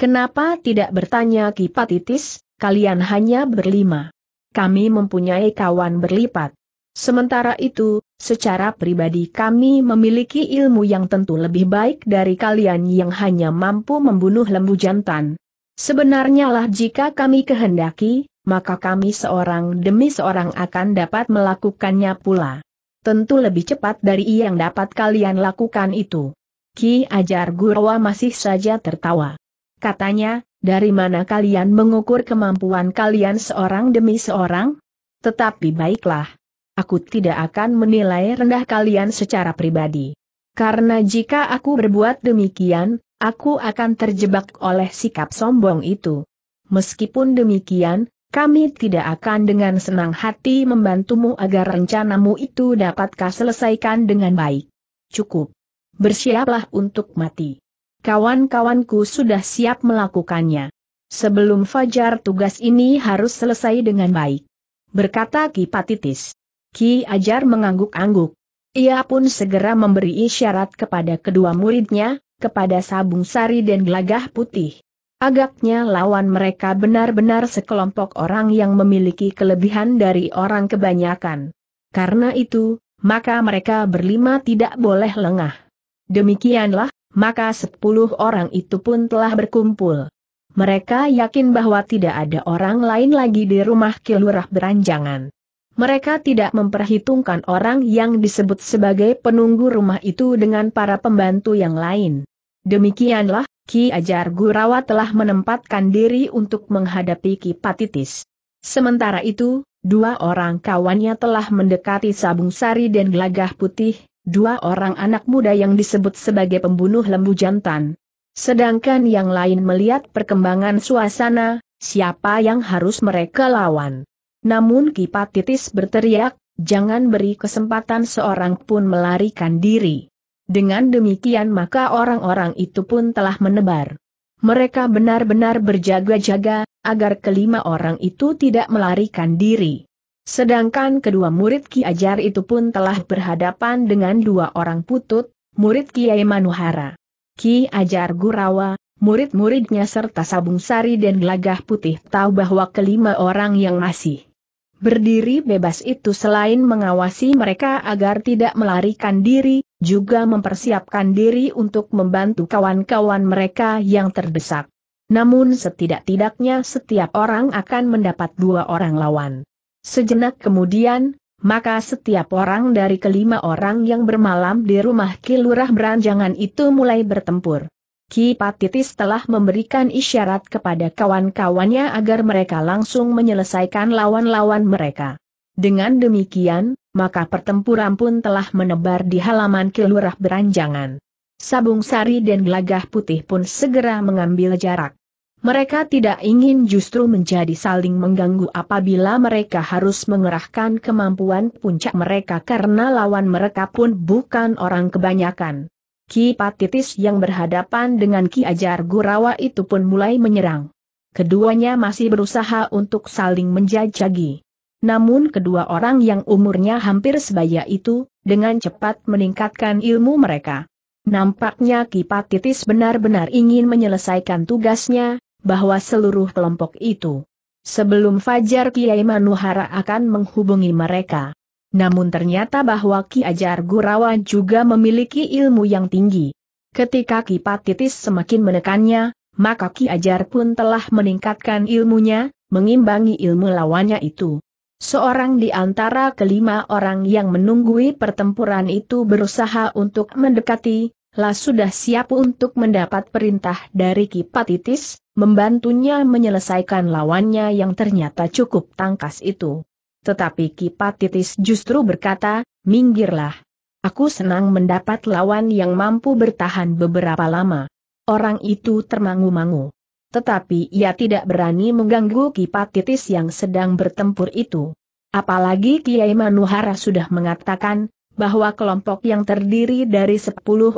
Kenapa tidak bertanya Kipatitis, kalian hanya berlima? kami mempunyai kawan berlipat. Sementara itu, secara pribadi kami memiliki ilmu yang tentu lebih baik dari kalian yang hanya mampu membunuh lembu jantan. Sebenarnya lah jika kami kehendaki, maka kami seorang demi seorang akan dapat melakukannya pula. Tentu lebih cepat dari yang dapat kalian lakukan itu. Ki Ajar Gurawa masih saja tertawa. Katanya, dari mana kalian mengukur kemampuan kalian seorang demi seorang? Tetapi baiklah. Aku tidak akan menilai rendah kalian secara pribadi. Karena jika aku berbuat demikian, aku akan terjebak oleh sikap sombong itu. Meskipun demikian, kami tidak akan dengan senang hati membantumu agar rencanamu itu dapatkah selesaikan dengan baik. Cukup. Bersiaplah untuk mati kawan-kawanku sudah siap melakukannya. Sebelum Fajar tugas ini harus selesai dengan baik. Berkata Ki Patitis. Ki Ajar mengangguk-angguk. Ia pun segera memberi isyarat kepada kedua muridnya, kepada Sabung Sari dan Gelagah Putih. Agaknya lawan mereka benar-benar sekelompok orang yang memiliki kelebihan dari orang kebanyakan. Karena itu, maka mereka berlima tidak boleh lengah. Demikianlah, maka sepuluh orang itu pun telah berkumpul. Mereka yakin bahwa tidak ada orang lain lagi di rumah kilurah beranjangan. Mereka tidak memperhitungkan orang yang disebut sebagai penunggu rumah itu dengan para pembantu yang lain. Demikianlah, Ki Ajar Gurawa telah menempatkan diri untuk menghadapi Ki Patitis. Sementara itu, dua orang kawannya telah mendekati Sabung Sari dan Gelagah Putih, dua orang anak muda yang disebut sebagai pembunuh lembu jantan. Sedangkan yang lain melihat perkembangan suasana, siapa yang harus mereka lawan. Namun Kipatitis berteriak, jangan beri kesempatan seorang pun melarikan diri. Dengan demikian maka orang-orang itu pun telah menebar. Mereka benar-benar berjaga-jaga, agar kelima orang itu tidak melarikan diri. Sedangkan kedua murid Ki Ajar itu pun telah berhadapan dengan dua orang putut, murid Kiai Manuhara. Ki Ajar Gurawa, murid-muridnya serta Sabung Sari dan Gelagah Putih tahu bahwa kelima orang yang masih berdiri bebas itu selain mengawasi mereka agar tidak melarikan diri, juga mempersiapkan diri untuk membantu kawan-kawan mereka yang terdesak. Namun setidak-tidaknya setiap orang akan mendapat dua orang lawan. Sejenak kemudian, maka setiap orang dari kelima orang yang bermalam di rumah Kilurah Beranjangan itu mulai bertempur. Ki Patitis telah memberikan isyarat kepada kawan-kawannya agar mereka langsung menyelesaikan lawan-lawan mereka. Dengan demikian, maka pertempuran pun telah menebar di halaman Kilurah Beranjangan. Sabung Sari dan Gelagah Putih pun segera mengambil jarak. Mereka tidak ingin justru menjadi saling mengganggu apabila mereka harus mengerahkan kemampuan puncak mereka karena lawan mereka pun bukan orang kebanyakan. Ki Patitis yang berhadapan dengan Ki Ajar Gurawa itu pun mulai menyerang. Keduanya masih berusaha untuk saling menjajagi. Namun kedua orang yang umurnya hampir sebaya itu, dengan cepat meningkatkan ilmu mereka. Nampaknya Ki Patitis benar-benar ingin menyelesaikan tugasnya, bahwa seluruh kelompok itu sebelum Fajar Kiai Manuhara akan menghubungi mereka. Namun ternyata bahwa Ki Ajar Gurawa juga memiliki ilmu yang tinggi. Ketika Ki Patitis semakin menekannya, maka Ki Ajar pun telah meningkatkan ilmunya, mengimbangi ilmu lawannya itu. Seorang di antara kelima orang yang menunggui pertempuran itu berusaha untuk mendekati, lah sudah siap untuk mendapat perintah dari Ki Patitis, membantunya menyelesaikan lawannya yang ternyata cukup tangkas itu. Tetapi Kipatitis justru berkata, minggirlah. Aku senang mendapat lawan yang mampu bertahan beberapa lama. Orang itu termangu-mangu. Tetapi ia tidak berani mengganggu Kipatitis yang sedang bertempur itu. Apalagi Kiai Manuhara sudah mengatakan, bahwa kelompok yang terdiri dari 10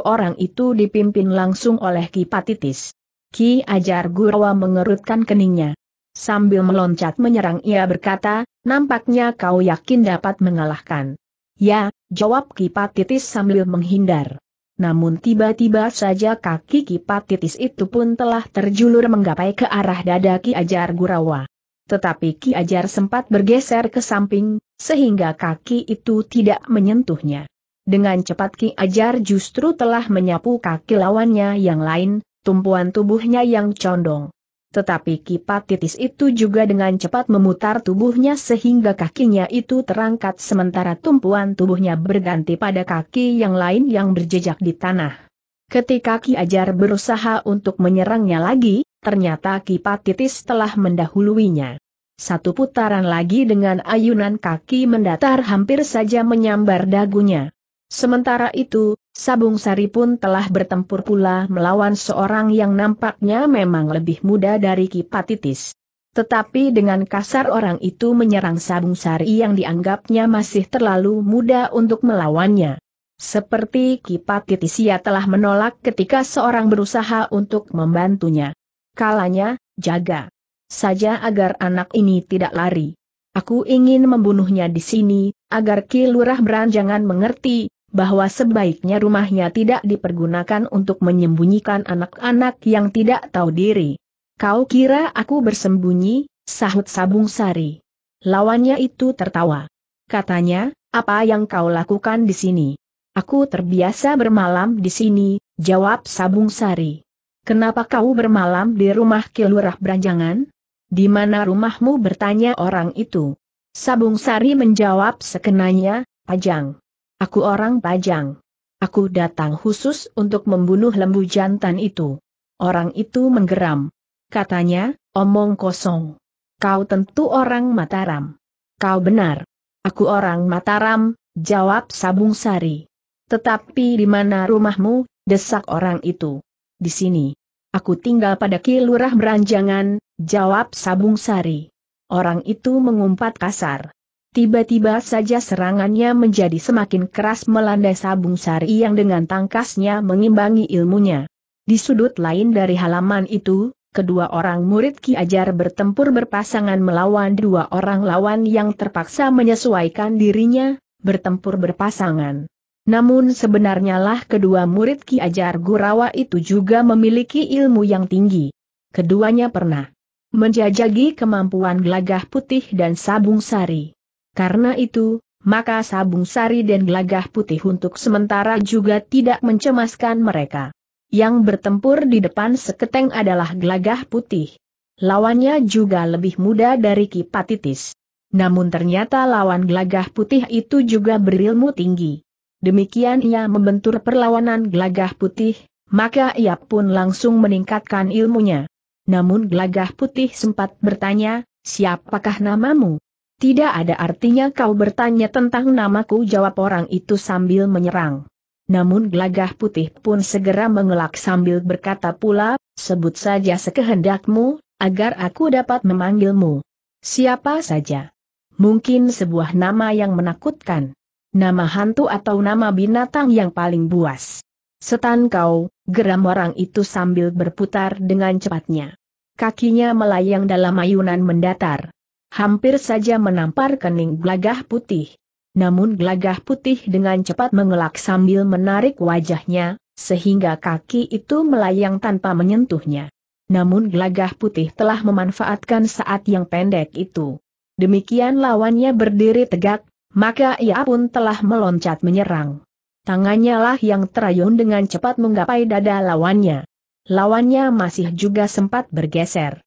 orang itu dipimpin langsung oleh Kipatitis. Ki Ajar Gurawa mengerutkan keningnya. Sambil meloncat menyerang ia berkata, nampaknya kau yakin dapat mengalahkan. Ya, jawab Ki Patitis sambil menghindar. Namun tiba-tiba saja kaki Ki Patitis itu pun telah terjulur menggapai ke arah dada Ki Ajar Gurawa. Tetapi Ki Ajar sempat bergeser ke samping, sehingga kaki itu tidak menyentuhnya. Dengan cepat Ki Ajar justru telah menyapu kaki lawannya yang lain, tumpuan tubuhnya yang condong. Tetapi kipat titis itu juga dengan cepat memutar tubuhnya sehingga kakinya itu terangkat sementara tumpuan tubuhnya berganti pada kaki yang lain yang berjejak di tanah. Ketika Ki Ajar berusaha untuk menyerangnya lagi, ternyata kipat titis telah mendahuluinya. Satu putaran lagi dengan ayunan kaki mendatar hampir saja menyambar dagunya. Sementara itu, Sabung Sari pun telah bertempur pula melawan seorang yang nampaknya memang lebih muda dari Kipatitis. Tetapi dengan kasar orang itu menyerang Sabung Sari yang dianggapnya masih terlalu muda untuk melawannya. Seperti Kipatitis ia telah menolak ketika seorang berusaha untuk membantunya. Kalanya, jaga saja agar anak ini tidak lari. Aku ingin membunuhnya di sini, agar Ki Lurah Beran jangan mengerti, bahwa sebaiknya rumahnya tidak dipergunakan untuk menyembunyikan anak-anak yang tidak tahu diri. Kau kira aku bersembunyi, sahut Sabung Sari. Lawannya itu tertawa. Katanya, apa yang kau lakukan di sini? Aku terbiasa bermalam di sini, jawab Sabung Sari. Kenapa kau bermalam di rumah Kilurah Beranjangan? Di mana rumahmu bertanya orang itu? Sabung Sari menjawab sekenanya, Pajang. Aku orang Pajang. Aku datang khusus untuk membunuh lembu jantan itu. Orang itu menggeram. Katanya, omong kosong. Kau tentu orang Mataram. Kau benar. Aku orang Mataram, jawab Sabung Sari. Tetapi di mana rumahmu, desak orang itu. Di sini. Aku tinggal pada Kilurah Beranjangan, jawab Sabung Sari. Orang itu mengumpat kasar. Tiba-tiba saja serangannya menjadi semakin keras melanda Sabung Sari yang dengan tangkasnya mengimbangi ilmunya. Di sudut lain dari halaman itu, kedua orang murid Ki Ajar bertempur berpasangan melawan dua orang lawan yang terpaksa menyesuaikan dirinya, bertempur berpasangan. Namun sebenarnya lah kedua murid Ki Ajar Gurawa itu juga memiliki ilmu yang tinggi. Keduanya pernah menjajagi kemampuan gelagah putih dan sabung sari. Karena itu, maka sabung sari dan gelagah putih untuk sementara juga tidak mencemaskan mereka. Yang bertempur di depan seketeng adalah gelagah putih. Lawannya juga lebih muda dari Kipatitis. Namun ternyata lawan gelagah putih itu juga berilmu tinggi. Demikian ia membentur perlawanan gelagah putih, maka ia pun langsung meningkatkan ilmunya. Namun gelagah putih sempat bertanya, siapakah namamu? Tidak ada artinya kau bertanya tentang namaku jawab orang itu sambil menyerang. Namun gelagah putih pun segera mengelak sambil berkata pula, sebut saja sekehendakmu, agar aku dapat memanggilmu. Siapa saja. Mungkin sebuah nama yang menakutkan. Nama hantu atau nama binatang yang paling buas. Setan kau, geram orang itu sambil berputar dengan cepatnya. Kakinya melayang dalam ayunan mendatar hampir saja menampar kening gelagah putih. Namun gelagah putih dengan cepat mengelak sambil menarik wajahnya, sehingga kaki itu melayang tanpa menyentuhnya. Namun gelagah putih telah memanfaatkan saat yang pendek itu. Demikian lawannya berdiri tegak, maka ia pun telah meloncat menyerang. Tangannya lah yang terayun dengan cepat menggapai dada lawannya. Lawannya masih juga sempat bergeser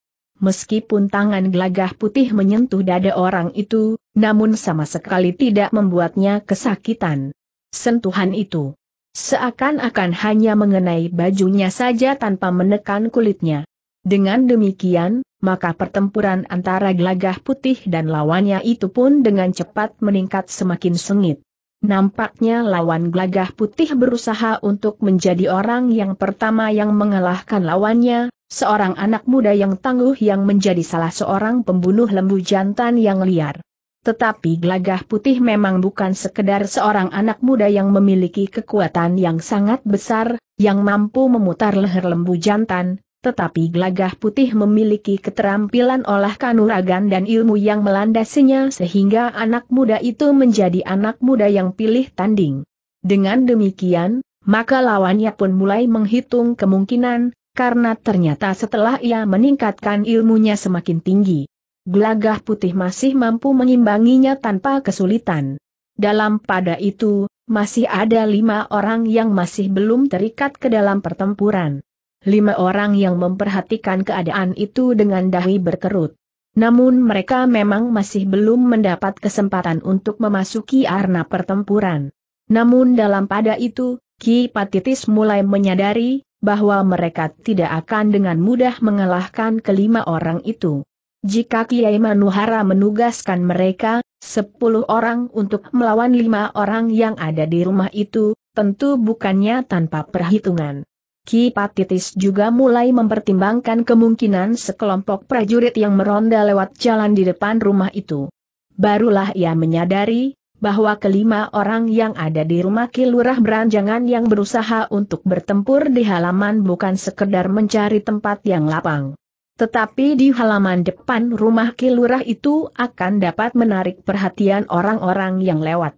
meskipun tangan gelagah putih menyentuh dada orang itu, namun sama sekali tidak membuatnya kesakitan. Sentuhan itu seakan-akan hanya mengenai bajunya saja tanpa menekan kulitnya. Dengan demikian, maka pertempuran antara gelagah putih dan lawannya itu pun dengan cepat meningkat semakin sengit. Nampaknya lawan gelagah putih berusaha untuk menjadi orang yang pertama yang mengalahkan lawannya, seorang anak muda yang tangguh yang menjadi salah seorang pembunuh lembu jantan yang liar. Tetapi Gelagah Putih memang bukan sekedar seorang anak muda yang memiliki kekuatan yang sangat besar, yang mampu memutar leher lembu jantan, tetapi Gelagah Putih memiliki keterampilan olah kanuragan dan ilmu yang melandasinya sehingga anak muda itu menjadi anak muda yang pilih tanding. Dengan demikian, maka lawannya pun mulai menghitung kemungkinan, karena ternyata setelah ia meningkatkan ilmunya semakin tinggi, gelagah putih masih mampu mengimbanginya tanpa kesulitan. Dalam pada itu, masih ada lima orang yang masih belum terikat ke dalam pertempuran. Lima orang yang memperhatikan keadaan itu dengan dahi berkerut. Namun mereka memang masih belum mendapat kesempatan untuk memasuki arena pertempuran. Namun dalam pada itu, Ki Patitis mulai menyadari bahwa mereka tidak akan dengan mudah mengalahkan kelima orang itu. Jika Kiai Manuhara menugaskan mereka, sepuluh orang untuk melawan lima orang yang ada di rumah itu, tentu bukannya tanpa perhitungan. Ki Patitis juga mulai mempertimbangkan kemungkinan sekelompok prajurit yang meronda lewat jalan di depan rumah itu. Barulah ia menyadari, bahwa kelima orang yang ada di rumah Kilurah Beranjangan yang berusaha untuk bertempur di halaman bukan sekedar mencari tempat yang lapang. Tetapi di halaman depan rumah Kilurah itu akan dapat menarik perhatian orang-orang yang lewat.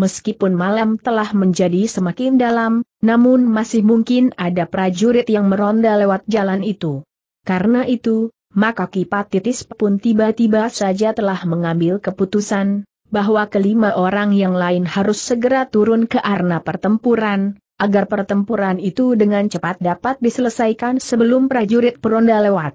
Meskipun malam telah menjadi semakin dalam, namun masih mungkin ada prajurit yang meronda lewat jalan itu. Karena itu, maka Kipatitis pun tiba-tiba saja telah mengambil keputusan, bahwa kelima orang yang lain harus segera turun ke arena pertempuran, agar pertempuran itu dengan cepat dapat diselesaikan sebelum prajurit peronda lewat.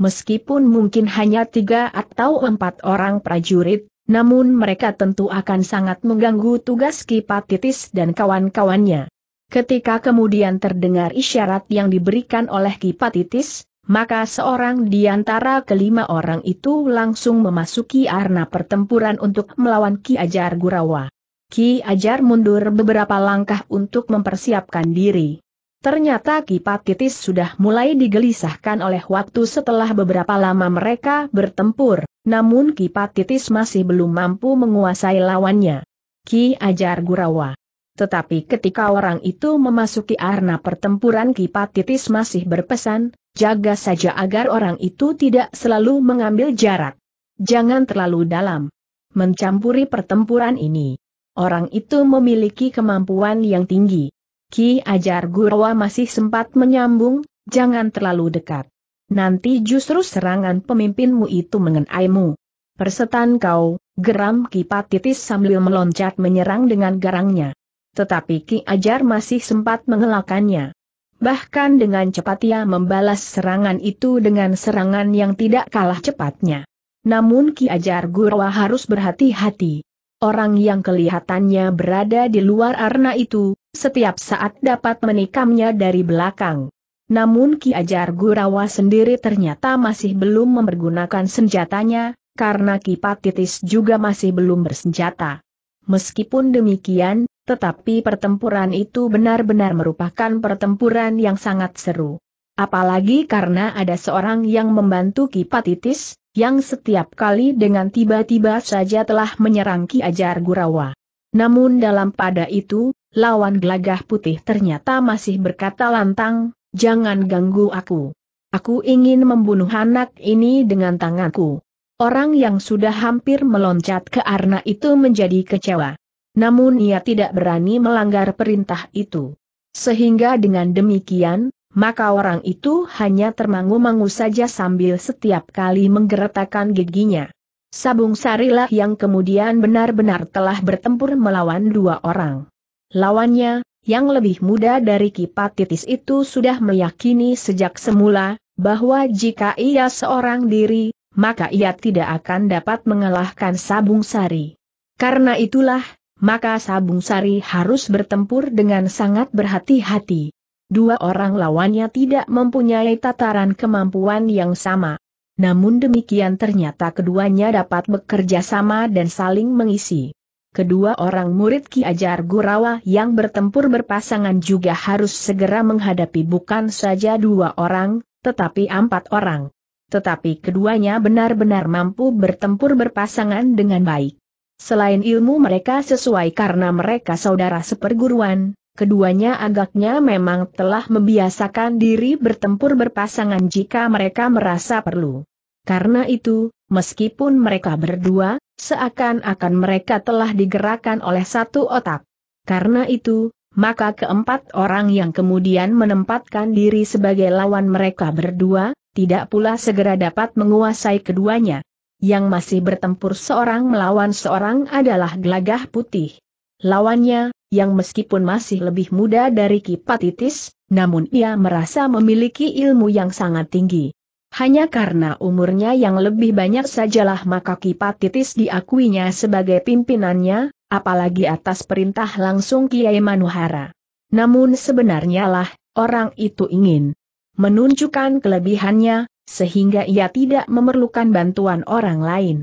Meskipun mungkin hanya tiga atau empat orang prajurit, namun mereka tentu akan sangat mengganggu tugas Kipatitis dan kawan-kawannya. Ketika kemudian terdengar isyarat yang diberikan oleh Kipatitis, maka seorang di antara kelima orang itu langsung memasuki arena pertempuran untuk melawan Ki Ajar Gurawa. Ki Ajar mundur beberapa langkah untuk mempersiapkan diri. Ternyata Ki Patitis sudah mulai digelisahkan oleh waktu setelah beberapa lama mereka bertempur, namun Ki Patitis masih belum mampu menguasai lawannya. Ki Ajar Gurawa. Tetapi ketika orang itu memasuki arena pertempuran Ki Patitis masih berpesan, jaga saja agar orang itu tidak selalu mengambil jarak. Jangan terlalu dalam. Mencampuri pertempuran ini. Orang itu memiliki kemampuan yang tinggi. Ki Ajar Gurawa masih sempat menyambung, jangan terlalu dekat. Nanti justru serangan pemimpinmu itu mengenaimu. Persetan kau, geram Ki Patitis sambil meloncat menyerang dengan garangnya. Tetapi Ki Ajar masih sempat mengelakannya bahkan dengan cepat ia membalas serangan itu dengan serangan yang tidak kalah cepatnya. Namun Ki Ajar Gurawa harus berhati-hati. Orang yang kelihatannya berada di luar arna itu, setiap saat dapat menikamnya dari belakang. Namun Ki Ajar Gurawa sendiri ternyata masih belum mempergunakan senjatanya, karena Ki Patitis juga masih belum bersenjata. Meskipun demikian, tetapi pertempuran itu benar-benar merupakan pertempuran yang sangat seru. Apalagi karena ada seorang yang membantu Kipatitis, yang setiap kali dengan tiba-tiba saja telah menyerang Ki Ajar Gurawa. Namun dalam pada itu, lawan gelagah putih ternyata masih berkata lantang, jangan ganggu aku. Aku ingin membunuh anak ini dengan tanganku. Orang yang sudah hampir meloncat ke Arna itu menjadi kecewa namun ia tidak berani melanggar perintah itu. Sehingga dengan demikian, maka orang itu hanya termangu-mangu saja sambil setiap kali menggeretakkan giginya. Sabung Sarilah yang kemudian benar-benar telah bertempur melawan dua orang. Lawannya, yang lebih muda dari Kipatitis itu sudah meyakini sejak semula, bahwa jika ia seorang diri, maka ia tidak akan dapat mengalahkan Sabung Sari. Karena itulah, maka Sabung Sari harus bertempur dengan sangat berhati-hati. Dua orang lawannya tidak mempunyai tataran kemampuan yang sama. Namun demikian ternyata keduanya dapat bekerja sama dan saling mengisi. Kedua orang murid Ki Ajar Gurawa yang bertempur berpasangan juga harus segera menghadapi bukan saja dua orang, tetapi empat orang. Tetapi keduanya benar-benar mampu bertempur berpasangan dengan baik. Selain ilmu mereka sesuai karena mereka saudara seperguruan, keduanya agaknya memang telah membiasakan diri bertempur berpasangan jika mereka merasa perlu. Karena itu, meskipun mereka berdua, seakan-akan mereka telah digerakkan oleh satu otak. Karena itu, maka keempat orang yang kemudian menempatkan diri sebagai lawan mereka berdua, tidak pula segera dapat menguasai keduanya yang masih bertempur seorang melawan seorang adalah gelagah putih. Lawannya, yang meskipun masih lebih muda dari Kipatitis, namun ia merasa memiliki ilmu yang sangat tinggi. Hanya karena umurnya yang lebih banyak sajalah maka Kipatitis diakuinya sebagai pimpinannya, apalagi atas perintah langsung Kiai Manuhara. Namun sebenarnya lah, orang itu ingin menunjukkan kelebihannya, sehingga ia tidak memerlukan bantuan orang lain.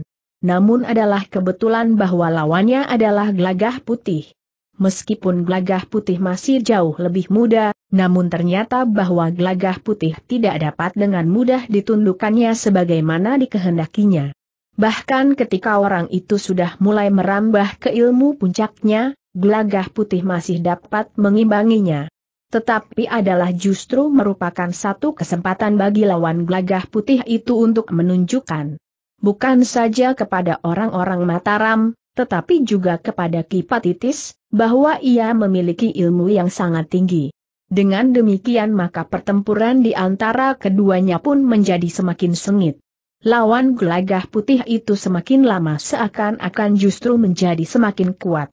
Namun adalah kebetulan bahwa lawannya adalah Glagah putih. Meskipun Glagah putih masih jauh lebih muda, namun ternyata bahwa Glagah putih tidak dapat dengan mudah ditundukkannya sebagaimana dikehendakinya. Bahkan ketika orang itu sudah mulai merambah ke ilmu puncaknya, Glagah putih masih dapat mengimbanginya tetapi adalah justru merupakan satu kesempatan bagi lawan gelagah putih itu untuk menunjukkan. Bukan saja kepada orang-orang Mataram, tetapi juga kepada Kipatitis, bahwa ia memiliki ilmu yang sangat tinggi. Dengan demikian maka pertempuran di antara keduanya pun menjadi semakin sengit. Lawan gelagah putih itu semakin lama seakan-akan justru menjadi semakin kuat.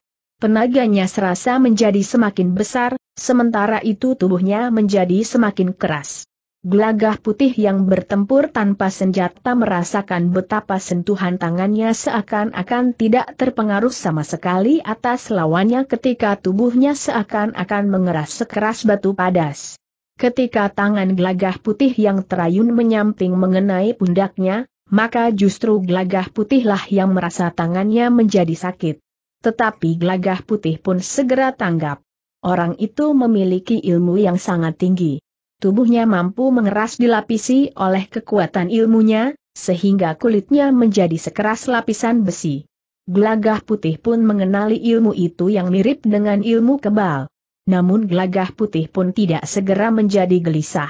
Tenaganya serasa menjadi semakin besar, sementara itu tubuhnya menjadi semakin keras. Gelagah putih yang bertempur tanpa senjata merasakan betapa sentuhan tangannya seakan-akan tidak terpengaruh sama sekali atas lawannya ketika tubuhnya seakan-akan mengeras sekeras batu padas. Ketika tangan gelagah putih yang terayun menyamping mengenai pundaknya, maka justru gelagah putihlah yang merasa tangannya menjadi sakit. Tetapi Glagah putih pun segera tanggap. Orang itu memiliki ilmu yang sangat tinggi. Tubuhnya mampu mengeras dilapisi oleh kekuatan ilmunya, sehingga kulitnya menjadi sekeras lapisan besi. Glagah putih pun mengenali ilmu itu yang mirip dengan ilmu kebal. Namun Glagah putih pun tidak segera menjadi gelisah.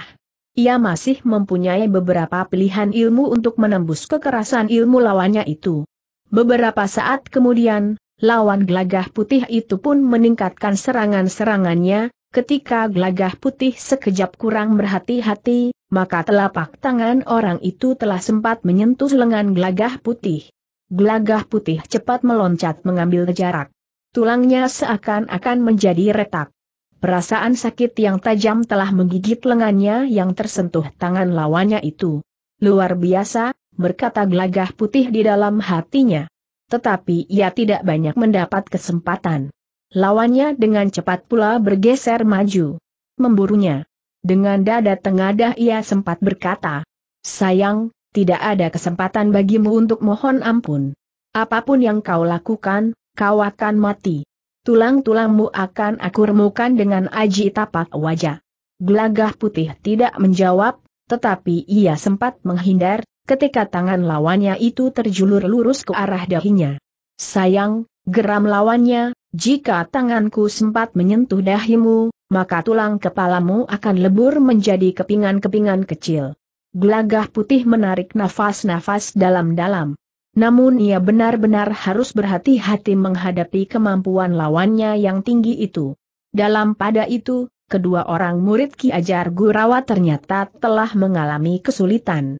Ia masih mempunyai beberapa pilihan ilmu untuk menembus kekerasan ilmu lawannya itu. Beberapa saat kemudian, lawan gelagah putih itu pun meningkatkan serangan-serangannya, ketika gelagah putih sekejap kurang berhati-hati, maka telapak tangan orang itu telah sempat menyentuh lengan gelagah putih. Gelagah putih cepat meloncat mengambil jarak. Tulangnya seakan-akan menjadi retak. Perasaan sakit yang tajam telah menggigit lengannya yang tersentuh tangan lawannya itu. Luar biasa, berkata gelagah putih di dalam hatinya tetapi ia tidak banyak mendapat kesempatan. Lawannya dengan cepat pula bergeser maju. Memburunya. Dengan dada tengadah ia sempat berkata, Sayang, tidak ada kesempatan bagimu untuk mohon ampun. Apapun yang kau lakukan, kau akan mati. Tulang-tulangmu akan aku remukan dengan aji tapak wajah. Gelagah putih tidak menjawab, tetapi ia sempat menghindar, ketika tangan lawannya itu terjulur lurus ke arah dahinya. Sayang, geram lawannya, jika tanganku sempat menyentuh dahimu, maka tulang kepalamu akan lebur menjadi kepingan-kepingan kecil. Gelagah putih menarik nafas-nafas dalam-dalam. Namun ia benar-benar harus berhati-hati menghadapi kemampuan lawannya yang tinggi itu. Dalam pada itu, kedua orang murid Ki Ajar Gurawa ternyata telah mengalami kesulitan.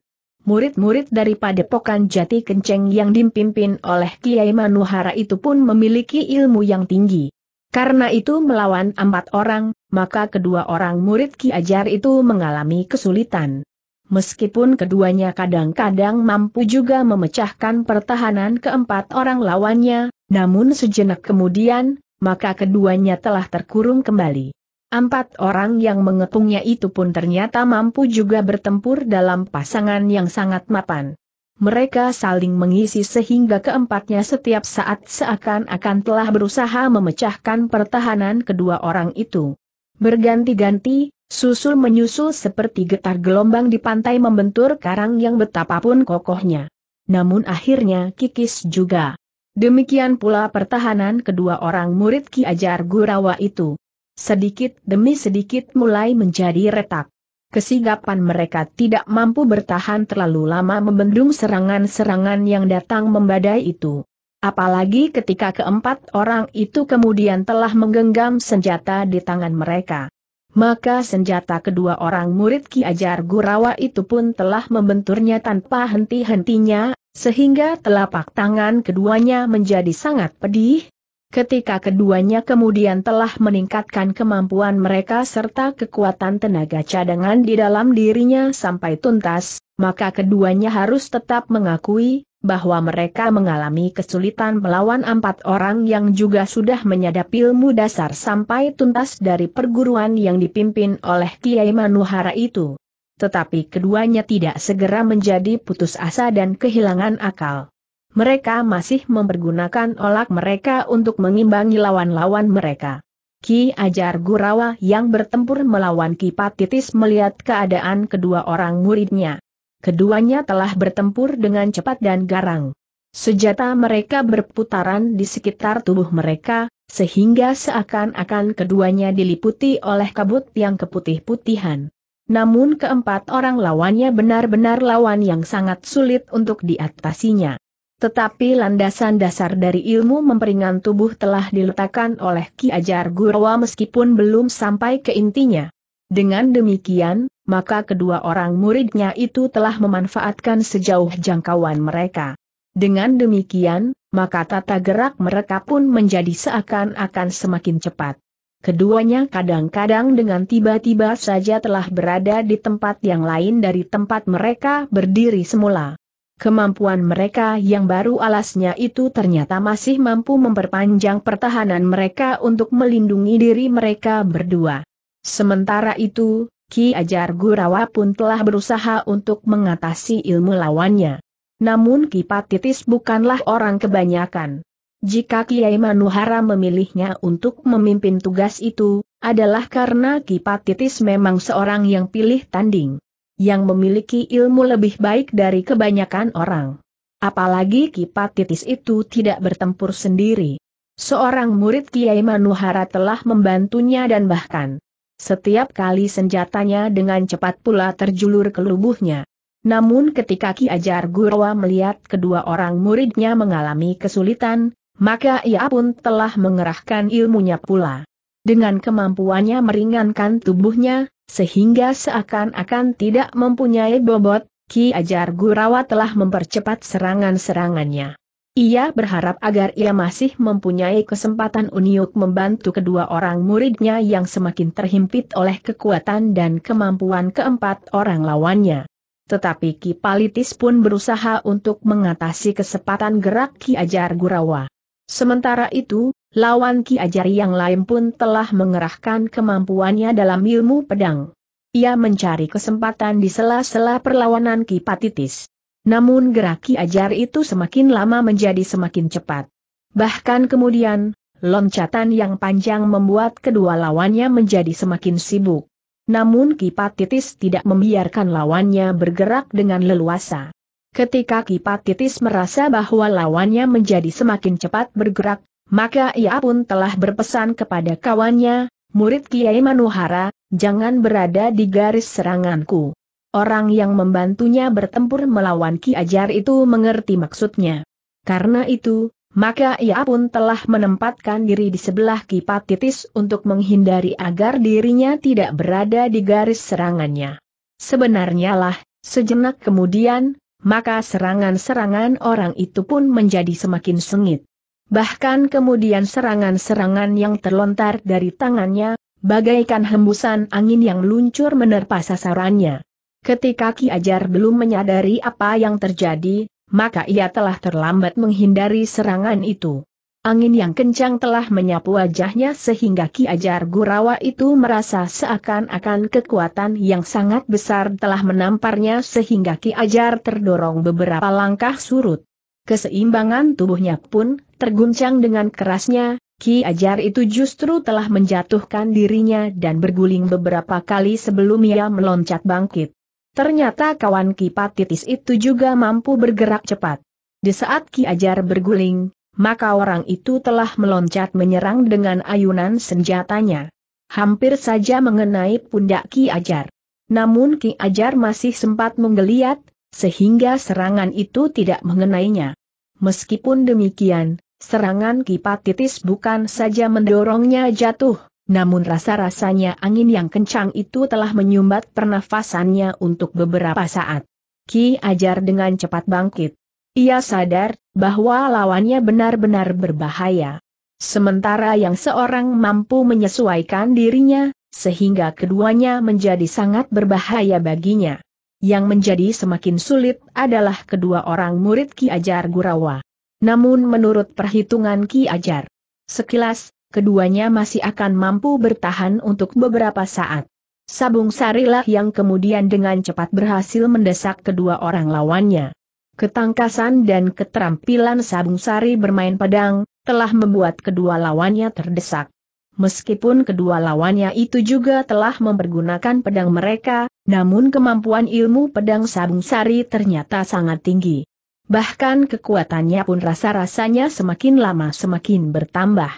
Murid-murid dari Padepokan Jati Kenceng yang dipimpin oleh Kiai Manuhara itu pun memiliki ilmu yang tinggi. Karena itu melawan empat orang, maka kedua orang murid Ki Ajar itu mengalami kesulitan. Meskipun keduanya kadang-kadang mampu juga memecahkan pertahanan keempat orang lawannya, namun sejenak kemudian, maka keduanya telah terkurung kembali. Empat orang yang mengepungnya itu pun ternyata mampu juga bertempur dalam pasangan yang sangat mapan. Mereka saling mengisi sehingga keempatnya setiap saat seakan-akan telah berusaha memecahkan pertahanan kedua orang itu. Berganti-ganti, susul menyusul seperti getar gelombang di pantai membentur karang yang betapapun kokohnya. Namun akhirnya kikis juga. Demikian pula pertahanan kedua orang murid Ki Ajar Gurawa itu. Sedikit demi sedikit mulai menjadi retak. Kesigapan mereka tidak mampu bertahan terlalu lama membendung serangan-serangan yang datang membadai itu. Apalagi ketika keempat orang itu kemudian telah menggenggam senjata di tangan mereka. Maka senjata kedua orang murid Ki Ajar Gurawa itu pun telah membenturnya tanpa henti-hentinya, sehingga telapak tangan keduanya menjadi sangat pedih, Ketika keduanya kemudian telah meningkatkan kemampuan mereka serta kekuatan tenaga cadangan di dalam dirinya sampai tuntas, maka keduanya harus tetap mengakui bahwa mereka mengalami kesulitan melawan empat orang yang juga sudah menyadap ilmu dasar sampai tuntas dari perguruan yang dipimpin oleh Kiai Manuhara itu. Tetapi keduanya tidak segera menjadi putus asa dan kehilangan akal mereka masih mempergunakan olak mereka untuk mengimbangi lawan-lawan mereka. Ki Ajar Gurawa yang bertempur melawan Ki Patitis melihat keadaan kedua orang muridnya. Keduanya telah bertempur dengan cepat dan garang. Senjata mereka berputaran di sekitar tubuh mereka, sehingga seakan-akan keduanya diliputi oleh kabut yang keputih-putihan. Namun keempat orang lawannya benar-benar lawan yang sangat sulit untuk diatasinya. Tetapi landasan dasar dari ilmu memperingan tubuh telah diletakkan oleh Ki Ajar Gurawa meskipun belum sampai ke intinya. Dengan demikian, maka kedua orang muridnya itu telah memanfaatkan sejauh jangkauan mereka. Dengan demikian, maka tata gerak mereka pun menjadi seakan-akan semakin cepat. Keduanya kadang-kadang dengan tiba-tiba saja telah berada di tempat yang lain dari tempat mereka berdiri semula. Kemampuan mereka yang baru alasnya itu ternyata masih mampu memperpanjang pertahanan mereka untuk melindungi diri mereka berdua. Sementara itu, Ki Ajar Gurawa pun telah berusaha untuk mengatasi ilmu lawannya. Namun Ki Patitis bukanlah orang kebanyakan. Jika Kiai Manuhara memilihnya untuk memimpin tugas itu, adalah karena Ki Patitis memang seorang yang pilih tanding yang memiliki ilmu lebih baik dari kebanyakan orang. Apalagi kipat titis itu tidak bertempur sendiri. Seorang murid Kiai Manuhara telah membantunya dan bahkan setiap kali senjatanya dengan cepat pula terjulur ke lubuhnya. Namun ketika Ki Ajar Gurwa melihat kedua orang muridnya mengalami kesulitan, maka ia pun telah mengerahkan ilmunya pula. Dengan kemampuannya meringankan tubuhnya, sehingga seakan-akan tidak mempunyai bobot, Ki Ajar Gurawa telah mempercepat serangan-serangannya. Ia berharap agar ia masih mempunyai kesempatan Uniuk membantu kedua orang muridnya yang semakin terhimpit oleh kekuatan dan kemampuan keempat orang lawannya. Tetapi Ki Palitis pun berusaha untuk mengatasi kesempatan gerak Ki Ajar Gurawa. Sementara itu, lawan Ki Ajari yang lain pun telah mengerahkan kemampuannya dalam ilmu pedang. Ia mencari kesempatan di sela-sela perlawanan Ki Patitis. Namun gerak Ki Ajar itu semakin lama menjadi semakin cepat. Bahkan kemudian, loncatan yang panjang membuat kedua lawannya menjadi semakin sibuk. Namun Ki Patitis tidak membiarkan lawannya bergerak dengan leluasa. Ketika Ki Patitis merasa bahwa lawannya menjadi semakin cepat bergerak, maka ia pun telah berpesan kepada kawannya, murid Kiai Manuhara, jangan berada di garis seranganku. Orang yang membantunya bertempur melawan Ki Ajar itu mengerti maksudnya. Karena itu, maka ia pun telah menempatkan diri di sebelah Ki Patitis untuk menghindari agar dirinya tidak berada di garis serangannya. Sebenarnya lah, sejenak kemudian, maka serangan-serangan orang itu pun menjadi semakin sengit. Bahkan kemudian serangan-serangan yang terlontar dari tangannya, bagaikan hembusan angin yang luncur menerpa sasarannya. Ketika Ki Ajar belum menyadari apa yang terjadi, maka ia telah terlambat menghindari serangan itu. Angin yang kencang telah menyapu wajahnya sehingga Ki Ajar Gurawa itu merasa seakan-akan kekuatan yang sangat besar telah menamparnya sehingga Ki Ajar terdorong beberapa langkah surut. Keseimbangan tubuhnya pun terguncang dengan kerasnya, Ki Ajar itu justru telah menjatuhkan dirinya dan berguling beberapa kali sebelum ia meloncat bangkit. Ternyata kawan Ki Patitis itu juga mampu bergerak cepat. Di saat Ki Ajar berguling, maka orang itu telah meloncat menyerang dengan ayunan senjatanya. Hampir saja mengenai pundak Ki Ajar. Namun Ki Ajar masih sempat menggeliat, sehingga serangan itu tidak mengenainya. Meskipun demikian, serangan kipatitis bukan saja mendorongnya jatuh, namun rasa-rasanya angin yang kencang itu telah menyumbat pernafasannya untuk beberapa saat. Ki Ajar dengan cepat bangkit. Ia sadar bahwa lawannya benar-benar berbahaya. Sementara yang seorang mampu menyesuaikan dirinya, sehingga keduanya menjadi sangat berbahaya baginya yang menjadi semakin sulit adalah kedua orang murid Ki Ajar Gurawa. Namun menurut perhitungan Ki Ajar, sekilas, keduanya masih akan mampu bertahan untuk beberapa saat. Sabung Sarilah yang kemudian dengan cepat berhasil mendesak kedua orang lawannya. Ketangkasan dan keterampilan Sabung Sari bermain pedang, telah membuat kedua lawannya terdesak. Meskipun kedua lawannya itu juga telah mempergunakan pedang mereka, namun kemampuan ilmu pedang Sabung Sari ternyata sangat tinggi. Bahkan kekuatannya pun rasa-rasanya semakin lama semakin bertambah.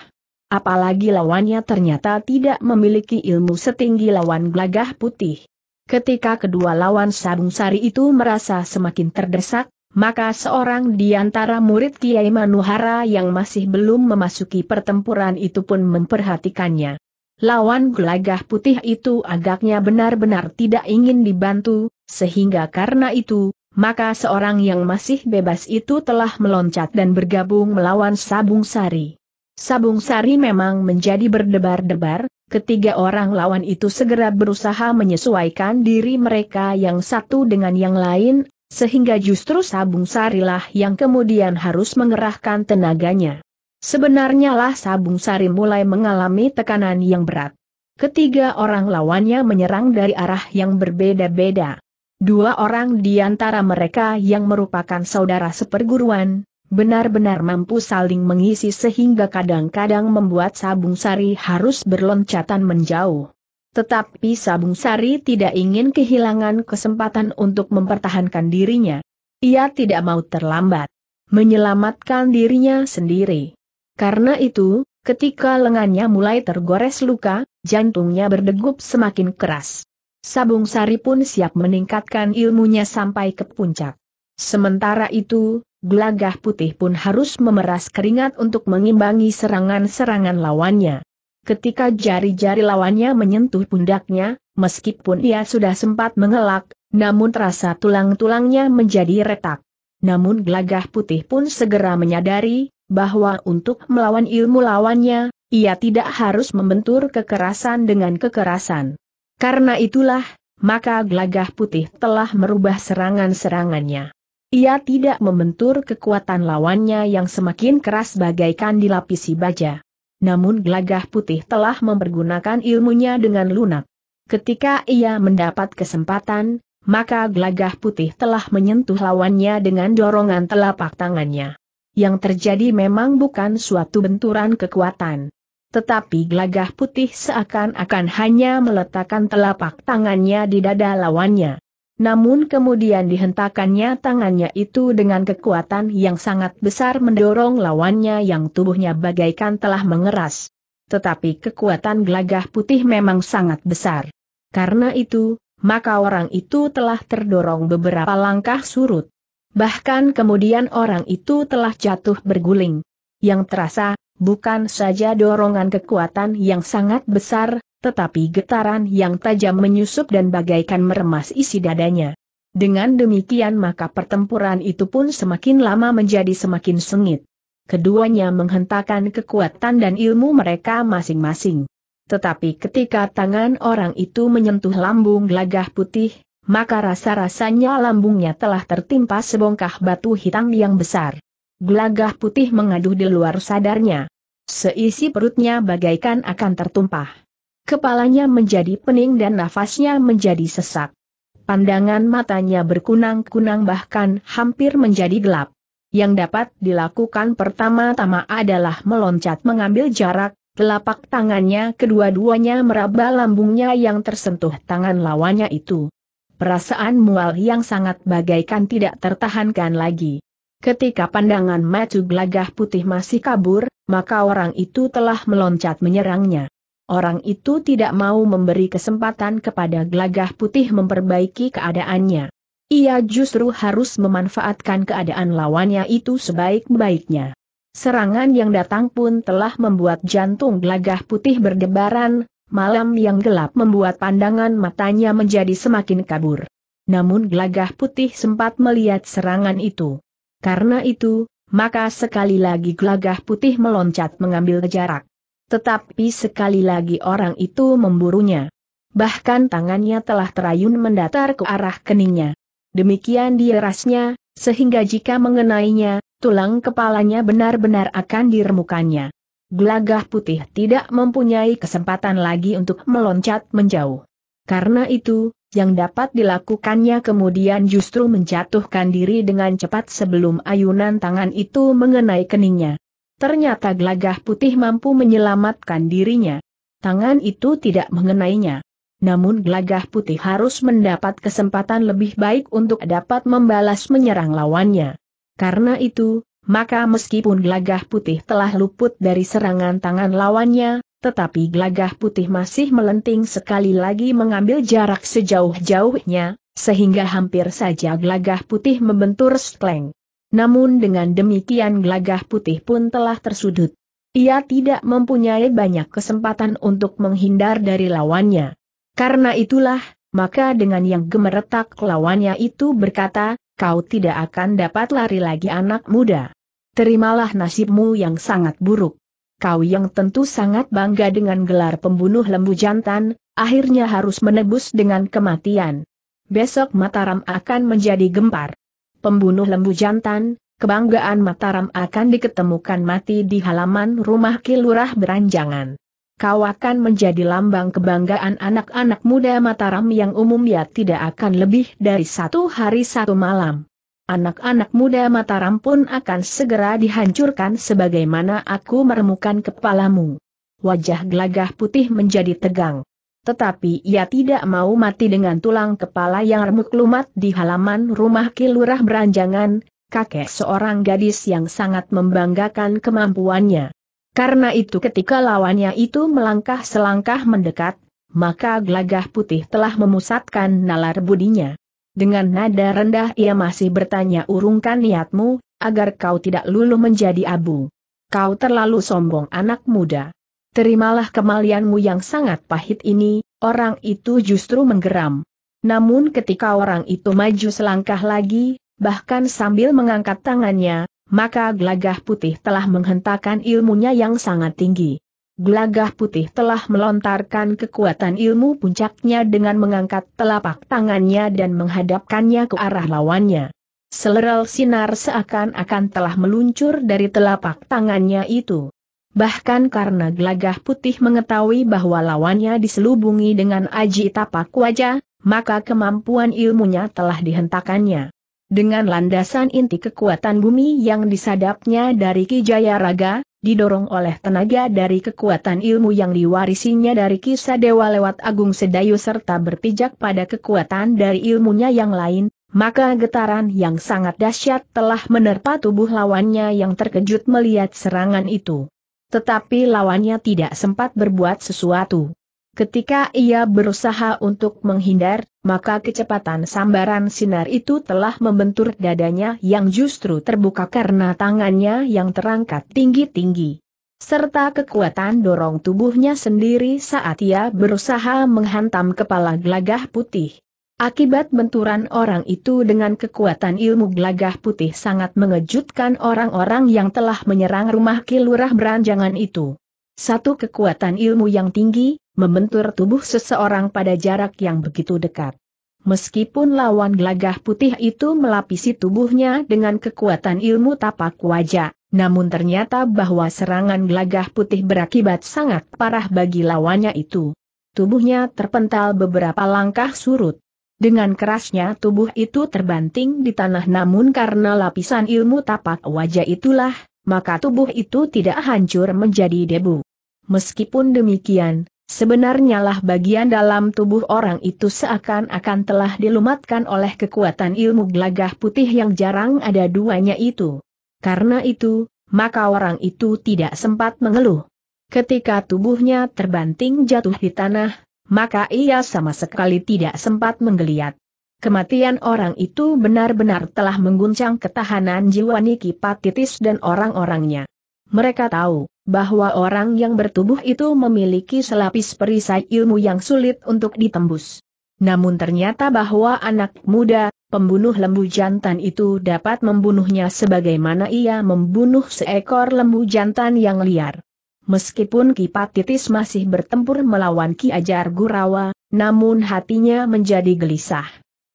Apalagi lawannya ternyata tidak memiliki ilmu setinggi lawan gelagah putih. Ketika kedua lawan Sabung Sari itu merasa semakin terdesak, maka seorang di antara murid Kiai Manuhara yang masih belum memasuki pertempuran itu pun memperhatikannya. Lawan gelagah putih itu agaknya benar-benar tidak ingin dibantu, sehingga karena itu, maka seorang yang masih bebas itu telah meloncat dan bergabung melawan Sabung Sari. Sabung Sari memang menjadi berdebar-debar, ketiga orang lawan itu segera berusaha menyesuaikan diri mereka yang satu dengan yang lain sehingga justru Sabung Sarilah yang kemudian harus mengerahkan tenaganya. Sebenarnya lah Sabung Sari mulai mengalami tekanan yang berat. Ketiga orang lawannya menyerang dari arah yang berbeda-beda. Dua orang di antara mereka yang merupakan saudara seperguruan, benar-benar mampu saling mengisi sehingga kadang-kadang membuat Sabung Sari harus berloncatan menjauh. Tetapi Sabung Sari tidak ingin kehilangan kesempatan untuk mempertahankan dirinya. Ia tidak mau terlambat. Menyelamatkan dirinya sendiri. Karena itu, ketika lengannya mulai tergores luka, jantungnya berdegup semakin keras. Sabung Sari pun siap meningkatkan ilmunya sampai ke puncak. Sementara itu, gelagah putih pun harus memeras keringat untuk mengimbangi serangan-serangan lawannya. Ketika jari-jari lawannya menyentuh pundaknya, meskipun ia sudah sempat mengelak, namun terasa tulang-tulangnya menjadi retak. Namun gelagah putih pun segera menyadari, bahwa untuk melawan ilmu lawannya, ia tidak harus membentur kekerasan dengan kekerasan. Karena itulah, maka gelagah putih telah merubah serangan-serangannya. Ia tidak membentur kekuatan lawannya yang semakin keras bagaikan dilapisi baja namun gelagah putih telah mempergunakan ilmunya dengan lunak. Ketika ia mendapat kesempatan, maka gelagah putih telah menyentuh lawannya dengan dorongan telapak tangannya. Yang terjadi memang bukan suatu benturan kekuatan. Tetapi gelagah putih seakan-akan hanya meletakkan telapak tangannya di dada lawannya. Namun kemudian dihentakannya tangannya itu dengan kekuatan yang sangat besar mendorong lawannya yang tubuhnya bagaikan telah mengeras. Tetapi kekuatan gelagah putih memang sangat besar. Karena itu, maka orang itu telah terdorong beberapa langkah surut. Bahkan kemudian orang itu telah jatuh berguling. Yang terasa, bukan saja dorongan kekuatan yang sangat besar, tetapi getaran yang tajam menyusup dan bagaikan meremas isi dadanya. Dengan demikian maka pertempuran itu pun semakin lama menjadi semakin sengit. Keduanya menghentakkan kekuatan dan ilmu mereka masing-masing. Tetapi ketika tangan orang itu menyentuh lambung gelagah putih, maka rasa-rasanya lambungnya telah tertimpa sebongkah batu hitam yang besar. Gelagah putih mengaduh di luar sadarnya. Seisi perutnya bagaikan akan tertumpah. Kepalanya menjadi pening dan nafasnya menjadi sesak. Pandangan matanya berkunang-kunang bahkan hampir menjadi gelap. Yang dapat dilakukan pertama-tama adalah meloncat mengambil jarak, telapak tangannya kedua-duanya meraba lambungnya yang tersentuh tangan lawannya itu. Perasaan mual yang sangat bagaikan tidak tertahankan lagi. Ketika pandangan matu gelagah putih masih kabur, maka orang itu telah meloncat menyerangnya orang itu tidak mau memberi kesempatan kepada gelagah putih memperbaiki keadaannya. Ia justru harus memanfaatkan keadaan lawannya itu sebaik-baiknya. Serangan yang datang pun telah membuat jantung gelagah putih berdebaran, malam yang gelap membuat pandangan matanya menjadi semakin kabur. Namun gelagah putih sempat melihat serangan itu. Karena itu, maka sekali lagi gelagah putih meloncat mengambil jarak. Tetapi sekali lagi orang itu memburunya. Bahkan tangannya telah terayun mendatar ke arah keningnya. Demikian dierasnya, sehingga jika mengenainya, tulang kepalanya benar-benar akan diremukannya. Gelagah putih tidak mempunyai kesempatan lagi untuk meloncat menjauh. Karena itu, yang dapat dilakukannya kemudian justru menjatuhkan diri dengan cepat sebelum ayunan tangan itu mengenai keningnya. Ternyata glagah putih mampu menyelamatkan dirinya. Tangan itu tidak mengenainya. Namun glagah putih harus mendapat kesempatan lebih baik untuk dapat membalas menyerang lawannya. Karena itu, maka meskipun glagah putih telah luput dari serangan tangan lawannya, tetapi glagah putih masih melenting sekali lagi mengambil jarak sejauh-jauhnya, sehingga hampir saja glagah putih membentur skleng. Namun dengan demikian gelagah putih pun telah tersudut. Ia tidak mempunyai banyak kesempatan untuk menghindar dari lawannya. Karena itulah, maka dengan yang gemeretak lawannya itu berkata, kau tidak akan dapat lari lagi anak muda. Terimalah nasibmu yang sangat buruk. Kau yang tentu sangat bangga dengan gelar pembunuh lembu jantan, akhirnya harus menebus dengan kematian. Besok Mataram akan menjadi gempar pembunuh lembu jantan, kebanggaan Mataram akan diketemukan mati di halaman rumah Kilurah Beranjangan. Kau akan menjadi lambang kebanggaan anak-anak muda Mataram yang umumnya tidak akan lebih dari satu hari satu malam. Anak-anak muda Mataram pun akan segera dihancurkan sebagaimana aku meremukan kepalamu. Wajah gelagah putih menjadi tegang. Tetapi ia tidak mau mati dengan tulang kepala yang remuk lumat di halaman rumah kilurah beranjangan, kakek seorang gadis yang sangat membanggakan kemampuannya. Karena itu ketika lawannya itu melangkah selangkah mendekat, maka gelagah putih telah memusatkan nalar budinya. Dengan nada rendah ia masih bertanya urungkan niatmu, agar kau tidak luluh menjadi abu. Kau terlalu sombong anak muda terimalah kemalianmu yang sangat pahit ini, orang itu justru menggeram. Namun ketika orang itu maju selangkah lagi, bahkan sambil mengangkat tangannya, maka Glagah putih telah menghentakkan ilmunya yang sangat tinggi. Glagah putih telah melontarkan kekuatan ilmu puncaknya dengan mengangkat telapak tangannya dan menghadapkannya ke arah lawannya. Seleral sinar seakan-akan telah meluncur dari telapak tangannya itu bahkan karena gelagah putih mengetahui bahwa lawannya diselubungi dengan aji tapak wajah, maka kemampuan ilmunya telah dihentakannya. Dengan landasan inti kekuatan bumi yang disadapnya dari Kijaya Raga, didorong oleh tenaga dari kekuatan ilmu yang diwarisinya dari kisah dewa lewat Agung Sedayu serta berpijak pada kekuatan dari ilmunya yang lain, maka getaran yang sangat dahsyat telah menerpa tubuh lawannya yang terkejut melihat serangan itu. Tetapi lawannya tidak sempat berbuat sesuatu. Ketika ia berusaha untuk menghindar, maka kecepatan sambaran sinar itu telah membentur dadanya yang justru terbuka karena tangannya yang terangkat tinggi-tinggi. Serta kekuatan dorong tubuhnya sendiri saat ia berusaha menghantam kepala gelagah putih. Akibat benturan orang itu dengan kekuatan ilmu gelagah putih sangat mengejutkan orang-orang yang telah menyerang rumah kilurah beranjangan itu. Satu kekuatan ilmu yang tinggi, membentur tubuh seseorang pada jarak yang begitu dekat. Meskipun lawan gelagah putih itu melapisi tubuhnya dengan kekuatan ilmu tapak wajah, namun ternyata bahwa serangan gelagah putih berakibat sangat parah bagi lawannya itu. Tubuhnya terpental beberapa langkah surut. Dengan kerasnya tubuh itu terbanting di tanah namun karena lapisan ilmu tapak wajah itulah, maka tubuh itu tidak hancur menjadi debu. Meskipun demikian, sebenarnya lah bagian dalam tubuh orang itu seakan-akan telah dilumatkan oleh kekuatan ilmu gelagah putih yang jarang ada duanya itu. Karena itu, maka orang itu tidak sempat mengeluh. Ketika tubuhnya terbanting jatuh di tanah, maka ia sama sekali tidak sempat menggeliat. Kematian orang itu benar-benar telah mengguncang ketahanan jiwa Niki Patitis dan orang-orangnya. Mereka tahu bahwa orang yang bertubuh itu memiliki selapis perisai ilmu yang sulit untuk ditembus. Namun ternyata bahwa anak muda, pembunuh lembu jantan itu dapat membunuhnya sebagaimana ia membunuh seekor lembu jantan yang liar. Meskipun Ki Patitis masih bertempur melawan Ki Ajar Gurawa, namun hatinya menjadi gelisah.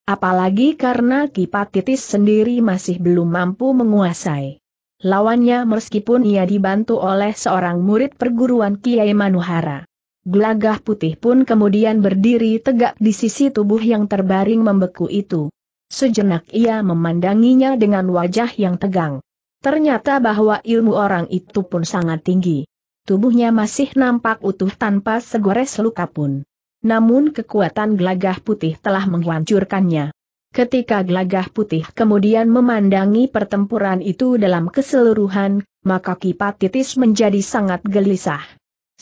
Apalagi karena Ki Patitis sendiri masih belum mampu menguasai. Lawannya meskipun ia dibantu oleh seorang murid perguruan Kiai Manuhara. Gelagah putih pun kemudian berdiri tegak di sisi tubuh yang terbaring membeku itu. Sejenak ia memandanginya dengan wajah yang tegang. Ternyata bahwa ilmu orang itu pun sangat tinggi. Tubuhnya masih nampak utuh tanpa segores luka pun. Namun kekuatan gelagah putih telah menghancurkannya. Ketika gelagah putih kemudian memandangi pertempuran itu dalam keseluruhan, maka Kipatitis menjadi sangat gelisah.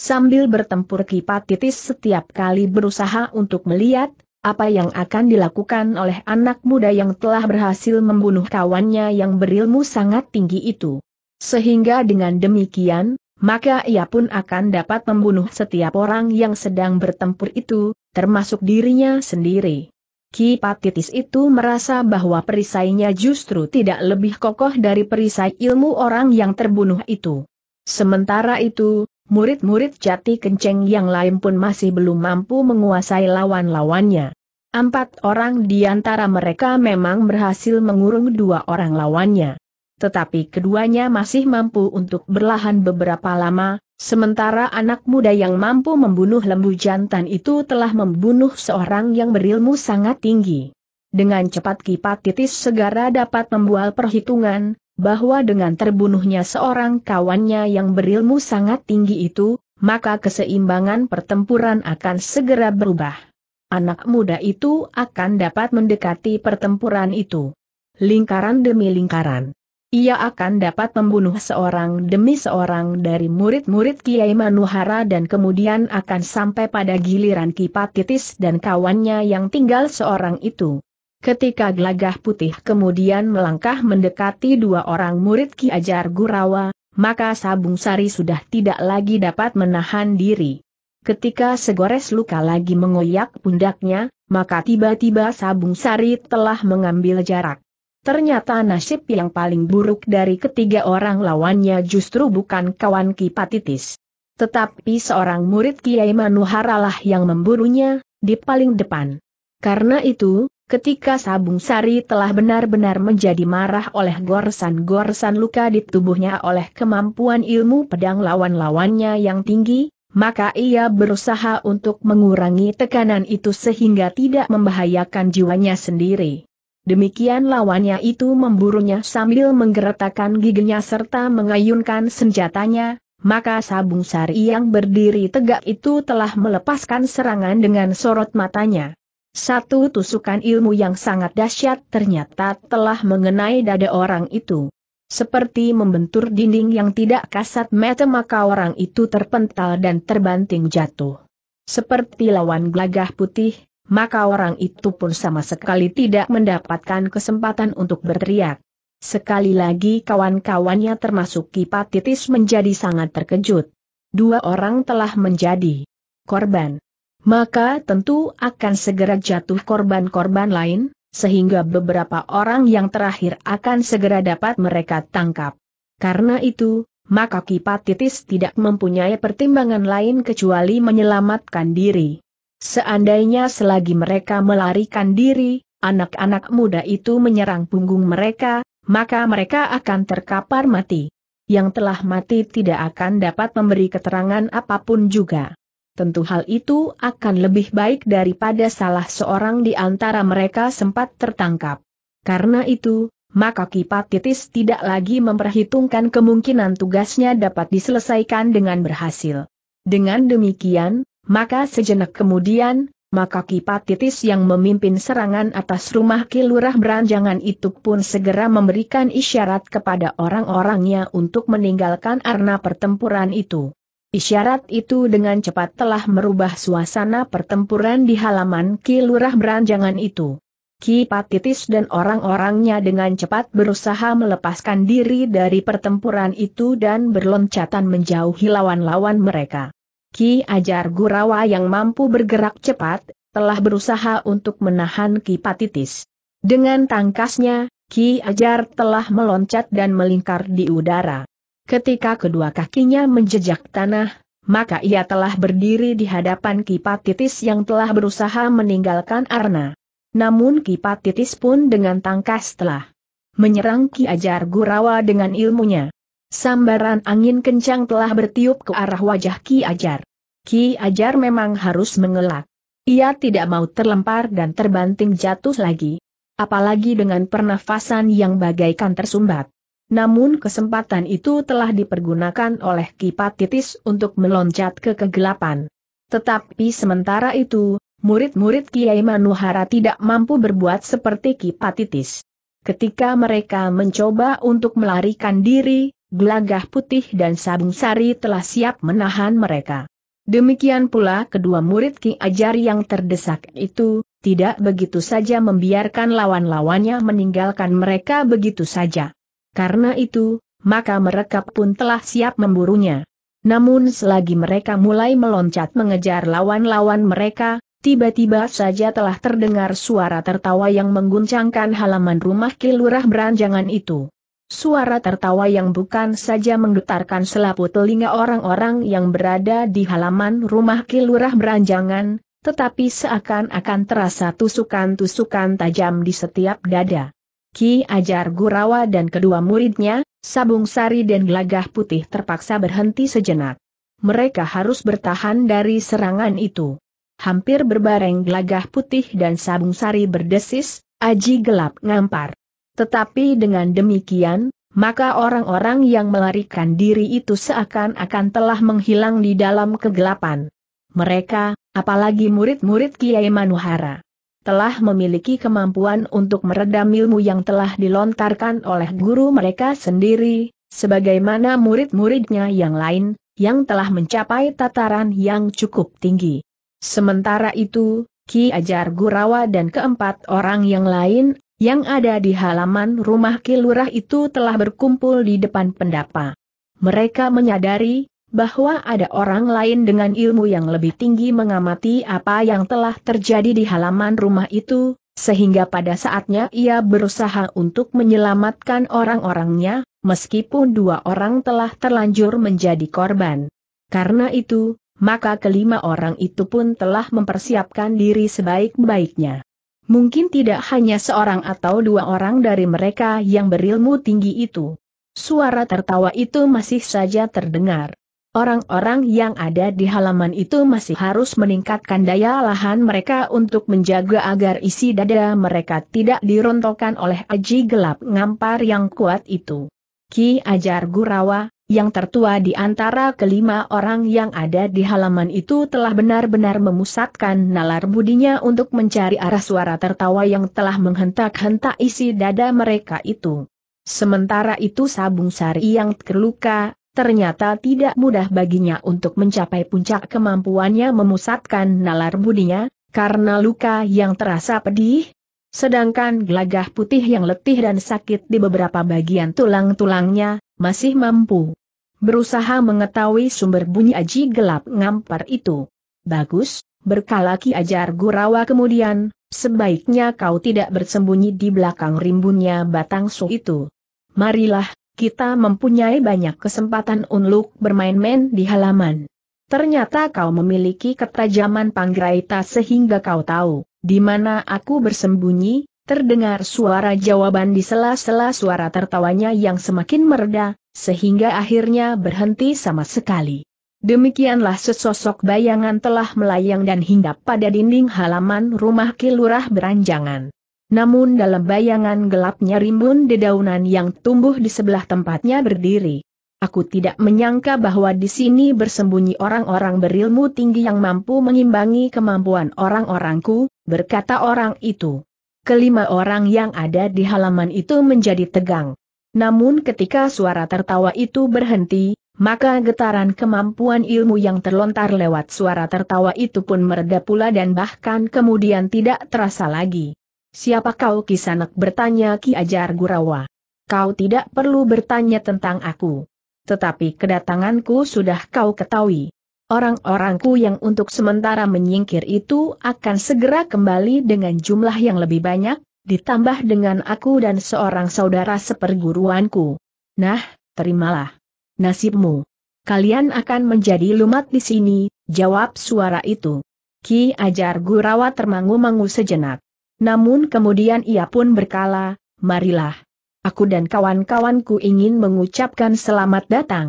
Sambil bertempur Kipatitis setiap kali berusaha untuk melihat, apa yang akan dilakukan oleh anak muda yang telah berhasil membunuh kawannya yang berilmu sangat tinggi itu. Sehingga dengan demikian, maka ia pun akan dapat membunuh setiap orang yang sedang bertempur itu, termasuk dirinya sendiri. Ki Patitis itu merasa bahwa perisainya justru tidak lebih kokoh dari perisai ilmu orang yang terbunuh itu. Sementara itu, murid-murid jati kenceng yang lain pun masih belum mampu menguasai lawan-lawannya. Empat orang di antara mereka memang berhasil mengurung dua orang lawannya tetapi keduanya masih mampu untuk berlahan beberapa lama, sementara anak muda yang mampu membunuh lembu jantan itu telah membunuh seorang yang berilmu sangat tinggi. Dengan cepat kipat titis segera dapat membual perhitungan, bahwa dengan terbunuhnya seorang kawannya yang berilmu sangat tinggi itu, maka keseimbangan pertempuran akan segera berubah. Anak muda itu akan dapat mendekati pertempuran itu. Lingkaran demi lingkaran ia akan dapat membunuh seorang demi seorang dari murid-murid Kiai Manuhara dan kemudian akan sampai pada giliran Kipatitis dan kawannya yang tinggal seorang itu. Ketika gelagah putih kemudian melangkah mendekati dua orang murid Ki Ajar Gurawa, maka Sabung Sari sudah tidak lagi dapat menahan diri. Ketika segores luka lagi mengoyak pundaknya, maka tiba-tiba Sabung Sari telah mengambil jarak. Ternyata nasib yang paling buruk dari ketiga orang lawannya justru bukan kawan Kipatitis. Tetapi seorang murid Kiai Manuharalah yang memburunya, di paling depan. Karena itu, ketika Sabung Sari telah benar-benar menjadi marah oleh gorsan-gorsan luka di tubuhnya oleh kemampuan ilmu pedang lawan-lawannya yang tinggi, maka ia berusaha untuk mengurangi tekanan itu sehingga tidak membahayakan jiwanya sendiri. Demikian lawannya itu memburunya sambil menggeretakkan giginya serta mengayunkan senjatanya, maka Sabung Sari yang berdiri tegak itu telah melepaskan serangan dengan sorot matanya. Satu tusukan ilmu yang sangat dahsyat ternyata telah mengenai dada orang itu. Seperti membentur dinding yang tidak kasat mata maka orang itu terpental dan terbanting jatuh. Seperti lawan gelagah putih, maka orang itu pun sama sekali tidak mendapatkan kesempatan untuk berteriak. Sekali lagi kawan-kawannya termasuk Kipatitis menjadi sangat terkejut. Dua orang telah menjadi korban. Maka tentu akan segera jatuh korban-korban lain, sehingga beberapa orang yang terakhir akan segera dapat mereka tangkap. Karena itu, maka Kipatitis tidak mempunyai pertimbangan lain kecuali menyelamatkan diri. Seandainya selagi mereka melarikan diri, anak-anak muda itu menyerang punggung mereka, maka mereka akan terkapar mati. Yang telah mati tidak akan dapat memberi keterangan apapun juga. Tentu hal itu akan lebih baik daripada salah seorang di antara mereka sempat tertangkap. Karena itu, maka Kipat Titis tidak lagi memperhitungkan kemungkinan tugasnya dapat diselesaikan dengan berhasil. Dengan demikian, maka sejenak kemudian, maka Kipatitis yang memimpin serangan atas rumah Kilurah Beranjangan itu pun segera memberikan isyarat kepada orang-orangnya untuk meninggalkan arena pertempuran itu. Isyarat itu dengan cepat telah merubah suasana pertempuran di halaman Kilurah Beranjangan itu. Kipatitis dan orang-orangnya dengan cepat berusaha melepaskan diri dari pertempuran itu dan berloncatan menjauhi lawan-lawan mereka. Ki Ajar Gurawa yang mampu bergerak cepat, telah berusaha untuk menahan Ki Patitis. Dengan tangkasnya, Ki Ajar telah meloncat dan melingkar di udara. Ketika kedua kakinya menjejak tanah, maka ia telah berdiri di hadapan Ki Patitis yang telah berusaha meninggalkan Arna. Namun Ki Patitis pun dengan tangkas telah menyerang Ki Ajar Gurawa dengan ilmunya. Sambaran angin kencang telah bertiup ke arah wajah Ki Ajar. Ki Ajar memang harus mengelak. Ia tidak mau terlempar dan terbanting jatuh lagi. Apalagi dengan pernafasan yang bagaikan tersumbat. Namun kesempatan itu telah dipergunakan oleh Ki Patitis untuk meloncat ke kegelapan. Tetapi sementara itu, murid-murid Kiai Manuhara tidak mampu berbuat seperti Ki Patitis. Ketika mereka mencoba untuk melarikan diri, gelagah putih dan sabung sari telah siap menahan mereka. Demikian pula kedua murid Ki Ajar yang terdesak itu, tidak begitu saja membiarkan lawan-lawannya meninggalkan mereka begitu saja. Karena itu, maka mereka pun telah siap memburunya. Namun selagi mereka mulai meloncat mengejar lawan-lawan mereka, tiba-tiba saja telah terdengar suara tertawa yang mengguncangkan halaman rumah Kilurah Beranjangan itu. Suara tertawa yang bukan saja menggetarkan selaput telinga orang-orang yang berada di halaman rumah kilurah beranjangan, tetapi seakan-akan terasa tusukan-tusukan tajam di setiap dada. Ki Ajar Gurawa dan kedua muridnya, Sabung Sari dan Gelagah Putih terpaksa berhenti sejenak. Mereka harus bertahan dari serangan itu. Hampir berbareng Gelagah Putih dan Sabung Sari berdesis, Aji gelap ngampar. Tetapi dengan demikian, maka orang-orang yang melarikan diri itu seakan-akan telah menghilang di dalam kegelapan. Mereka, apalagi murid-murid Kiai Manuhara, telah memiliki kemampuan untuk meredam ilmu yang telah dilontarkan oleh guru mereka sendiri, sebagaimana murid-muridnya yang lain, yang telah mencapai tataran yang cukup tinggi. Sementara itu, Ki Ajar Gurawa dan keempat orang yang lain yang ada di halaman rumah kilurah itu telah berkumpul di depan pendapa. Mereka menyadari bahwa ada orang lain dengan ilmu yang lebih tinggi mengamati apa yang telah terjadi di halaman rumah itu, sehingga pada saatnya ia berusaha untuk menyelamatkan orang-orangnya, meskipun dua orang telah terlanjur menjadi korban. Karena itu, maka kelima orang itu pun telah mempersiapkan diri sebaik-baiknya. Mungkin tidak hanya seorang atau dua orang dari mereka yang berilmu tinggi itu. Suara tertawa itu masih saja terdengar. Orang-orang yang ada di halaman itu masih harus meningkatkan daya lahan mereka untuk menjaga agar isi dada mereka tidak dirontokkan oleh aji gelap ngampar yang kuat itu. Ki Ajar Gurawa, yang tertua di antara kelima orang yang ada di halaman itu telah benar-benar memusatkan nalar budinya untuk mencari arah suara tertawa yang telah menghentak-hentak isi dada mereka itu. Sementara itu Sabung Sari yang terluka, ternyata tidak mudah baginya untuk mencapai puncak kemampuannya memusatkan nalar budinya, karena luka yang terasa pedih, sedangkan gelagah putih yang letih dan sakit di beberapa bagian tulang-tulangnya, masih mampu. Berusaha mengetahui sumber bunyi aji gelap ngampar itu. Bagus, berkala Ajar Gurawa kemudian, sebaiknya kau tidak bersembunyi di belakang rimbunnya batang su itu. Marilah, kita mempunyai banyak kesempatan untuk bermain-main di halaman. Ternyata kau memiliki ketajaman panggraita sehingga kau tahu, di mana aku bersembunyi, Terdengar suara jawaban di sela-sela suara tertawanya yang semakin mereda, sehingga akhirnya berhenti sama sekali. Demikianlah sesosok bayangan telah melayang dan hinggap pada dinding halaman rumah kilurah beranjangan. Namun dalam bayangan gelapnya rimbun dedaunan yang tumbuh di sebelah tempatnya berdiri. Aku tidak menyangka bahwa di sini bersembunyi orang-orang berilmu tinggi yang mampu mengimbangi kemampuan orang-orangku, berkata orang itu kelima orang yang ada di halaman itu menjadi tegang. Namun ketika suara tertawa itu berhenti, maka getaran kemampuan ilmu yang terlontar lewat suara tertawa itu pun mereda pula dan bahkan kemudian tidak terasa lagi. Siapa kau kisanak bertanya Ki Ajar Gurawa. Kau tidak perlu bertanya tentang aku. Tetapi kedatanganku sudah kau ketahui. Orang-orangku yang untuk sementara menyingkir itu akan segera kembali dengan jumlah yang lebih banyak, ditambah dengan aku dan seorang saudara seperguruanku. Nah, terimalah nasibmu. Kalian akan menjadi lumat di sini, jawab suara itu. Ki Ajar Gurawa termangu-mangu sejenak. Namun kemudian ia pun berkala, marilah. Aku dan kawan-kawanku ingin mengucapkan selamat datang.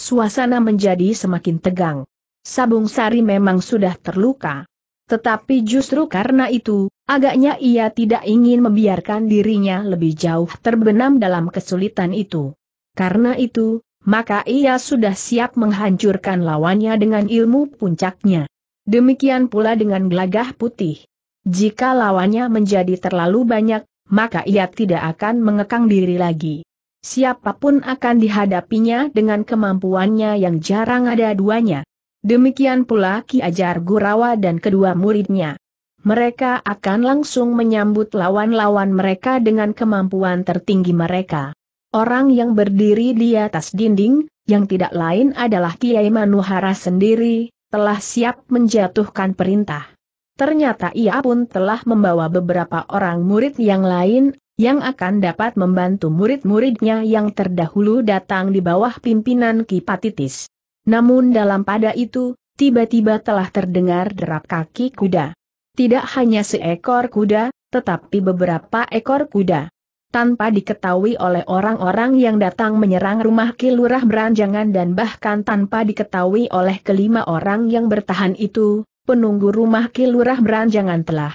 Suasana menjadi semakin tegang. Sabung Sari memang sudah terluka. Tetapi justru karena itu, agaknya ia tidak ingin membiarkan dirinya lebih jauh terbenam dalam kesulitan itu. Karena itu, maka ia sudah siap menghancurkan lawannya dengan ilmu puncaknya. Demikian pula dengan gelagah putih. Jika lawannya menjadi terlalu banyak, maka ia tidak akan mengekang diri lagi. Siapapun akan dihadapinya dengan kemampuannya yang jarang ada duanya. Demikian pula Ki Ajar Gurawa dan kedua muridnya. Mereka akan langsung menyambut lawan-lawan mereka dengan kemampuan tertinggi mereka. Orang yang berdiri di atas dinding, yang tidak lain adalah Kiai Manuhara sendiri, telah siap menjatuhkan perintah. Ternyata ia pun telah membawa beberapa orang murid yang lain yang akan dapat membantu murid-muridnya yang terdahulu datang di bawah pimpinan Ki Patitis. Namun dalam pada itu, tiba-tiba telah terdengar derap kaki kuda. Tidak hanya seekor kuda, tetapi beberapa ekor kuda. Tanpa diketahui oleh orang-orang yang datang menyerang rumah Kilurah Beranjangan dan bahkan tanpa diketahui oleh kelima orang yang bertahan itu, penunggu rumah Kilurah Beranjangan telah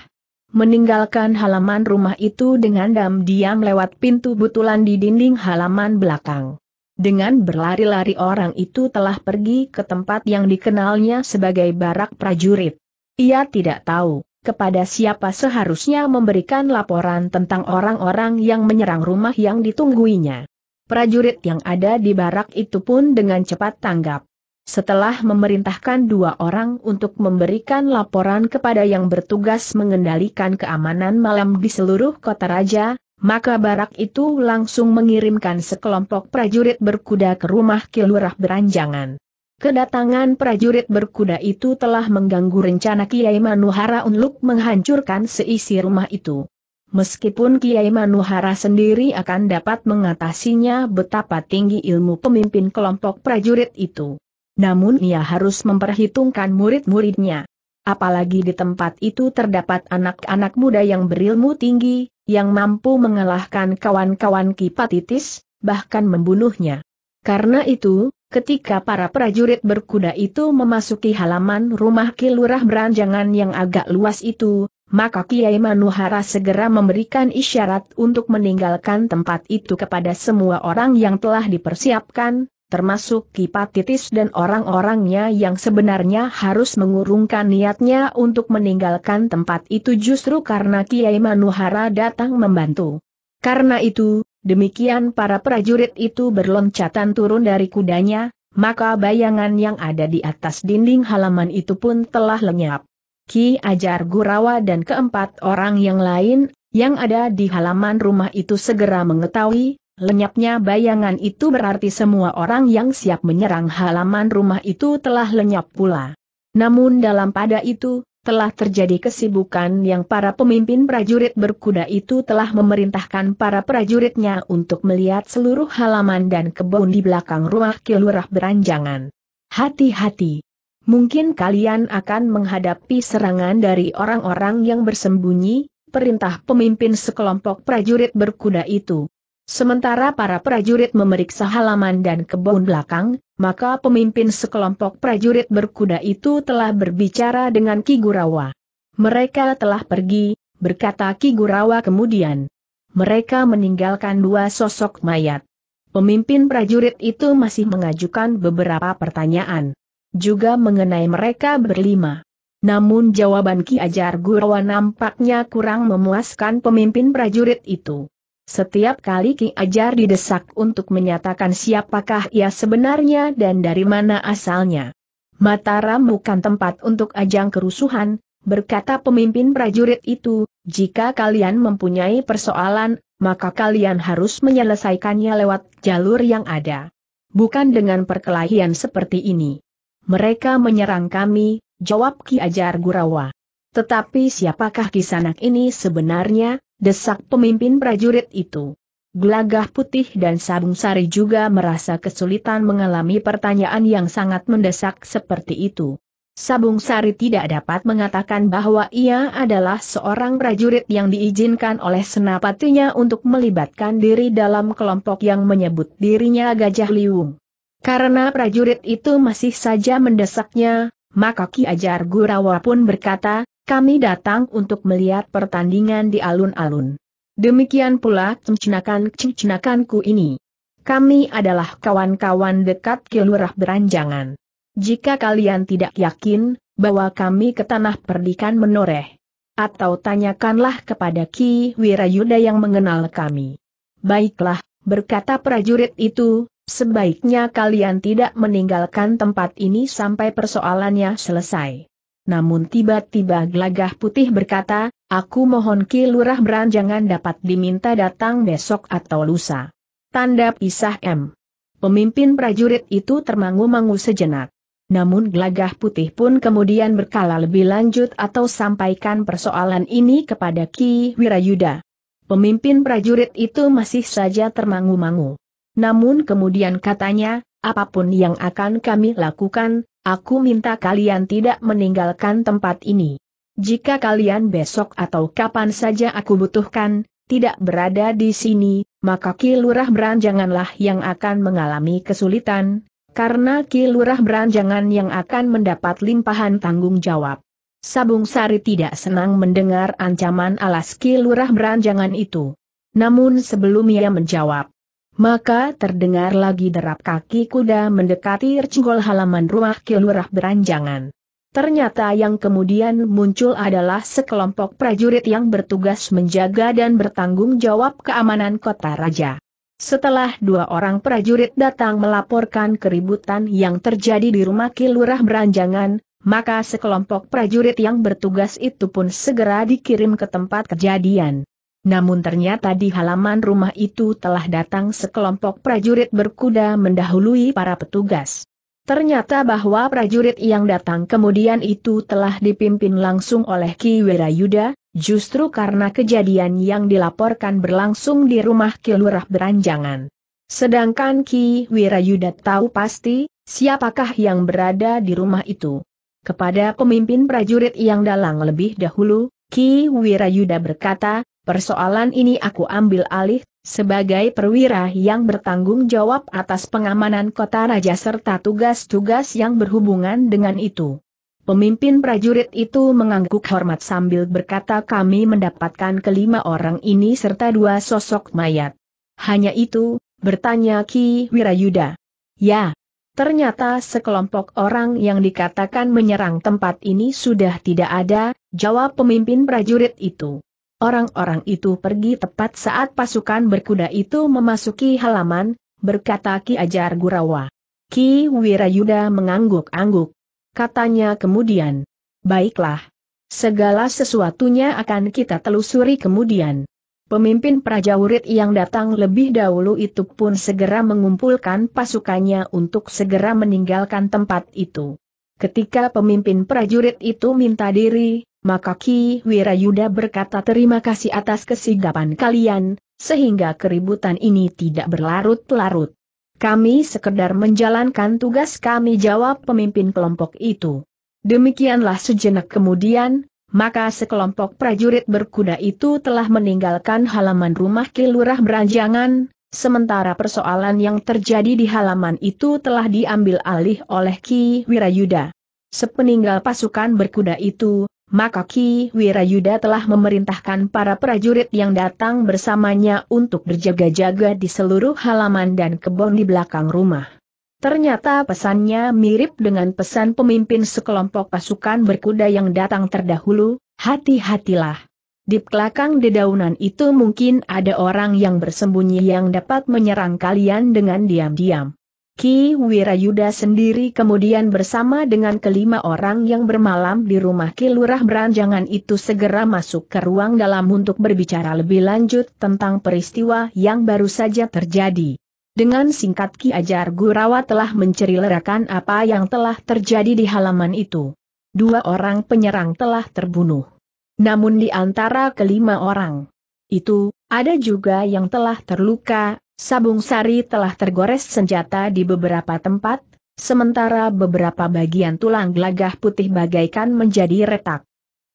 meninggalkan halaman rumah itu dengan dam-diam lewat pintu butulan di dinding halaman belakang. Dengan berlari-lari orang itu telah pergi ke tempat yang dikenalnya sebagai barak prajurit. Ia tidak tahu kepada siapa seharusnya memberikan laporan tentang orang-orang yang menyerang rumah yang ditungguinya. Prajurit yang ada di barak itu pun dengan cepat tanggap. Setelah memerintahkan dua orang untuk memberikan laporan kepada yang bertugas mengendalikan keamanan malam di seluruh kota raja, maka barak itu langsung mengirimkan sekelompok prajurit berkuda ke rumah Kilurah Beranjangan. Kedatangan prajurit berkuda itu telah mengganggu rencana Kiai Manuhara untuk menghancurkan seisi rumah itu. Meskipun Kiai Manuhara sendiri akan dapat mengatasinya betapa tinggi ilmu pemimpin kelompok prajurit itu. Namun ia harus memperhitungkan murid-muridnya apalagi di tempat itu terdapat anak-anak muda yang berilmu tinggi, yang mampu mengalahkan kawan-kawan Kipatitis, bahkan membunuhnya. Karena itu, ketika para prajurit berkuda itu memasuki halaman rumah Kilurah Beranjangan yang agak luas itu, maka Kiai Manuhara segera memberikan isyarat untuk meninggalkan tempat itu kepada semua orang yang telah dipersiapkan, termasuk Kipatitis dan orang-orangnya yang sebenarnya harus mengurungkan niatnya untuk meninggalkan tempat itu justru karena Kiai Manuhara datang membantu. Karena itu, demikian para prajurit itu berloncatan turun dari kudanya, maka bayangan yang ada di atas dinding halaman itu pun telah lenyap. Ki Ajar Gurawa dan keempat orang yang lain, yang ada di halaman rumah itu segera mengetahui, Lenyapnya bayangan itu berarti semua orang yang siap menyerang halaman rumah itu telah lenyap pula. Namun dalam pada itu, telah terjadi kesibukan yang para pemimpin prajurit berkuda itu telah memerintahkan para prajuritnya untuk melihat seluruh halaman dan kebun di belakang rumah kilurah beranjangan. Hati-hati! Mungkin kalian akan menghadapi serangan dari orang-orang yang bersembunyi, perintah pemimpin sekelompok prajurit berkuda itu. Sementara para prajurit memeriksa halaman dan kebun belakang, maka pemimpin sekelompok prajurit berkuda itu telah berbicara dengan Kigurawa. Mereka telah pergi, berkata Kigurawa kemudian. Mereka meninggalkan dua sosok mayat. Pemimpin prajurit itu masih mengajukan beberapa pertanyaan. Juga mengenai mereka berlima. Namun jawaban Ki Ajar Gurawa nampaknya kurang memuaskan pemimpin prajurit itu. Setiap kali Ki Ajar didesak untuk menyatakan siapakah ia sebenarnya dan dari mana asalnya. Mataram bukan tempat untuk ajang kerusuhan, berkata pemimpin prajurit itu, jika kalian mempunyai persoalan, maka kalian harus menyelesaikannya lewat jalur yang ada. Bukan dengan perkelahian seperti ini. Mereka menyerang kami, jawab Ki Ajar Gurawa. Tetapi siapakah kisanak ini sebenarnya, desak pemimpin prajurit itu? Gelagah putih dan sabung sari juga merasa kesulitan mengalami pertanyaan yang sangat mendesak seperti itu. Sabung Sari tidak dapat mengatakan bahwa ia adalah seorang prajurit yang diizinkan oleh senapatinya untuk melibatkan diri dalam kelompok yang menyebut dirinya Gajah Liung. Karena prajurit itu masih saja mendesaknya, maka Ki Ajar Gurawa pun berkata, kami datang untuk melihat pertandingan di alun-alun. Demikian pula cincinakan-cincinakanku ini. Kami adalah kawan-kawan dekat Kilurah Beranjangan. Jika kalian tidak yakin, bawa kami ke tanah perdikan menoreh. Atau tanyakanlah kepada Ki Wirayuda yang mengenal kami. Baiklah, berkata prajurit itu, sebaiknya kalian tidak meninggalkan tempat ini sampai persoalannya selesai namun tiba-tiba glagah putih berkata, aku mohon Ki Lurah beranjangan dapat diminta datang besok atau lusa. Tanda pisah M. Pemimpin prajurit itu termangu-mangu sejenak. Namun glagah putih pun kemudian berkala lebih lanjut atau sampaikan persoalan ini kepada Ki Wirayuda. Pemimpin prajurit itu masih saja termangu-mangu. Namun kemudian katanya, apapun yang akan kami lakukan, Aku minta kalian tidak meninggalkan tempat ini. Jika kalian besok atau kapan saja aku butuhkan, tidak berada di sini, maka Ki Beranjanganlah yang akan mengalami kesulitan, karena Ki Beranjangan yang akan mendapat limpahan tanggung jawab. Sabung Sari tidak senang mendengar ancaman alas Ki Beranjangan itu. Namun sebelum ia menjawab, maka terdengar lagi derap kaki kuda mendekati cenggol halaman rumah kilurah beranjangan. Ternyata yang kemudian muncul adalah sekelompok prajurit yang bertugas menjaga dan bertanggung jawab keamanan kota raja. Setelah dua orang prajurit datang melaporkan keributan yang terjadi di rumah kilurah beranjangan, maka sekelompok prajurit yang bertugas itu pun segera dikirim ke tempat kejadian. Namun ternyata di halaman rumah itu telah datang sekelompok prajurit berkuda mendahului para petugas. Ternyata bahwa prajurit yang datang kemudian itu telah dipimpin langsung oleh Ki Wirayuda, justru karena kejadian yang dilaporkan berlangsung di rumah Ki Beranjangan. Sedangkan Ki Wirayuda tahu pasti, siapakah yang berada di rumah itu. Kepada pemimpin prajurit yang dalang lebih dahulu, Ki Wirayuda berkata, Persoalan ini aku ambil alih, sebagai perwira yang bertanggung jawab atas pengamanan kota raja serta tugas-tugas yang berhubungan dengan itu. Pemimpin prajurit itu mengangguk hormat sambil berkata kami mendapatkan kelima orang ini serta dua sosok mayat. Hanya itu, bertanya Ki Wirayuda. Ya, ternyata sekelompok orang yang dikatakan menyerang tempat ini sudah tidak ada, jawab pemimpin prajurit itu. Orang-orang itu pergi tepat saat pasukan berkuda itu memasuki halaman, berkata Ki Ajar Gurawa. Ki Wirayuda mengangguk-angguk. Katanya kemudian, baiklah. Segala sesuatunya akan kita telusuri kemudian. Pemimpin prajurit yang datang lebih dahulu itu pun segera mengumpulkan pasukannya untuk segera meninggalkan tempat itu. Ketika pemimpin prajurit itu minta diri, maka Ki Wirayuda berkata terima kasih atas kesigapan kalian, sehingga keributan ini tidak berlarut-larut. Kami sekedar menjalankan tugas kami jawab pemimpin kelompok itu. Demikianlah sejenak kemudian, maka sekelompok prajurit berkuda itu telah meninggalkan halaman rumah Kilurah Beranjangan, sementara persoalan yang terjadi di halaman itu telah diambil alih oleh Ki Wirayuda. Sepeninggal pasukan berkuda itu, maka Ki Wirayuda telah memerintahkan para prajurit yang datang bersamanya untuk berjaga-jaga di seluruh halaman dan kebun di belakang rumah. Ternyata pesannya mirip dengan pesan pemimpin sekelompok pasukan berkuda yang datang terdahulu, hati-hatilah. Di belakang dedaunan itu mungkin ada orang yang bersembunyi yang dapat menyerang kalian dengan diam-diam. Ki Wirayuda sendiri kemudian bersama dengan kelima orang yang bermalam di rumah Kilurah Beranjangan itu segera masuk ke ruang dalam untuk berbicara lebih lanjut tentang peristiwa yang baru saja terjadi. Dengan singkat Ki Ajar Gurawa telah mencerilerakan apa yang telah terjadi di halaman itu. Dua orang penyerang telah terbunuh. Namun di antara kelima orang itu, ada juga yang telah terluka, Sabung sari telah tergores senjata di beberapa tempat, sementara beberapa bagian tulang gelagah putih bagaikan menjadi retak.